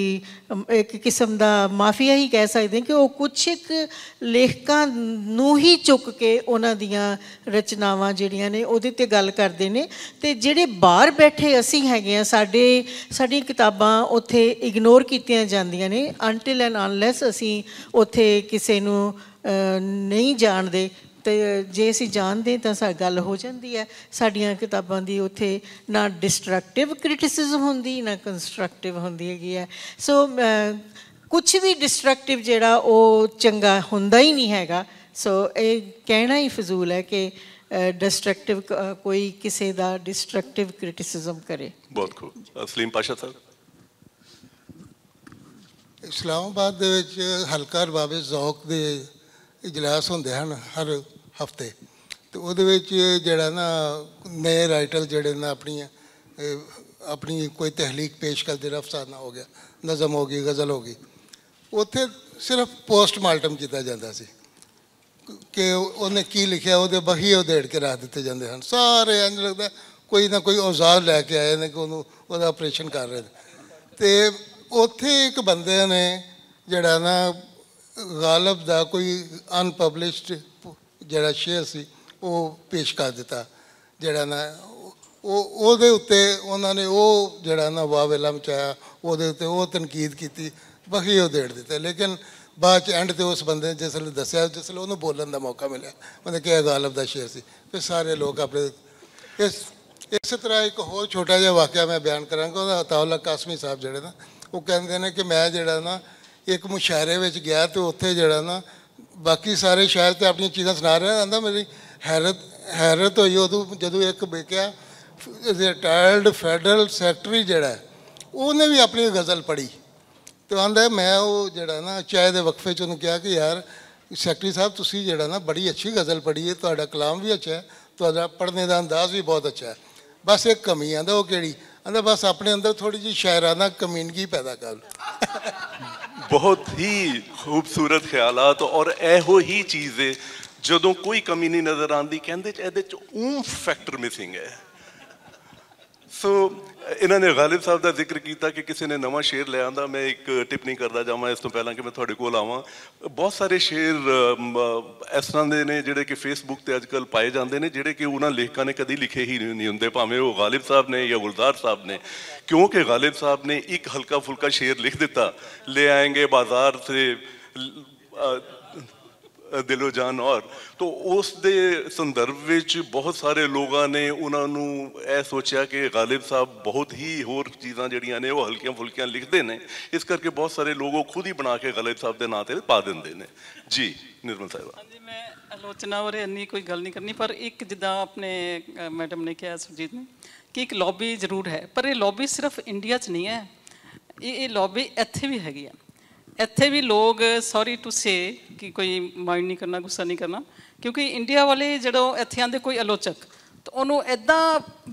ਇੱਕ ਕਿਸਮ ਦਾ ਮਾਫੀਆ ਹੀ ਕਹਿ ਸਕਦੇ ਕਿ ਉਹ ਕੁਝ ਇੱਕ ਲੇਖਕਾਂ ਨੂੰ ਹੀ ਚੁੱਕ ਕੇ ਉਹਨਾਂ ਦੀਆਂ ਰਚਨਾਵਾਂ ਜਿਹੜੀਆਂ ਨੇ ਉਹਦੇ ਤੇ ਗੱਲ ਕਰਦੇ ਨੇ ਤੇ ਜਿਹੜੇ ਬਾਹਰ ਬੈਠੇ ਅਸੀਂ ਹੈਗੇ ਆ ਸਾਡੇ ਸਾਡੀਆਂ ਕਿਤਾਬਾਂ ਉੱਥੇ ਇਗਨੋਰ ਕੀਤੀਆਂ ਜਾਂਦੀਆਂ ਨੇ ਅੰਟਿਲ ਐਂਡ ਅਨਲੈਸ ਅਸੀਂ ਉੱਥੇ ਕਿਸੇ ਨੂੰ ਨਹੀਂ ਜਾਣਦੇ ਤੇ ਜੇ ਅਸੀਂ ਜਾਣਦੇ ਤਾਂ ਸਾਡੀ ਗੱਲ ਹੋ ਜਾਂਦੀ ਹੈ ਸਾਡੀਆਂ ਕਿਤਾਬਾਂ ਦੀ ਉੱਥੇ ਨਾ ਡਿਸਟਰਕਟਿਵ ਕ੍ਰਿਟਿਸਿਜ਼ਮ ਹੁੰਦੀ ਨਾ ਕੰਸਟਰਕਟਿਵ ਹੁੰਦੀ ਹੈਗੀ ਹੈ ਸੋ ਕੁਝ ਵੀ ਡਿਸਟਰਕਟਿਵ ਜਿਹੜਾ ਉਹ ਚੰਗਾ ਹੁੰਦਾ ਹੀ ਨਹੀਂ ਹੈਗਾ ਸੋ ਇਹ ਕਹਿਣਾ ਹੀ ਫਜ਼ੂਲ ਹੈ ਕਿ ਡਿਸਟਰਕਟਿਵ ਕੋਈ ਕਿਸੇ ਦਾ ਡਿਸਟਰਕਟਿਵ ਕ੍ਰਿਟਿਸਿਜ਼ਮ ਕਰੇ ਬਹੁਤ ਖੂਬ ਅਸਲੀਮ ਪਾਸ਼ਾ ਸਾਹਿਬ ਇਸਲਾਮਾਬਾਦ ਦੇ ਵਿੱਚ ਹਲਕਾ ਰਬਾਬੇ ਜ਼ੌਕ ਦੇ ਇਜਲਾਸ ਹੁੰਦੇ ਹਨ ਹਰ ਹਫਤੇ ਤੇ ਉਹਦੇ ਵਿੱਚ ਜਿਹੜਾ ਨਾ ਨਏ ਰਾਈਟਰ ਜਿਹੜੇ ਨਾ ਆਪਣੀਆਂ ਆਪਣੀ ਕੋਈ ਤਹਿਲੀਕ ਪੇਸ਼ ਕਰਦੇ ਨਾ ਹੋ ਗਿਆ ਨਜ਼ਮ ਹੋ ਗਈ ਗਜ਼ਲ ਹੋ ਗਈ ਉੱਥੇ ਸਿਰਫ ਪੋਸਟ ਕੀਤਾ ਜਾਂਦਾ ਸੀ ਕਿ ਉਹਨੇ ਕੀ ਲਿਖਿਆ ਉਹਦੇ ਬਹੀ ਉਹਦੇੜ ਕੇ ਰੱਖ ਦਿੱਤੇ ਜਾਂਦੇ ਹਨ ਸਾਰੇ ਇੰਜ ਲੱਗਦਾ ਕੋਈ ਨਾ ਕੋਈ ਔਜ਼ਾਰ ਲੈ ਕੇ ਆਏ ਨੇ ਕਿ ਉਹਨੂੰ ਉਹਦਾ ਆਪਰੇਸ਼ਨ ਕਰ ਰਹੇ ਨੇ ਤੇ ਉੱਥੇ ਇੱਕ ਬੰਦੇ ਨੇ ਜਿਹੜਾ ਨਾ ਗਾਲਬ ਦਾ ਕੋਈ ਅਨਪਬਲਿਸ਼ਡ ਜਿਹੜਾ ਸ਼ੇਅਰ ਸੀ ਉਹ ਪੇਸ਼ ਕਰ ਦਿੱਤਾ ਜਿਹੜਾ ਨਾ ਉਹ ਉਹਦੇ ਉੱਤੇ ਉਹਨਾਂ ਨੇ ਉਹ ਜਿਹੜਾ ਨਾ ਵਾਵੇਲਾ ਮਚਾਇਆ ਉਹਦੇ ਉੱਤੇ ਉਹ ਤਨਕੀਦ ਕੀਤੀ ਬਖੀ ਉਹ ਦੇੜ ਦਿੱਤੇ ਲੇਕਿਨ ਬਾਅਦ ਚ ਐਂਡ ਤੇ ਉਸ ਬੰਦੇ ਨੇ ਦੱਸਿਆ ਜਿਸ ਉਹਨੂੰ ਬੋਲਣ ਦਾ ਮੌਕਾ ਮਿਲਿਆ ਉਹਨੇ ਕਿਹਾ ਗਾਲਬ ਦਾ ਸ਼ੇਰ ਸੀ ਫਿਰ ਸਾਰੇ ਲੋਕ ਆਪਣੇ ਇਸ ਇਸੇ ਤਰ੍ਹਾਂ ਇੱਕ ਹੋਰ ਛੋਟਾ ਜਿਹਾ ਵਾਕਿਆ ਮੈਂ ਬਿਆਨ ਕਰਾਂਗਾ ਉਹਦਾ ਅਤਾਉਲਾ ਕਾਸਮੀ ਸਾਹਿਬ ਜਿਹੜੇ ਨਾ ਉਹ ਕਹਿੰਦੇ ਨੇ ਕਿ ਮੈਂ ਜਿਹੜਾ ਨਾ ਇੱਕ ਮੁਸ਼ਾਇਰੇ ਵਿੱਚ ਗਿਆ ਤੇ ਉੱਥੇ ਜਿਹੜਾ ਨਾ ਬਾਕੀ ਸਾਰੇ ਸ਼ਾਇਰ ਤੇ ਆਪਣੀਆਂ ਚੀਜ਼ਾਂ ਸੁਣਾ ਰਿਹਾ ਰਹਿੰਦਾ ਮੇਰੀ ਹੈਰਤ ਹੈਰਤ ਹੋਈ ਉਦੋਂ ਜਦੋਂ ਇੱਕ ਬੇਕਿਆ ਰਿਟਾਇਰਡ ਫੈਡਰਲ ਸੈਕਟਰੀ ਜਿਹੜਾ ਉਹਨੇ ਵੀ ਆਪਣੀ ਗਜ਼ਲ ਪੜ੍ਹੀ ਤੇ ਆਂਦਾ ਮੈਂ ਉਹ ਜਿਹੜਾ ਨਾ ਚਾਹ ਦੇ ਵਕਫੇ ਚ ਉਹਨੂੰ ਕਿਹਾ ਕਿ ਯਾਰ ਸੈਕਟਰੀ ਸਾਹਿਬ ਤੁਸੀਂ ਜਿਹੜਾ ਨਾ ਬੜੀ ਅੱਛੀ ਗਜ਼ਲ ਪੜ੍ਹੀ ਹੈ ਤੁਹਾਡਾ ਕਲਾਮ ਵੀ ਅੱਛਾ ਹੈ ਤੁਹਾਡਾ ਪੜ੍ਹਨੇ ਦਾ ਅੰਦਾਜ਼ ਵੀ ਬਹੁਤ ਅੱਛਾ ਹੈ ਬਸ ਇੱਕ ਕਮੀ ਆਂਦਾ ਉਹ ਕਿਹੜੀ ਆਂਦਾ ਬਸ ਆਪਣੇ ਅੰਦਰ ਥੋੜੀ ਜਿਹੀ ਸ਼ਾਇਰਾਨਾ ਕਮੀਨਗੀ ਪੈਦਾ ਕਰ ਲਓ ਬਹੁਤ ਹੀ ਖੂਬਸੂਰਤ ਖਿਆਲਾਤ ਔਰ ਇਹੋ ਹੀ ਚੀਜ਼ ਜਦੋਂ ਕੋਈ ਕਮੀ ਨਹੀਂ ਨਜ਼ਰ ਆਉਂਦੀ ਕਹਿੰਦੇ ਇਹਦੇ ਚ ਊਮ ਫੈਕਟਰ ਮਿਸਿੰਗ ਹੈ ਸੋ ਇਹਨਾਂ ਨੇ ਗਾਲਿਬ ਸਾਹਿਬ ਦਾ ਜ਼ਿਕਰ ਕੀਤਾ ਕਿ ਕਿਸੇ ਨੇ ਨਵਾਂ ਸ਼ੇਰ ਲੈ ਆਂਦਾ ਮੈਂ ਇੱਕ ਟਿੱਪਣੀ ਕਰਦਾ ਜਾਵਾਂ ਇਸ ਤੋਂ ਪਹਿਲਾਂ ਕਿ ਮੈਂ ਤੁਹਾਡੇ ਕੋਲ ਆਵਾਂ ਬਹੁਤ ਸਾਰੇ ਸ਼ੇਰ ਇਸ ਤਰ੍ਹਾਂ ਦੇ ਨੇ ਜਿਹੜੇ ਕਿ ਫੇਸਬੁੱਕ ਤੇ ਅੱਜਕੱਲ ਪਾਏ ਜਾਂਦੇ ਨੇ ਜਿਹੜੇ ਕਿ ਉਹਨਾਂ ਲੇਖਕਾਂ ਨੇ ਕਦੀ ਲਿਖੇ ਹੀ ਨਹੀਂ ਹੁੰਦੇ ਭਾਵੇਂ ਉਹ ਗਾਲਿਬ ਸਾਹਿਬ ਨੇ ਜਾਂ ਗੁਲਜ਼ਾਰ ਸਾਹਿਬ ਨੇ ਕਿਉਂਕਿ ਗਾਲਿਬ ਸਾਹਿਬ ਨੇ ਇੱਕ ਹਲਕਾ ਫੁਲਕਾ ਸ਼ੇਰ ਲਿਖ ਦਿੱਤਾ ਲੈ ਆਏਗੇ ਬਾਜ਼ਾਰ ਸੇ ਦਿਲੋ ਜਾਨ ਔਰ ਤੋਂ ਉਸ ਦੇ ਸੰਦਰਭ ਵਿੱਚ ਬਹੁਤ ਸਾਰੇ ਲੋਕਾਂ ਨੇ ਉਹਨਾਂ ਨੂੰ ਇਹ ਸੋਚਿਆ ਕਿ ਗਾਲਿਬ ਸਾਹਿਬ ਬਹੁਤ ਹੀ ਹੋਰ ਚੀਜ਼ਾਂ ਜਿਹੜੀਆਂ ਨੇ ਉਹ ਹਲਕੀਆਂ ਫੁਲਕੀਆਂ ਲਿਖਦੇ ਨੇ ਇਸ ਕਰਕੇ ਬਹੁਤ ਸਾਰੇ ਉਹ ਖੁਦ ਹੀ ਬਣਾ ਕੇ ਗਾਲਿਬ ਸਾਹਿਬ ਦੇ ਨਾਂ ਤੇ ਪਾ ਦਿੰਦੇ ਨੇ ਜੀ ਨਿਰਮਲ ਸਾਹਿਬ ਹਾਂਜੀ ਮੈਂ ਆਲੋਚਨਾ ਰਹੀ ਇੰਨੀ ਕੋਈ ਗੱਲ ਨਹੀਂ ਕਰਨੀ ਪਰ ਇੱਕ ਜਿੱਦਾਂ ਆਪਣੇ ਮੈਡਮ ਨੇ ਕਿਹਾ ਸੁਜੀਤ ਨੇ ਕਿ ਇੱਕ ਲੌਬੀ ਜ਼ਰੂਰ ਹੈ ਪਰ ਇਹ ਲੌਬੀ ਸਿਰਫ ਇੰਡੀਆ 'ਚ ਨਹੀਂ ਹੈ ਇਹ ਇਹ ਲੌਬੀ ਇੱਥੇ ਵੀ ਹੈਗੀ ਆ ਇੱਥੇ ਵੀ ਲੋਕ ਸੌਰੀ ਟੂ ਸੇ ਕਿ ਕੋਈ ਮਾਈਂਡ ਨਹੀਂ ਕਰਨਾ ਗੁੱਸਾ ਨਹੀਂ ਕਰਨਾ ਕਿਉਂਕਿ ਇੰਡੀਆ ਵਾਲੇ ਜਦੋਂ ਇੱਥੇ ਆਂਦੇ ਕੋਈ ਆਲੋਚਕ ਤਾਂ ਉਹਨੂੰ ਐਦਾਂ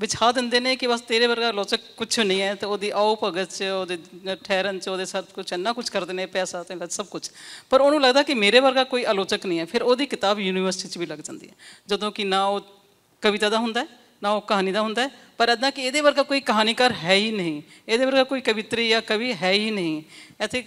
ਵਿਛਾ ਦਿੰਦੇ ਨੇ ਕਿ ਬਸ ਤੇਰੇ ਵਰਗਾ ਆਲੋਚਕ ਕੁਝ ਨਹੀਂ ਹੈ ਤੇ ਉਹਦੀ ਆਉ ਭਗਤ ਚ ਉਹਦੇ ਠਹਿਰਨ ਚ ਉਹਦੇ ਸਭ ਕੁਝ ਇੰਨਾ ਕੁਝ ਕਰਦੇ ਨੇ ਪੈਸਾ ਤੇ ਸਭ ਕੁਝ ਪਰ ਉਹਨੂੰ ਲੱਗਦਾ ਕਿ ਮੇਰੇ ਵਰਗਾ ਕੋਈ ਆਲੋਚਕ ਨਹੀਂ ਹੈ ਫਿਰ ਉਹਦੀ ਕਿਤਾਬ ਯੂਨੀਵਰਸਿਟੀ ਚ ਵੀ ਲੱਗ ਜਾਂਦੀ ਹੈ ਜਦੋਂ ਕਿ ਨਾ ਉਹ ਕਵਿਤਾ ਦਾ ਹੁੰਦਾ ਹੈ ਨਾ ਉਹ ਕਹਾਣੀ ਦਾ ਹੁੰਦਾ ਪਰ ਅਦਾਂ ਕਿ ਇਹਦੇ ਵਰਗਾ ਕੋਈ ਕਹਾਣੀਕਾਰ ਹੈ ਹੀ ਨਹੀਂ ਇਹਦੇ ਵਰਗਾ ਕੋਈ ਕਵਿਤਰੀ ਜਾਂ ਕਵੀ ਹੈ ਹੀ ਨਹੀਂ ਇੱਥੇ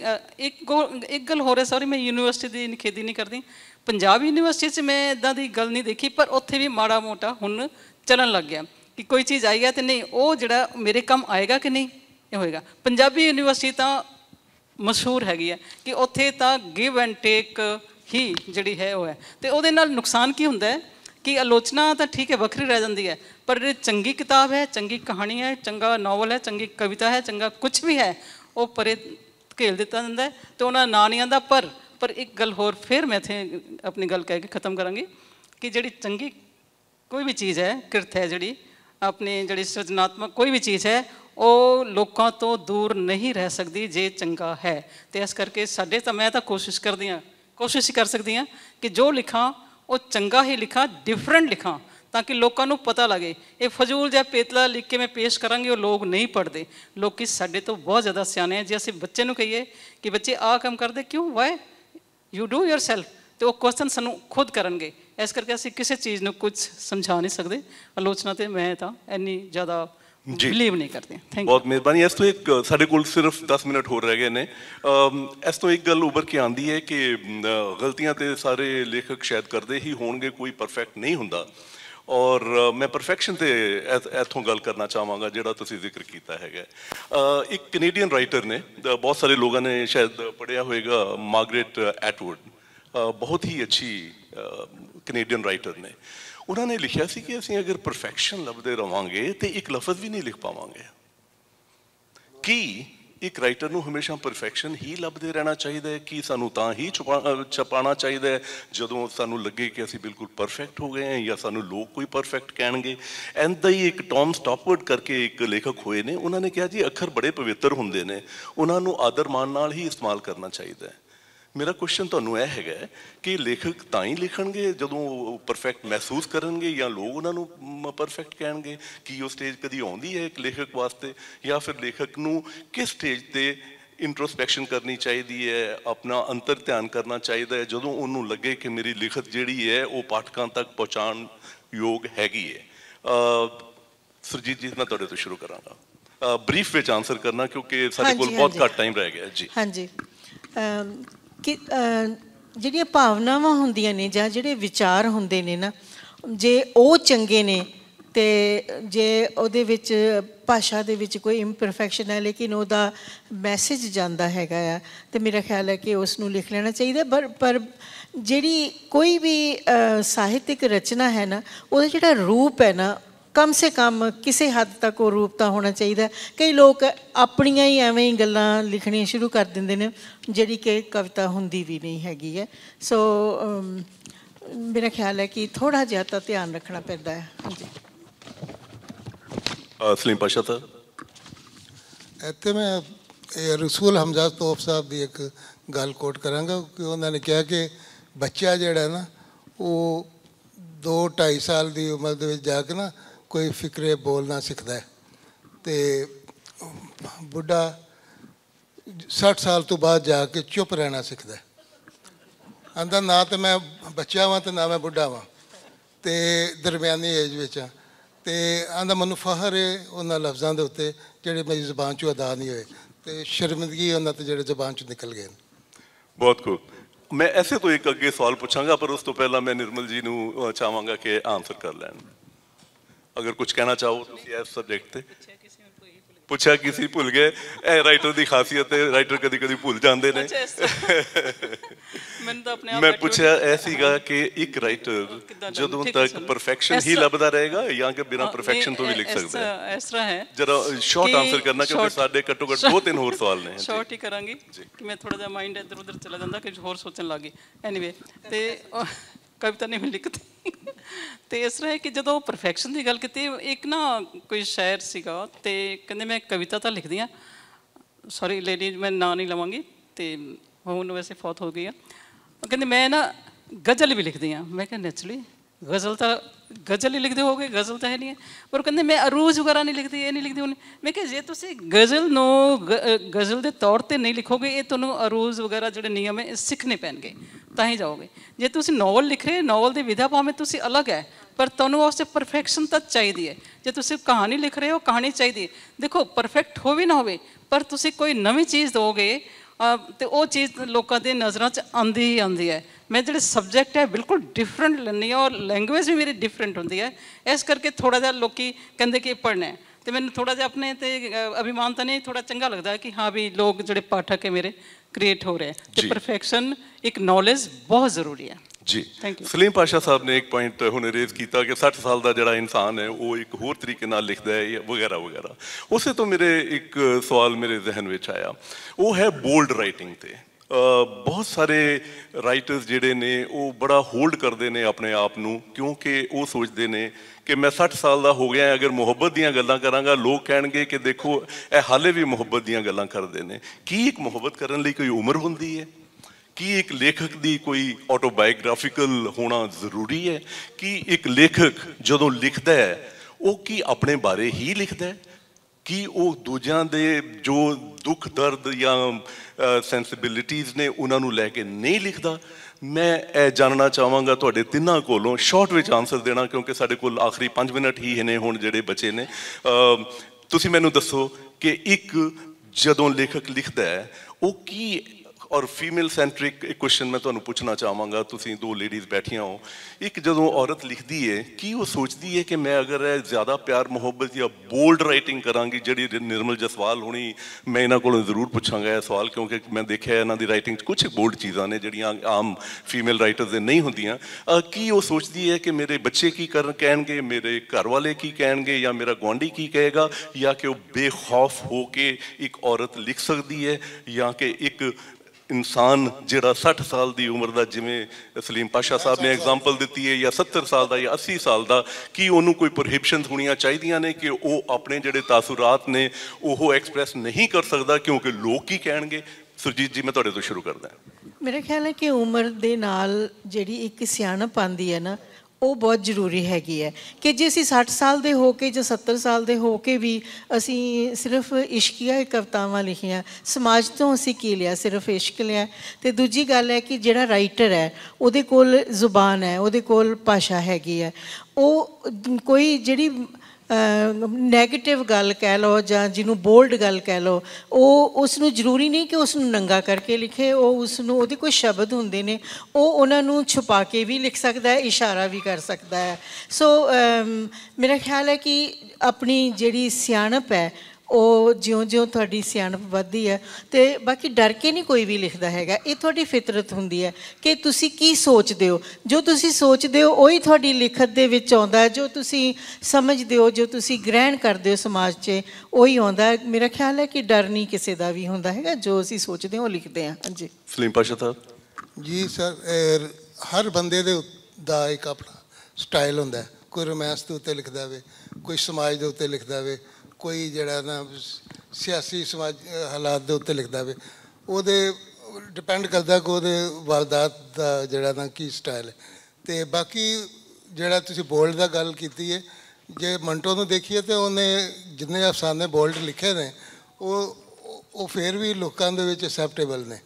ਇੱਕ ਇੱਕ ਗੱਲ ਹੋ ਰਹੀ ਸੌਰੀ ਮੈਂ ਯੂਨੀਵਰਸਿਟੀ ਦੀ ਨਿਖੇਦੀ ਨਹੀਂ ਕਰਦੀ ਪੰਜਾਬ ਯੂਨੀਵਰਸਿਟੀ 'ਚ ਮੈਂ ਇਦਾਂ ਦੀ ਗੱਲ ਨਹੀਂ ਦੇਖੀ ਪਰ ਉੱਥੇ ਵੀ ਮਾੜਾ ਮੋਟਾ ਹੁਣ ਚੱਲਣ ਲੱਗ ਗਿਆ ਕਿ ਕੋਈ ਚੀਜ਼ ਆਈ ਹੈ ਤੇ ਨਹੀਂ ਉਹ ਜਿਹੜਾ ਮੇਰੇ ਕੰਮ ਆਏਗਾ ਕਿ ਨਹੀਂ ਇਹ ਹੋਏਗਾ ਪੰਜਾਬੀ ਯੂਨੀਵਰਸਿਟੀ ਤਾਂ ਮਸ਼ਹੂਰ ਹੈਗੀ ਹੈ ਕਿ ਉੱਥੇ ਤਾਂ ਗਿਵ ਐਂਡ ਟੇਕ ਹੀ ਜਿਹੜੀ ਹੈ ਉਹ ਹੈ ਤੇ ਉਹਦੇ ਨਾਲ ਨੁਕਸਾਨ ਕੀ ਹੁੰਦਾ ਹੈ ਕਿ ਆਲੋਚਨਾ ਤਾਂ ਠੀਕ ਹੈ ਵੱਖਰੀ ਰਹਿ ਜਾਂਦੀ ਹੈ ਪਰ ਚੰਗੀ ਕਿਤਾਬ ਹੈ ਚੰਗੀ ਕਹਾਣੀ ਹੈ ਚੰਗਾ ਨੋਵਲ ਹੈ ਚੰਗੀ ਕਵਿਤਾ ਹੈ ਚੰਗਾ ਕੁਝ ਵੀ ਹੈ ਉਹ ਪਰੇ ਧਕੇਲ ਦਿੱਤਾ ਜਾਂਦਾ ਤੇ ਉਹਨਾਂ ਨਾਂ ਨਹੀਂ ਆਂਦਾ ਪਰ ਪਰ ਇੱਕ ਗੱਲ ਹੋਰ ਫਿਰ ਮੈਂ ਇਥੇ ਆਪਣੀ ਗੱਲ ਕਹਿ ਕੇ ਖਤਮ ਕਰਾਂਗੀ ਕਿ ਜਿਹੜੀ ਚੰਗੀ ਕੋਈ ਵੀ ਚੀਜ਼ ਹੈ ਕਿਰਤ ਹੈ ਜਿਹੜੀ ਆਪਣੀ ਜਿਹੜੀ ਸਿਰਜਣਾਤਮਕ ਕੋਈ ਵੀ ਚੀਜ਼ ਹੈ ਉਹ ਲੋਕਾਂ ਤੋਂ ਦੂਰ ਨਹੀਂ ਰਹਿ ਸਕਦੀ ਜੇ ਚੰਗਾ ਹੈ ਤੇ ਇਸ ਕਰਕੇ ਸਾਡੇ ਤਾਂ ਮੈਂ ਤਾਂ ਕੋਸ਼ਿਸ਼ ਕਰਦੀ ਆ ਕੋਸ਼ਿਸ਼ ਕਰ ਸਕਦੀ ਆ ਕਿ ਜੋ ਲਿਖਾਂ ਉਹ ਚੰਗਾ ਹੀ ਲਿਖਾਂ ਡਿਫਰੈਂਟ ਲਿਖਾਂ ਤਾਂ ਕਿ ਲੋਕਾਂ ਨੂੰ ਪਤਾ ਲੱਗੇ ਇਹ ਫਜ਼ੂਲ ਜਿਹਾ ਪੇਤਲਾ ਲਿਖ ਕੇ ਮੈਂ ਪੇਸ਼ ਕਰਾਂਗੀ ਉਹ ਲੋਕ ਨਹੀਂ ਪੜਦੇ ਲੋਕੀ ਸਾਡੇ ਤੋਂ ਬਹੁਤ ਜ਼ਿਆਦਾ ਸਿਆਣੇ ਆ ਜੇ ਅਸੀਂ ਬੱਚੇ ਨੂੰ ਕਹੀਏ ਕਿ ਬੱਚੇ ਆਹ ਕੰਮ ਕਰਦੇ ਕਿਉਂ ਵਾਈ ਯੂ ਡੂ ਯੋਰਸੈਲਫ ਤੇ ਉਹ ਕੁਐਸਚਨ ਸਾਨੂੰ ਖੁਦ ਕਰਨਗੇ ਇਸ ਕਰਕੇ ਅਸੀਂ ਕਿਸੇ ਚੀਜ਼ ਨੂੰ ਕੁਝ ਸਮਝਾ ਨਹੀਂ ਸਕਦੇ ਆਲੋਚਨਾ ਤੇ ਮੈਂ ਤਾਂ ਇੰਨੀ ਜ਼ਿਆਦਾ ਬਿਲੀਵ ਨਹੀਂ ਕਰਦੇ ਥੈਂਕ ਬਹੁਤ ਮਿਹਰਬਾਨੀ ਇਸ ਤੋਂ ਇੱਕ ਸਾਡੇ ਕੋਲ ਸਿਰਫ 10 ਮਿੰਟ ਹੋਰ ਰਹਿ ਗਏ ਨੇ ਇਸ ਤੋਂ ਇੱਕ ਗੱਲ ਉੱਭਰ ਕੇ ਆਂਦੀ ਹੈ ਕਿ ਗਲਤੀਆਂ ਤੇ ਸਾਰੇ ਲੇਖਕ ਸ਼ਾਇਦ ਕਰਦੇ ਹੀ ਹੋਣਗੇ ਕੋਈ ਪਰਫੈਕਟ ਨਹੀਂ ਹੁੰਦਾ ਔਰ ਮੈਂ ਪਰਫੈਕਸ਼ਨ ਤੇ ਇਥੋਂ ਗੱਲ ਕਰਨਾ ਚਾਹਾਂਗਾ ਜਿਹੜਾ ਤੁਸੀਂ ਜ਼ਿਕਰ ਕੀਤਾ ਹੈਗਾ ਇੱਕ ਕੈਨੇਡੀਅਨ ਰਾਈਟਰ ਨੇ ਬਹੁਤ ਸਾਰੇ ਲੋਕਾਂ ਨੇ ਸ਼ਾਇਦ ਪੜਿਆ ਹੋਵੇਗਾ ਮਾਰਗਰੇਟ ਐਟਵੁੱਡ ਬਹੁਤ ਹੀ ਅੱਛੀ ਕੈਨੇਡੀਅਨ ਰਾਈਟਰ ਨੇ ਉਹਨਾਂ ਨੇ ਲਿਖਿਆ ਸੀ ਕਿ ਅਸੀਂ ਅਗਰ ਪਰਫੈਕਸ਼ਨ ਲੱਭਦੇ ਰਵਾਂਗੇ ਤੇ ਇੱਕ ਲਫ਼ਜ਼ ਵੀ ਨਹੀਂ ਲਿਖ ਪਾਵਾਂਗੇ ਕੀ ਇੱਕ ਰਾਈਟਰ ਨੂੰ ਹਮੇਸ਼ਾ ਪਰਫੈਕਸ਼ਨ ਹੀ ਲੱਭਦੇ ਰਹਿਣਾ ਚਾਹੀਦਾ ਹੈ ਕਿ ਸਾਨੂੰ ਤਾਂ ਹੀ ਛਪਾਣਾ ਚਾਹੀਦਾ ਹੈ ਜਦੋਂ ਸਾਨੂੰ ਲੱਗੇ ਕਿ ਅਸੀਂ ਬਿਲਕੁਲ ਪਰਫੈਕਟ ਹੋ ਗਏ ਹਾਂ ਜਾਂ ਸਾਨੂੰ ਲੋਕ ਕੋਈ ਪਰਫੈਕਟ ਕਹਿਣਗੇ ਐਂਦਾ ਹੀ ਇੱਕ ਟੌਮ ਸਟਾਪਵਰਡ ਕਰਕੇ ਇੱਕ ਲੇਖਕ ਹੋਏ ਨੇ ਉਹਨਾਂ ਨੇ ਕਿਹਾ ਜੀ ਅੱਖਰ ਬੜੇ ਪਵਿੱਤਰ ਹੁੰਦੇ ਨੇ ਉਹਨਾਂ ਨੂੰ ਆਦਰ ਮਾਨ ਨਾਲ ਹੀ ਇਸਤੇਮਾਲ ਕਰਨਾ ਚਾਹੀਦਾ ਹੈ ਮੇਰਾ ਕੁਐਸਚਨ ਤੁਹਾਨੂੰ ਇਹ ਹੈਗਾ ਕਿ ਲੇਖਕ ਤਾਂ ਹੀ ਲਿਖਣਗੇ ਜਦੋਂ ਉਹ ਪਰਫੈਕਟ ਮਹਿਸੂਸ ਕਰਨਗੇ ਜਾਂ ਲੋਕ ਉਹਨਾਂ ਨੂੰ ਪਰਫੈਕਟ ਕਹਿਣਗੇ ਕੀ ਉਹ ਸਟੇਜ ਕਦੀ ਆਉਂਦੀ ਹੈ ਇੱਕ ਲੇਖਕ ਵਾਸਤੇ ਜਾਂ ਫਿਰ ਲੇਖਕ ਨੂੰ ਕਿਸ ਸਟੇਜ ਤੇ ਇੰਟਰੋਸਪੈਕਸ਼ਨ ਕਰਨੀ ਚਾਹੀਦੀ ਹੈ ਆਪਣਾ ਅੰਤਰ ਧਿਆਨ ਕਰਨਾ ਚਾਹੀਦਾ ਹੈ ਜਦੋਂ ਉਹਨੂੰ ਲੱਗੇ ਕਿ ਮੇਰੀ ਲਿਖਤ ਜਿਹੜੀ ਹੈ ਉਹ ਪਾਠਕਾਂ ਤੱਕ ਪਹੁੰਚਾਉਣ ਯੋਗ ਹੈਗੀ ਹੈ ਅ ਸਰਜੀਤ ਜੀ ਮੈਂ ਤੁਹਾਡੇ ਤੋਂ ਸ਼ੁਰੂ ਕਰਾਂਗਾ ਬਰੀਫ ਵਿੱਚ ਆਨਸਰ ਕਰਨਾ ਕਿਉਂਕਿ ਸਾਡੇ ਕੋਲ ਬਹੁਤ ਘੱਟ ਟਾਈਮ ਰਹਿ ਗਿਆ ਜੀ ਹਾਂਜੀ ਕਿ ਜਿਹੜੀਆਂ ਭਾਵਨਾਵਾਂ ਹੁੰਦੀਆਂ ਨੇ ਜਾਂ ਜਿਹੜੇ ਵਿਚਾਰ ਹੁੰਦੇ ਨੇ ਨਾ ਜੇ ਉਹ ਚੰਗੇ ਨੇ ਤੇ ਜੇ ਉਹਦੇ ਵਿੱਚ ਭਾਸ਼ਾ ਦੇ ਵਿੱਚ ਕੋਈ ਇੰਪਰਫੈਕਸ਼ਨ ਹੈ ਲੇਕਿਨ ਉਹਦਾ ਮੈਸੇਜ ਜਾਂਦਾ ਹੈਗਾ ਆ ਤੇ ਮੇਰਾ ਖਿਆਲ ਹੈ ਕਿ ਉਸ ਨੂੰ ਲਿਖ ਲੈਣਾ ਚਾਹੀਦਾ ਪਰ ਪਰ ਜਿਹੜੀ ਕੋਈ ਵੀ ਸਾਹਿਤਿਕ ਰਚਨਾ ਹੈ ਨਾ ਉਹਦਾ ਜਿਹੜਾ ਰੂਪ ਹੈ ਨਾ ਕਮ ਸੇ ਕਮ ਕਿਸੇ ਹੱਦ ਤੱਕ ਉਹ ਰੂਪ ਤਾਂ ਹੋਣਾ ਚਾਹੀਦਾ ਕਈ ਲੋਕ ਆਪਣੀਆਂ ਹੀ ਐਵੇਂ ਹੀ ਗੱਲਾਂ ਲਿਖਣੀਆਂ ਸ਼ੁਰੂ ਕਰ ਦਿੰਦੇ ਨੇ ਜਿਹੜੀ ਕਿ ਕਵਿਤਾ ਹੁੰਦੀ ਵੀ ਨਹੀਂ ਹੈਗੀ ਹੈ ਸੋ ਮੇਰਾ ਖਿਆਲ ਹੈ ਕਿ ਥੋੜਾ ਜਿਹਾ ਤਾਂ ਧਿਆਨ ਰੱਖਣਾ ਪੈਂਦਾ ਹੈ ਹਾਂਜੀ ਅਸਲੀ ਪਾਸ਼ਾ ਸਰ ਇੱਥੇ ਮੈਂ ਇਹ ਰਸੂਲ ਹਮਜ਼ਾ ਤੋਫ ਸਾਹਿਬ ਦੀ ਇੱਕ ਗੱਲ ਕੋਟ ਕਰਾਂਗਾ ਕਿ ਉਹਨਾਂ ਨੇ ਕਿਹਾ ਕਿ ਬੱਚਾ ਜਿਹੜਾ ਨਾ ਉਹ 2 2.5 ਸਾਲ ਦੀ ਉਮਰ ਦੇ ਵਿੱਚ ਜਾ ਕੇ ਨਾ ਕੋਈ ਫਿਕਰੇ ਬੋਲਣਾ ਸਿੱਖਦਾ ਤੇ ਬੁੱਢਾ 60 ਸਾਲ ਤੋਂ ਬਾਅਦ ਜਾ ਕੇ ਚੁੱਪ ਰਹਿਣਾ ਸਿੱਖਦਾ ਆਂਦਾ ਨਾ ਤੇ ਮੈਂ ਬੱਚਾ ਵਾਂ ਤੇ ਨਾ ਮੈਂ ਬੁੱਢਾ ਵਾਂ ਤੇ ਦਰਮਿਆਨੀ ਏਜ ਵਿੱਚ ਆ ਤੇ ਆਂਦਾ ਮੈਨੂੰ ਫਖਰ ਹੈ ਉਹਨਾਂ ਲਫ਼ਜ਼ਾਂ ਦੇ ਉੱਤੇ ਜਿਹੜੇ ਮੇਰੀ ਜ਼ੁਬਾਨ ਚੋਂ ਅਦਾ ਨਹੀਂ ਹੋਏ ਤੇ ਸ਼ਰਮਿੰਦਗੀ ਉਹਨਾਂ ਤੇ ਜਿਹੜੇ ਜ਼ੁਬਾਨ ਚੋਂ ਨਿਕਲ ਗਏ ਬਹੁਤ ਖੂਬ ਮੈਂ ਐਸੇ ਤੋਂ ਇੱਕ ਅੱਗੇ ਸਵਾਲ ਪੁੱਛਾਂਗਾ ਪਰ ਉਸ ਤੋਂ ਪਹਿਲਾਂ ਮੈਂ ਨਿਰਮਲ ਜੀ ਨੂੰ ਚਾਹਾਂਗਾ ਕਿ ਆਨਸਰ ਕਰ ਲੈਣ ਅਗਰ ਕੁਝ ਕਹਿਣਾ ਚਾਹੋ ਤੁਸੀਂ ਇਸ ਸਬਜੈਕਟ ਤੇ ਪੁੱਛਿਆ ਕਿਸੇ ਭੁੱਲ ਗਏ ਇਹ ਰਾਈਟਰ ਦੀ ਖਾਸੀਅਤ ਹੈ ਰਾਈਟਰ ਕਦੀ ਕਦੀ ਭੁੱਲ ਜਾਂਦੇ ਨੇ ਮੈਨੂੰ ਤਾਂ ਆਪਣੇ ਮੈਂ ਪੁੱਛਿਆ ਇਹ ਸੀਗਾ ਕਿ ਇੱਕ ਰਾਈਟਰ ਜਦੋਂ ਤੱਕ ਪਰਫੈਕਸ਼ਨ ਹੀ ਲੱਭਦਾ ਰਹੇਗਾ ਜਾਂ ਕਿ ਬਿਨਾ ਪਰਫੈਕਸ਼ਨ ਤੋਂ ਵੀ ਲਿਖ ਸਕਦਾ ਹੈ ਇਸ ਤਰ੍ਹਾਂ ਹੈ ਜਰਾ ਸ਼ਾਰਟ ਆਨਸਰ ਕਰਨਾ ਕਿਉਂਕਿ ਸਾਡੇ ਘੱਟੋ ਘੱਟ ਦੋ ਤਿੰਨ ਹੋਰ ਸਵਾਲ ਨੇ ਸ਼ਾਰਟ ਹੀ ਕਰਾਂਗੀ ਕਿ ਮੈਂ ਥੋੜਾ ਜਿਹਾ ਮਾਈਂਡ ਇੱਧਰ ਉੱਧਰ ਚਲਾ ਜਾਂਦਾ ਕਿ ਹੋਰ ਸੋਚਣ ਲੱਗੇ ਐਨੀਵੇ ਤੇ ਕਵਿਤਾ ਨਹੀਂ ਮੈਂ ਲਿਖਦੀ ਤੇ ਇਸ ਤਰ੍ਹਾਂ ਕਿ ਜਦੋਂ ਪਰਫੈਕਸ਼ਨ ਦੀ ਗੱਲ ਕੀਤੀ ਇੱਕ ਨਾ ਕੋਈ ਸ਼ਾਇਰ ਸੀਗਾ ਤੇ ਕਹਿੰਦੇ ਮੈਂ ਕਵਿਤਾ ਤਾਂ ਲਿਖਦੀ ਆ ਸੌਰੀ ਲੇਡੀਜ਼ ਮੈਂ ਨਾਂ ਨਹੀਂ ਲਵਾਂਗੀ ਤੇ ਹੁਣ ਵੈਸੇ ਫੌਤ ਹੋ ਗਈ ਆ ਕਹਿੰਦੇ ਮੈਂ ਨਾ ਗਜ਼ਲ ਵੀ ਲਿਖਦੀ ਆ ਮੈਂ ਕਿਹਾ ਨੈਚੁਰਲੀ ਗਜ਼ਲ ਤਾਂ ਗਜ਼ਲ ਹੀ ਲਿਖਦੇ ਹੋਗੇ ਗਜ਼ਲ ਤਾਂ ਹੈ ਨਹੀਂ ਪਰ ਕਹਿੰਦੇ ਮੈਂ ਅਰੂਜ ਵਗੈਰਾ ਨਹੀਂ ਲਿਖਦੀ ਇਹ ਨਹੀਂ ਲਿਖਦੀ ਉਹਨੇ ਮੈਂ ਕਿਹਾ ਜੇ ਤੁਸੀਂ ਗਜ਼ਲ ਨੂੰ ਗਜ਼ਲ ਦੇ ਤੌਰ ਤੇ ਨਹੀਂ ਲਿਖੋਗੇ ਇਹ ਤੁਹਾਨੂੰ ਅਰੂਜ ਵਗੈਰਾ ਜਿਹੜੇ ਨਿਯਮ ਹੈ ਸਿੱਖਣੇ ਪੈਣਗੇ ਤਾਂ ਹੀ ਜਾਓਗੇ ਜੇ ਤੁਸੀਂ ਨੋਵਲ ਲਿਖ ਰਹੇ ਨੋਵਲ ਦੇ ਵਿਧਾ ਭਾਵੇਂ ਤੁਸੀਂ ਅਲੱਗ ਹੈ ਪਰ ਤੁਹਾਨੂੰ ਉਸ ਤੇ ਪਰਫੈਕਸ਼ਨ ਤਾਂ ਚਾਹੀਦੀ ਹੈ ਜੇ ਤੁਸੀਂ ਕਹਾਣੀ ਲਿਖ ਰਹੇ ਹੋ ਕਹਾਣੀ ਚਾਹੀਦੀ ਹੈ ਦੇਖੋ ਪਰਫੈਕਟ ਹੋਵੇ ਨਾ ਹੋਵੇ ਪਰ ਤੁਸੀਂ ਕੋਈ ਨਵੀਂ ਚੀਜ਼ ਦੋਗੇ ਤੇ ਉਹ ਚੀਜ਼ ਲੋਕਾਂ ਦੇ ਨਜ਼ਰਾਂ 'ਚ ਆਂਦੀ ਹੀ ਆਂਦੀ ਹੈ ਮੈਂ ਜਿਹੜੇ ਸਬਜੈਕਟ ਹੈ ਬਿਲਕੁਲ ਡਿਫਰੈਂਟ ਲੈਣੀ ਹੈ ਔਰ ਲੈਂਗੁਏਜ ਵੀ ਮੇਰੀ ਡਿਫਰੈਂਟ ਹੁੰਦੀ ਹੈ ਇਸ ਕਰਕੇ ਥੋੜਾ ਜਿਹਾ ਲੋਕੀ ਕਹਿੰਦੇ ਕਿ ਪੜਨਾ ਹੈ ਤੇ ਮੈਨੂੰ ਥੋੜਾ ਜਿਹਾ ਆਪਣੇ ਤੇ ਅਭਿਮਾਨ ਤਾਂ ਨਹੀਂ ਥੋੜਾ ਚੰਗਾ ਲੱਗਦਾ ਕਿ ਹਾਂ ਵੀ ਲੋਕ ਜਿਹੜੇ ਪਾਠਕ ਹੈ ਮੇਰੇ ਕ੍ਰੀਏਟ ਹੋ ਰਹੇ ਤੇ ਪਰਫੈਕਸ਼ਨ ਇੱਕ ਨੌਲੇਜ ਬਹੁਤ ਜ਼ਰੂਰੀ ਹੈ ਜੀ ਥੈਂਕ ਯੂ ਸਲੀਮ ਪਾਸ਼ਾ ਸਾਹਿਬ ਨੇ ਇੱਕ ਪੁਆਇੰਟ ਹੁਣੇ ਰੇਜ਼ ਕੀਤਾ ਕਿ 60 ਸਾਲ ਦਾ ਜਿਹੜਾ ਇਨਸਾਨ ਹੈ ਉਹ ਇੱਕ ਹੋਰ ਤਰੀਕੇ ਨਾਲ ਲਿਖਦਾ ਹੈ ਵਗੈਰਾ ਵਗੈਰਾ ਉਸੇ ਤੋਂ ਮੇਰੇ ਇੱਕ ਸਵਾਲ ਮੇਰੇ ਜ਼ਿਹਨ ਵਿੱਚ ਆਇਆ ਉਹ ਹੈ ਬੋਲਡ ਰਾਈਟਿੰਗ ਤੇ ਬਹੁਤ ਸਾਰੇ ਰਾਈਟਰਸ ਜਿਹੜੇ ਨੇ ਉਹ ਬੜਾ ਹੋਲਡ ਕਰਦੇ ਨੇ ਆਪਣੇ ਆਪ ਨੂੰ ਕਿਉਂਕਿ ਉਹ ਸੋਚਦੇ ਨੇ ਕਿ ਮੈਂ 60 ਸਾਲ ਦਾ ਹੋ ਗਿਆ ਅਗਰ ਮੁਹੱਬਤ ਦੀਆਂ ਗੱਲਾਂ ਕਰਾਂਗਾ ਲੋਕ ਕਹਿਣਗੇ ਕਿ ਦੇਖੋ ਇਹ ਹਾਲੇ ਵੀ ਮੁਹੱਬਤ ਦੀਆਂ ਗੱਲਾਂ ਕਰਦੇ ਨੇ ਕੀ ਇੱਕ ਮੁਹੱਬਤ ਕਰਨ ਲਈ ਕੋਈ ਉਮਰ ਹੁੰਦੀ ਹੈ ਕੀ ਇੱਕ ਲੇਖਕ ਦੀ ਕੋਈ ਆਟੋਬਾਇਓਗ੍ਰਾਫੀਕਲ ਹੋਣਾ ਜ਼ਰੂਰੀ ਹੈ ਕੀ ਇੱਕ ਲੇਖਕ ਜਦੋਂ ਲਿਖਦਾ ਹੈ ਉਹ ਕੀ ਆਪਣੇ ਬਾਰੇ ਹੀ ਲਿਖਦਾ ਹੈ ਕੀ ਉਹ ਦੂਜਿਆਂ ਦੇ ਜੋ ਦੁੱਖ ਦਰਦ ਜਾਂ ਸੈਂਸਿਬਿਲਿਟੀਜ਼ ਨੇ ਉਹਨਾਂ ਨੂੰ ਲੈ ਕੇ ਨਹੀਂ ਲਿਖਦਾ ਮੈਂ ਇਹ ਜਾਨਣਾ ਚਾਹਾਂਗਾ ਤੁਹਾਡੇ ਤਿੰਨਾਂ ਕੋਲੋਂ ਸ਼ਾਰਟ ਵਿੱਚ ਆਨਸਰ ਦੇਣਾ ਕਿਉਂਕਿ ਸਾਡੇ ਕੋਲ ਆਖਰੀ 5 ਮਿੰਟ ਹੀ ਨੇ ਹੁਣ ਜਿਹੜੇ ਬਚੇ ਨੇ ਤੁਸੀਂ ਮੈਨੂੰ ਦੱਸੋ ਕਿ ਇੱਕ ਜਦੋਂ ਲੇਖਕ ਲਿਖਦਾ ਹੈ ਉਹ ਕੀ ਔਰ ਫੀਮੇਲ ਸੈਂਟ੍ਰਿਕ ਇੱਕ ਕੁਐਸਚਨ ਮੈਂ ਤੁਹਾਨੂੰ ਪੁੱਛਣਾ ਚਾਹਾਂਗਾ ਤੁਸੀਂ ਦੋ ਲੇਡੀਜ਼ ਬੈਠੀਆਂ ਹੋ ਇੱਕ ਜਦੋਂ ਔਰਤ ਲਿਖਦੀ ਹੈ ਕੀ ਉਹ ਸੋਚਦੀ ਹੈ ਕਿ ਮੈਂ ਅਗਰ ਜ਼ਿਆਦਾ ਪਿਆਰ ਮੁਹੱਬਤ ਜਾਂ ਬੋਲਡ ਰਾਈਟਿੰਗ ਕਰਾਂਗੀ ਜਿਹੜੀ ਨਿਰਮਲ ਜਸਵਾਲ ਹੋਣੀ ਮੈਂ ਇਹਨਾਂ ਕੋਲੋਂ ਜ਼ਰੂਰ ਪੁੱਛਾਂਗਾ ਇਹ ਸਵਾਲ ਕਿਉਂਕਿ ਮੈਂ ਦੇਖਿਆ ਇਹਨਾਂ ਦੀ ਰਾਈਟਿੰਗ 'ਚ ਕੁਝ ਬੋਲਡ ਚੀਜ਼ਾਂ ਨੇ ਜਿਹੜੀਆਂ ਆਮ ਫੀਮੇਲ ਰਾਈਟਰਸ ਦੇ ਨਹੀਂ ਹੁੰਦੀਆਂ ਕੀ ਉਹ ਸੋਚਦੀ ਹੈ ਕਿ ਮੇਰੇ ਬੱਚੇ ਕੀ ਕਰਨ ਕਹਿਣਗੇ ਮੇਰੇ ਘਰ ਵਾਲੇ ਕੀ ਕਹਿਣਗੇ ਜਾਂ ਮੇਰਾ ਗਵਾਂਢੀ ਕੀ ਕਹੇਗਾ ਜਾਂ ਕਿ ਉਹ ਬੇਖੌਫ ਹੋ ਕੇ ਇੱਕ ਔਰਤ ਲਿਖ ਸਕਦੀ ਹੈ ਜਾਂ ਕਿ ਇੱਕ ਇਨਸਾਨ ਜਿਹੜਾ 60 ਸਾਲ ਦੀ ਉਮਰ ਦਾ ਜਿਵੇਂ ਸਲੀਮ ਪਾਸ਼ਾ ਸਾਹਿਬ ਨੇ ਐਗਜ਼ਾਮਪਲ ਦਿੱਤੀ ਹੈ ਜਾਂ 70 ਸਾਲ ਦਾ ਜਾਂ 80 ਸਾਲ ਦਾ ਕੀ ਉਹਨੂੰ ਕੋਈ ਪ੍ਰੋਹਿਬਿਸ਼ਨਸ ਹੋਣੀਆਂ ਚਾਹੀਦੀਆਂ ਨੇ ਕਿ ਉਹ ਆਪਣੇ ਜਿਹੜੇ ਤਾਸੁਰਾਤ ਨੇ ਉਹ ਐਕਸਪ੍ਰੈਸ ਨਹੀਂ ਕਰ ਸਕਦਾ ਕਿਉਂਕਿ ਲੋਕ ਕੀ ਕਹਿਣਗੇ ਸੁਰਜੀਤ ਜੀ ਮੈਂ ਤੁਹਾਡੇ ਤੋਂ ਸ਼ੁਰੂ ਕਰਦਾ ਮੇਰੇ ਖਿਆਲ ਹੈ ਕਿ ਉਮਰ ਦੇ ਨਾਲ ਜਿਹੜੀ ਇੱਕ ਸਿਆਣਪ ਆਂਦੀ ਹੈ ਨਾ ਉਹ ਬਹੁਤ ਜ਼ਰੂਰੀ ਹੈਗੀ ਹੈ ਕਿ ਜੇ ਅਸੀਂ 60 ਸਾਲ ਦੇ ਹੋ ਕੇ ਜਾਂ 70 ਸਾਲ ਦੇ ਹੋ ਕੇ ਵੀ ਅਸੀਂ ਸਿਰਫ ਇਸ਼ਕੀਆ ਕਵਤਾਵਾਂ ਲਿਖੀਆਂ ਸਮਾਜ ਤੋਂ ਅਸੀਂ ਕੀ ਲਿਆ ਸਿਰਫ ਇਸ਼ਕ ਲਿਆ ਤੇ ਦੂਜੀ ਗੱਲ ਹੈ ਕਿ ਜਿਹੜਾ ਰਾਈਟਰ ਹੈ ਉਹਦੇ ਕੋਲ ਜ਼ੁਬਾਨ ਹੈ ਉਹਦੇ ਕੋਲ ਭਾਸ਼ਾ ਹੈਗੀ ਹੈ ਉਹ ਕੋਈ ਜਿਹੜੀ ਨੈਗੇਟਿਵ ਗੱਲ ਕਹਿ ਲਓ ਜਾਂ ਜਿਹਨੂੰ ਬੋਲਡ ਗੱਲ ਕਹਿ ਲਓ ਉਹ ਉਸ ਨੂੰ ਜ਼ਰੂਰੀ ਨਹੀਂ ਕਿ ਉਸ ਨੂੰ ਨੰਗਾ ਕਰਕੇ ਲਿਖੇ ਉਹ ਉਸ ਨੂੰ ਉਹਦੇ ਕੋਈ ਸ਼ਬਦ ਹੁੰਦੇ ਨੇ ਉਹ ਉਹਨਾਂ ਨੂੰ ਛੁਪਾ ਕੇ ਵੀ ਲਿਖ ਸਕਦਾ ਹੈ ਇਸ਼ਾਰਾ ਵੀ ਕਰ ਸਕਦਾ ਹੈ ਸੋ ਮੇਰਾ ਖਿਆਲ ਹੈ ਕਿ ਆਪਣੀ ਜਿਹੜੀ ਸਿਆਣਪ ਹੈ ਉਹ ਜਿਉਂ-ਜਿਉਂ ਤੁਹਾਡੀ ਸਿਆਣਪ ਵੱਧਦੀ ਹੈ ਤੇ ਬਾਕੀ ਡਰ ਕੇ ਨਹੀਂ ਕੋਈ ਵੀ ਲਿਖਦਾ ਹੈਗਾ ਇਹ ਤੁਹਾਡੀ ਫਿਤਰਤ ਹੁੰਦੀ ਹੈ ਕਿ ਤੁਸੀਂ ਕੀ ਸੋਚਦੇ ਹੋ ਜੋ ਤੁਸੀਂ ਸੋਚਦੇ ਹੋ ਉਹੀ ਤੁਹਾਡੀ ਲਿਖਤ ਦੇ ਵਿੱਚ ਆਉਂਦਾ ਹੈ ਜੋ ਤੁਸੀਂ ਸਮਝਦੇ ਹੋ ਜੋ ਤੁਸੀਂ ਗ੍ਰਹਿਣ ਕਰਦੇ ਹੋ ਸਮਾਜ 'ਚ ਉਹੀ ਆਉਂਦਾ ਹੈ ਮੇਰਾ ਖਿਆਲ ਹੈ ਕਿ ਡਰ ਨਹੀਂ ਕਿਸੇ ਦਾ ਵੀ ਹੁੰਦਾ ਹੈਗਾ ਜੋ ਅਸੀਂ ਸੋਚਦੇ ਹਾਂ ਉਹ ਲਿਖਦੇ ਹਾਂ ਹਾਂਜੀ ਸਲੀਮ ਪਾਸ਼ਾ ਸਾਹਿਬ ਜੀ ਸਰ ਹਰ ਬੰਦੇ ਦੇ ਦਾ ਇੱਕ ਆਪਣਾ ਸਟਾਈਲ ਹੁੰਦਾ ਕੋਈ ਰੋਮਾਂਸ ਦੇ ਉੱਤੇ ਲਿਖਦਾ ਹੋਵੇ ਕੋਈ ਸਮਾਜ ਦੇ ਉੱਤੇ ਲਿਖਦਾ ਹੋਵੇ ਕੋਈ ਜਿਹੜਾ ਨਾ ਸਿਆਸੀ ਸਮਾਜ ਹਾਲਾਤ ਦੇ ਉੱਤੇ ਲਿਖਦਾ ਵੇ ਉਹਦੇ ਡਿਪੈਂਡ ਕਰਦਾ ਕਿ ਉਹਦੇ ਵਾਰਦਾਤ ਦਾ ਜਿਹੜਾ ਨਾ ਕੀ ਸਟਾਈਲ ਹੈ ਤੇ ਬਾਕੀ ਜਿਹੜਾ ਤੁਸੀਂ ਬੋਲਡ ਦਾ ਗੱਲ ਕੀਤੀ ਹੈ ਜੇ ਮੰਟੋ ਨੂੰ ਦੇਖੀਏ ਤੇ ਉਹਨੇ ਜਿੰਨੇ ਅਫਸਾਨੇ ਬੋਲਡ ਲਿਖੇ ਨੇ ਉਹ ਉਹ ਫੇਰ ਵੀ ਲੋਕਾਂ ਦੇ ਵਿੱਚ ਐਕਸੈਪਟੇਬਲ ਨੇ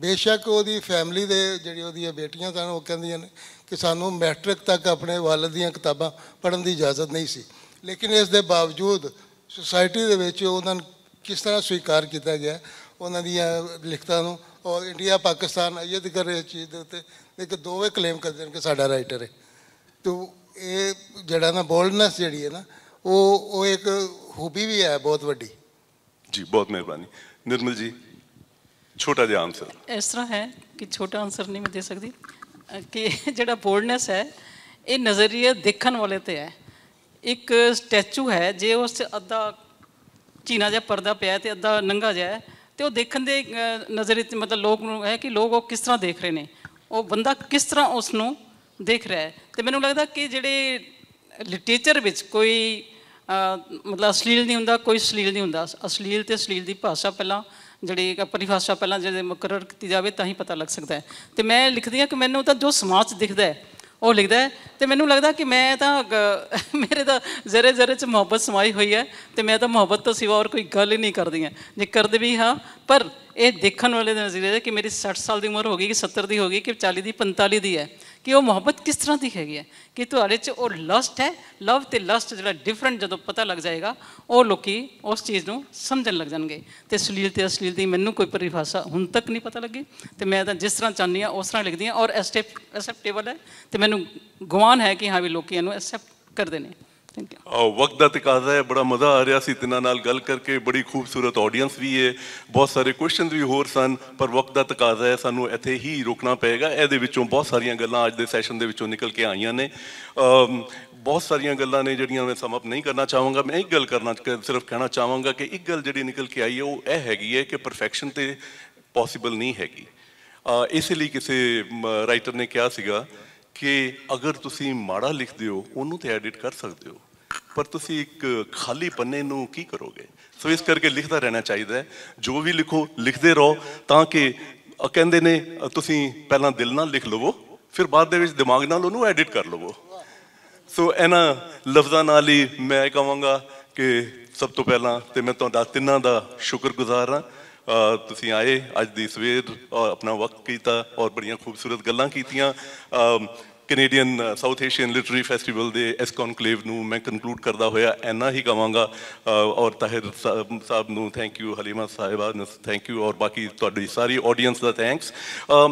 ਬੇਸ਼ੱਕ ਉਹਦੀ ਫੈਮਿਲੀ ਦੇ ਜਿਹੜੀ ਉਹਦੀਆਂ ਬੇਟੀਆਂ ਸਨ ਉਹ ਕਹਿੰਦੀਆਂ ਨੇ ਕਿ ਸਾਨੂੰ ਮੈਟ੍ਰਿਕ ਤੱਕ ਆਪਣੇ ਵਾਲਦ ਦੀਆਂ ਕਿਤਾਬਾਂ ਪੜ੍ਹਨ ਦੀ ਇਜਾਜ਼ਤ ਨਹੀਂ ਸੀ ਲੇਕਿਨ ਇਸ ਦੇ ਬਾਵਜੂਦ ਸੋਸਾਇਟੀ ਦੇ ਵਿੱਚ ਉਹਨਾਂ ਨੂੰ ਕਿਸ ਤਰ੍ਹਾਂ ਸਵੀਕਾਰ ਕੀਤਾ ਗਿਆ ਉਹਨਾਂ ਦੀਆਂ ਲਿਖਤਾਂ ਨੂੰ ਔਰ ਇੰਡੀਆ ਪਾਕਿਸਤਾਨ ਅਯਦ ਕਰ ਰਿਹਾ ਚੀਜ਼ ਦੇ ਉੱਤੇ ਇੱਕ ਦੋਵੇਂ ਕਲੇਮ ਕਰਦੇ ਨੇ ਕਿ ਸਾਡਾ ਰਾਈਟਰ ਹੈ ਤੋ ਇਹ ਜਿਹੜਾ ਨਾ ਬੋਲਡਨੈਸ ਜਿਹੜੀ ਹੈ ਨਾ ਉਹ ਉਹ ਇੱਕ ਹੂਬੀ ਵੀ ਹੈ ਬਹੁਤ ਵੱਡੀ ਜੀ ਬਹੁਤ ਮਿਹਰਬਾਨੀ ਨਿਰਮਲ ਜੀ ਛੋਟਾ ਜਿਹਾ ਆਨਸਰ ਇਸ ਤਰ੍ਹਾਂ ਹੈ ਕਿ ਛੋਟਾ ਆਨਸਰ ਨਹੀਂ ਮੈਂ ਦੇ ਸਕਦੀ ਕਿ ਜਿਹੜਾ ਬੋਲਡਨੈਸ ਹੈ ਇਹ ਨਜ਼ਰੀਆ ਦੇਖਣ ਵਾਲੇ ਤੇ ਹੈ ਇੱਕ ਸਟੈਚੂ ਹੈ ਜੇ ਉਸ ਅੱਧਾ ਚੀਨਾ ਜਿਹਾ ਪਰਦਾ ਪਿਆ ਤੇ ਅੱਧਾ ਨੰਗਾ ਜਿਹਾ ਤੇ ਉਹ ਦੇਖਣ ਦੇ ਨਜ਼ਰ ਮਤਲਬ ਲੋਕ ਨੂੰ ਹੈ ਕਿ ਲੋਕ ਉਹ ਕਿਸ ਤਰ੍ਹਾਂ ਦੇਖ ਰਹੇ ਨੇ ਉਹ ਬੰਦਾ ਕਿਸ ਤਰ੍ਹਾਂ ਉਸ ਨੂੰ ਦੇਖ ਰਿਹਾ ਹੈ ਤੇ ਮੈਨੂੰ ਲੱਗਦਾ ਕਿ ਜਿਹੜੇ ਲਿਟਰੇਚਰ ਵਿੱਚ ਕੋਈ ਮਤਲਬ ਅਸ਼ਲੀਲ ਨਹੀਂ ਹੁੰਦਾ ਕੋਈ ਸਲੀਲ ਨਹੀਂ ਹੁੰਦਾ ਅਸ਼ਲੀਲ ਤੇ ਸਲੀਲ ਦੀ ਭਾਸ਼ਾ ਪਹਿਲਾਂ ਜਿਹੜੀ ਪਰਿਭਾਸ਼ਾ ਪਹਿਲਾਂ ਜਿਹੜੇ ਮੁਕਰਰ ਕੀਤੀ ਜਾਵੇ ਤਾਂ ਹੀ ਪਤਾ ਲੱਗ ਸਕਦਾ ਹੈ ਤੇ ਮੈਂ ਲਿਖਦੀ ਹਾਂ ਕਿ ਮੈਨੂੰ ਤਾਂ ਜੋ ਸਮਾਜ ਦਿਖਦਾ ਹੈ ਉਹ ਲਿਖਦਾ ਹੈ ਤੇ ਮੈਨੂੰ ਲੱਗਦਾ ਕਿ ਮੈਂ ਤਾਂ ਮੇਰੇ ਤਾਂ ਜ਼ਰੇ ਜ਼ਰੇ ਚ ਮੁਹੱਬਤ ਸਮਾਈ ਹੋਈ ਹੈ ਤੇ ਮੈਂ ਤਾਂ ਮੁਹੱਬਤ ਤੋਂ ਸਿਵਾ ਹੋਰ ਕੋਈ ਗੱਲ ਹੀ ਨਹੀਂ ਕਰਦੀ ਹਾਂ ਜੇ ਕਰਦੇ ਵੀ ਹਾਂ ਪਰ ਇਹ ਦੇਖਣ ਵਾਲੇ ਦੇ ਨਜ਼ਰੀਏ ਕਿ ਮੇਰੀ 60 ਸਾਲ ਦੀ ਉਮਰ ਹੋ ਗਈ ਕਿ 70 ਦੀ ਹੋ ਗਈ ਕਿ 40 ਦੀ 45 ਦੀ ਹੈ ਕਿ ਉਹ ਮੁਹੱਬਤ ਕਿਸ ਤਰ੍ਹਾਂ ਦੀ ਹੈਗੀ ਹੈ ਕਿ ਤੁਹਾਡੇ 'ਚ ਉਹ ਲਸਟ ਹੈ ਲਵ ਤੇ ਲਸਟ ਜਿਹੜਾ ਡਿਫਰੈਂਟ ਜਦੋਂ ਪਤਾ ਲੱਗ ਜਾਏਗਾ ਉਹ ਲੋਕੀ ਉਸ ਚੀਜ਼ ਨੂੰ ਸਮਝਣ ਲੱਗ ਜਾਣਗੇ ਤੇ ਸੁਲੀਲ ਤੇ ਅਸਲੀਲ ਦੀ ਮੈਨੂੰ ਕੋਈ ਪਰਿਭਾਸ਼ਾ ਹੁਣ ਤੱਕ ਨਹੀਂ ਪਤਾ ਲੱਗੀ ਤੇ ਮੈਂ ਤਾਂ ਜਿਸ ਤਰ੍ਹਾਂ ਚਾਹਨੀ ਆ ਉਸ ਤਰ੍ਹਾਂ ਲਿਖਦੀ ਆ ਔਰ ਐਕਸੈਪਟੇਬਲ ਹੈ ਤੇ ਮੈਨੂੰ ਗਵਾਨ ਹੈ ਕਿ ਹਾਂ ਵੀ ਲੋਕੀ ਇਹਨੂੰ ਐਕਸੈਪਟ ਕਰਦੇ ਨੇ ਆ ਵਕਤ ਦਾ ਤਕਾਜ਼ਾ ਹੈ ਬੜਾ ਮਜ਼ਾ ਆ ਰਿਹਾ ਸੀ ਤਿੰਨਾਂ ਨਾਲ ਗੱਲ ਕਰਕੇ ਬੜੀ ਖੂਬਸੂਰਤ ਆਡੀਅנס ਵੀ ਹੈ ਬਹੁਤ ਸਾਰੇ ਕੁਐਸਚਨਸ ਵੀ ਹੋਰ ਸਨ ਪਰ ਵਕਤ ਦਾ ਤਕਾਜ਼ਾ ਹੈ ਸਾਨੂੰ ਇੱਥੇ ਹੀ ਰੁਕਣਾ ਪਏਗਾ ਇਹਦੇ ਵਿੱਚੋਂ ਬਹੁਤ ਸਾਰੀਆਂ ਗੱਲਾਂ ਅੱਜ ਦੇ ਸੈਸ਼ਨ ਦੇ ਵਿੱਚੋਂ ਨਿਕਲ ਕੇ ਆਈਆਂ ਨੇ ਬਹੁਤ ਸਾਰੀਆਂ ਗੱਲਾਂ ਨੇ ਜਿਹੜੀਆਂ ਮੈਂ ਸਮ ਅਪ ਨਹੀਂ ਕਰਨਾ ਚਾਹਾਂਗਾ ਮੈਂ ਇੱਕ ਗੱਲ ਕਰਨਾ ਸਿਰਫ ਕਹਿਣਾ ਚਾਹਾਂਗਾ ਕਿ ਇੱਕ ਗੱਲ ਜਿਹੜੀ ਨਿਕਲ ਕੇ ਆਈ ਹੈ ਉਹ ਇਹ ਹੈਗੀ ਹੈ ਕਿ ਪਰਫੈਕਸ਼ਨ ਤੇ ਪੋਸੀਬਲ ਨਹੀਂ ਹੈਗੀ ਇਸ ਲਈ ਕਿਸੇ ਰਾਈਟਰ ਨੇ ਕਿਹਾ ਸੀਗਾ ਕਿ ਅਗਰ ਤੁਸੀਂ ਮਾੜਾ ਲਿਖਦੇ ਹੋ ਉਹਨੂੰ ਤੇ ਐਡਿਟ ਕਰ ਸਕਦੇ ਹੋ ਪਰ ਤੁਸੀਂ ਇੱਕ ਖਾਲੀ ਪੰਨੇ ਨੂੰ ਕੀ ਕਰੋਗੇ ਸੋ ਇਸ ਕਰਕੇ ਲਿਖਦਾ ਰਹਿਣਾ ਚਾਹੀਦਾ ਜੋ ਵੀ ਲਿਖੋ ਲਿਖਦੇ ਰਹੋ ਤਾਂ ਕਿ ਕਹਿੰਦੇ ਨੇ ਤੁਸੀਂ ਪਹਿਲਾਂ ਦਿਲ ਨਾਲ ਲਿਖ ਲਵੋ ਫਿਰ ਬਾਅਦ ਦੇ ਵਿੱਚ ਦਿਮਾਗ ਨਾਲ ਉਹਨੂੰ ਐਡਿਟ ਕਰ ਲਵੋ ਸੋ ਇਹਨਾਂ ਲਫ਼ਜ਼ਾਂ ਨਾਲ ਹੀ ਮੈਂ ਕਹਾਂਗਾ ਕਿ ਸਭ ਤੋਂ ਪਹਿਲਾਂ ਤੇ ਮੈਂ ਤੁਹਾਡਾ ਤਿੰਨਾਂ ਦਾ ਸ਼ੁਕਰਗੁਜ਼ਾਰ ਹਾਂ ਤੁਸੀਂ ਆਏ ਅੱਜ ਦੀ ਸਵੇਰ ਆਪਣਾ ਵਕਤ ਕੀਤਾ ਔਰ ਬੜੀਆਂ ਖੂਬਸੂਰਤ ਗੱਲਾਂ ਕੀਤੀਆਂ Canadian South Asian literary festival ਦੇ ਇਸ ਕਨਕਲੇਵ ਨੂੰ ਮੈਂ ਕਨਕਲੂਡ ਕਰਦਾ ਹੋਇਆ ਐਨਾ ਹੀ ਕਵਾਂਗਾ ਔਰ ਤਾਹਿਰ ਸਾਹਿਬ ਨੂੰ ਥੈਂਕ ਯੂ ਹਲੀਮਾ ਸਾਹਿਬਾ ਨੂੰ ਥੈਂਕ ਯੂ ਔਰ ਬਾਕੀ ਤੁਹਾਡੀ ਸਾਰੀ ਆਡੀਅנס ਦਾ ਥੈਂਕਸ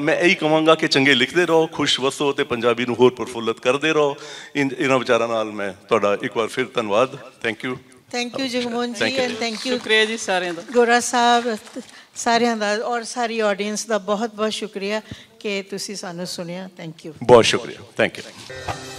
ਮੈਂ ਇਹੀ ਕਵਾਂਗਾ ਕਿ ਚੰਗੇ ਲਿਖਦੇ ਰਹੋ ਖੁਸ਼ ਵਸੋ ਤੇ ਪੰਜਾਬੀ ਨੂੰ ਹੋਰ ਪਰਫੁੱਲਤ ਕਰਦੇ ਰਹੋ ਇਹਨਾਂ ਵਿਚਾਰਾਂ ਨਾਲ ਮੈਂ ਤੁਹਾਡਾ ਇੱਕ ਵਾਰ ਫਿਰ ਧੰਨਵਾਦ thank you thank you Jagmohan ji and thank you ਸ਼ੁਕਰੀਆ ਜੀ ਸਾਰਿਆਂ ਦਾ ਗੋਰਾ ਸਾਹਿਬ ਸਾਰਿਆਂ ਦਾ ਔਰ ਸਾਰੀ ਆਡੀਅנס ਦਾ ਬਹੁਤ ਬਹੁਤ ਸ਼ੁਕਰੀਆ ਕਿ ਤੁਸੀਂ ਸਾਨੂੰ ਸੁਣਿਆ ਥੈਂਕ ਯੂ ਬਹੁਤ ਸ਼ੁਕਰੀਆ ਥੈਂਕ ਯੂ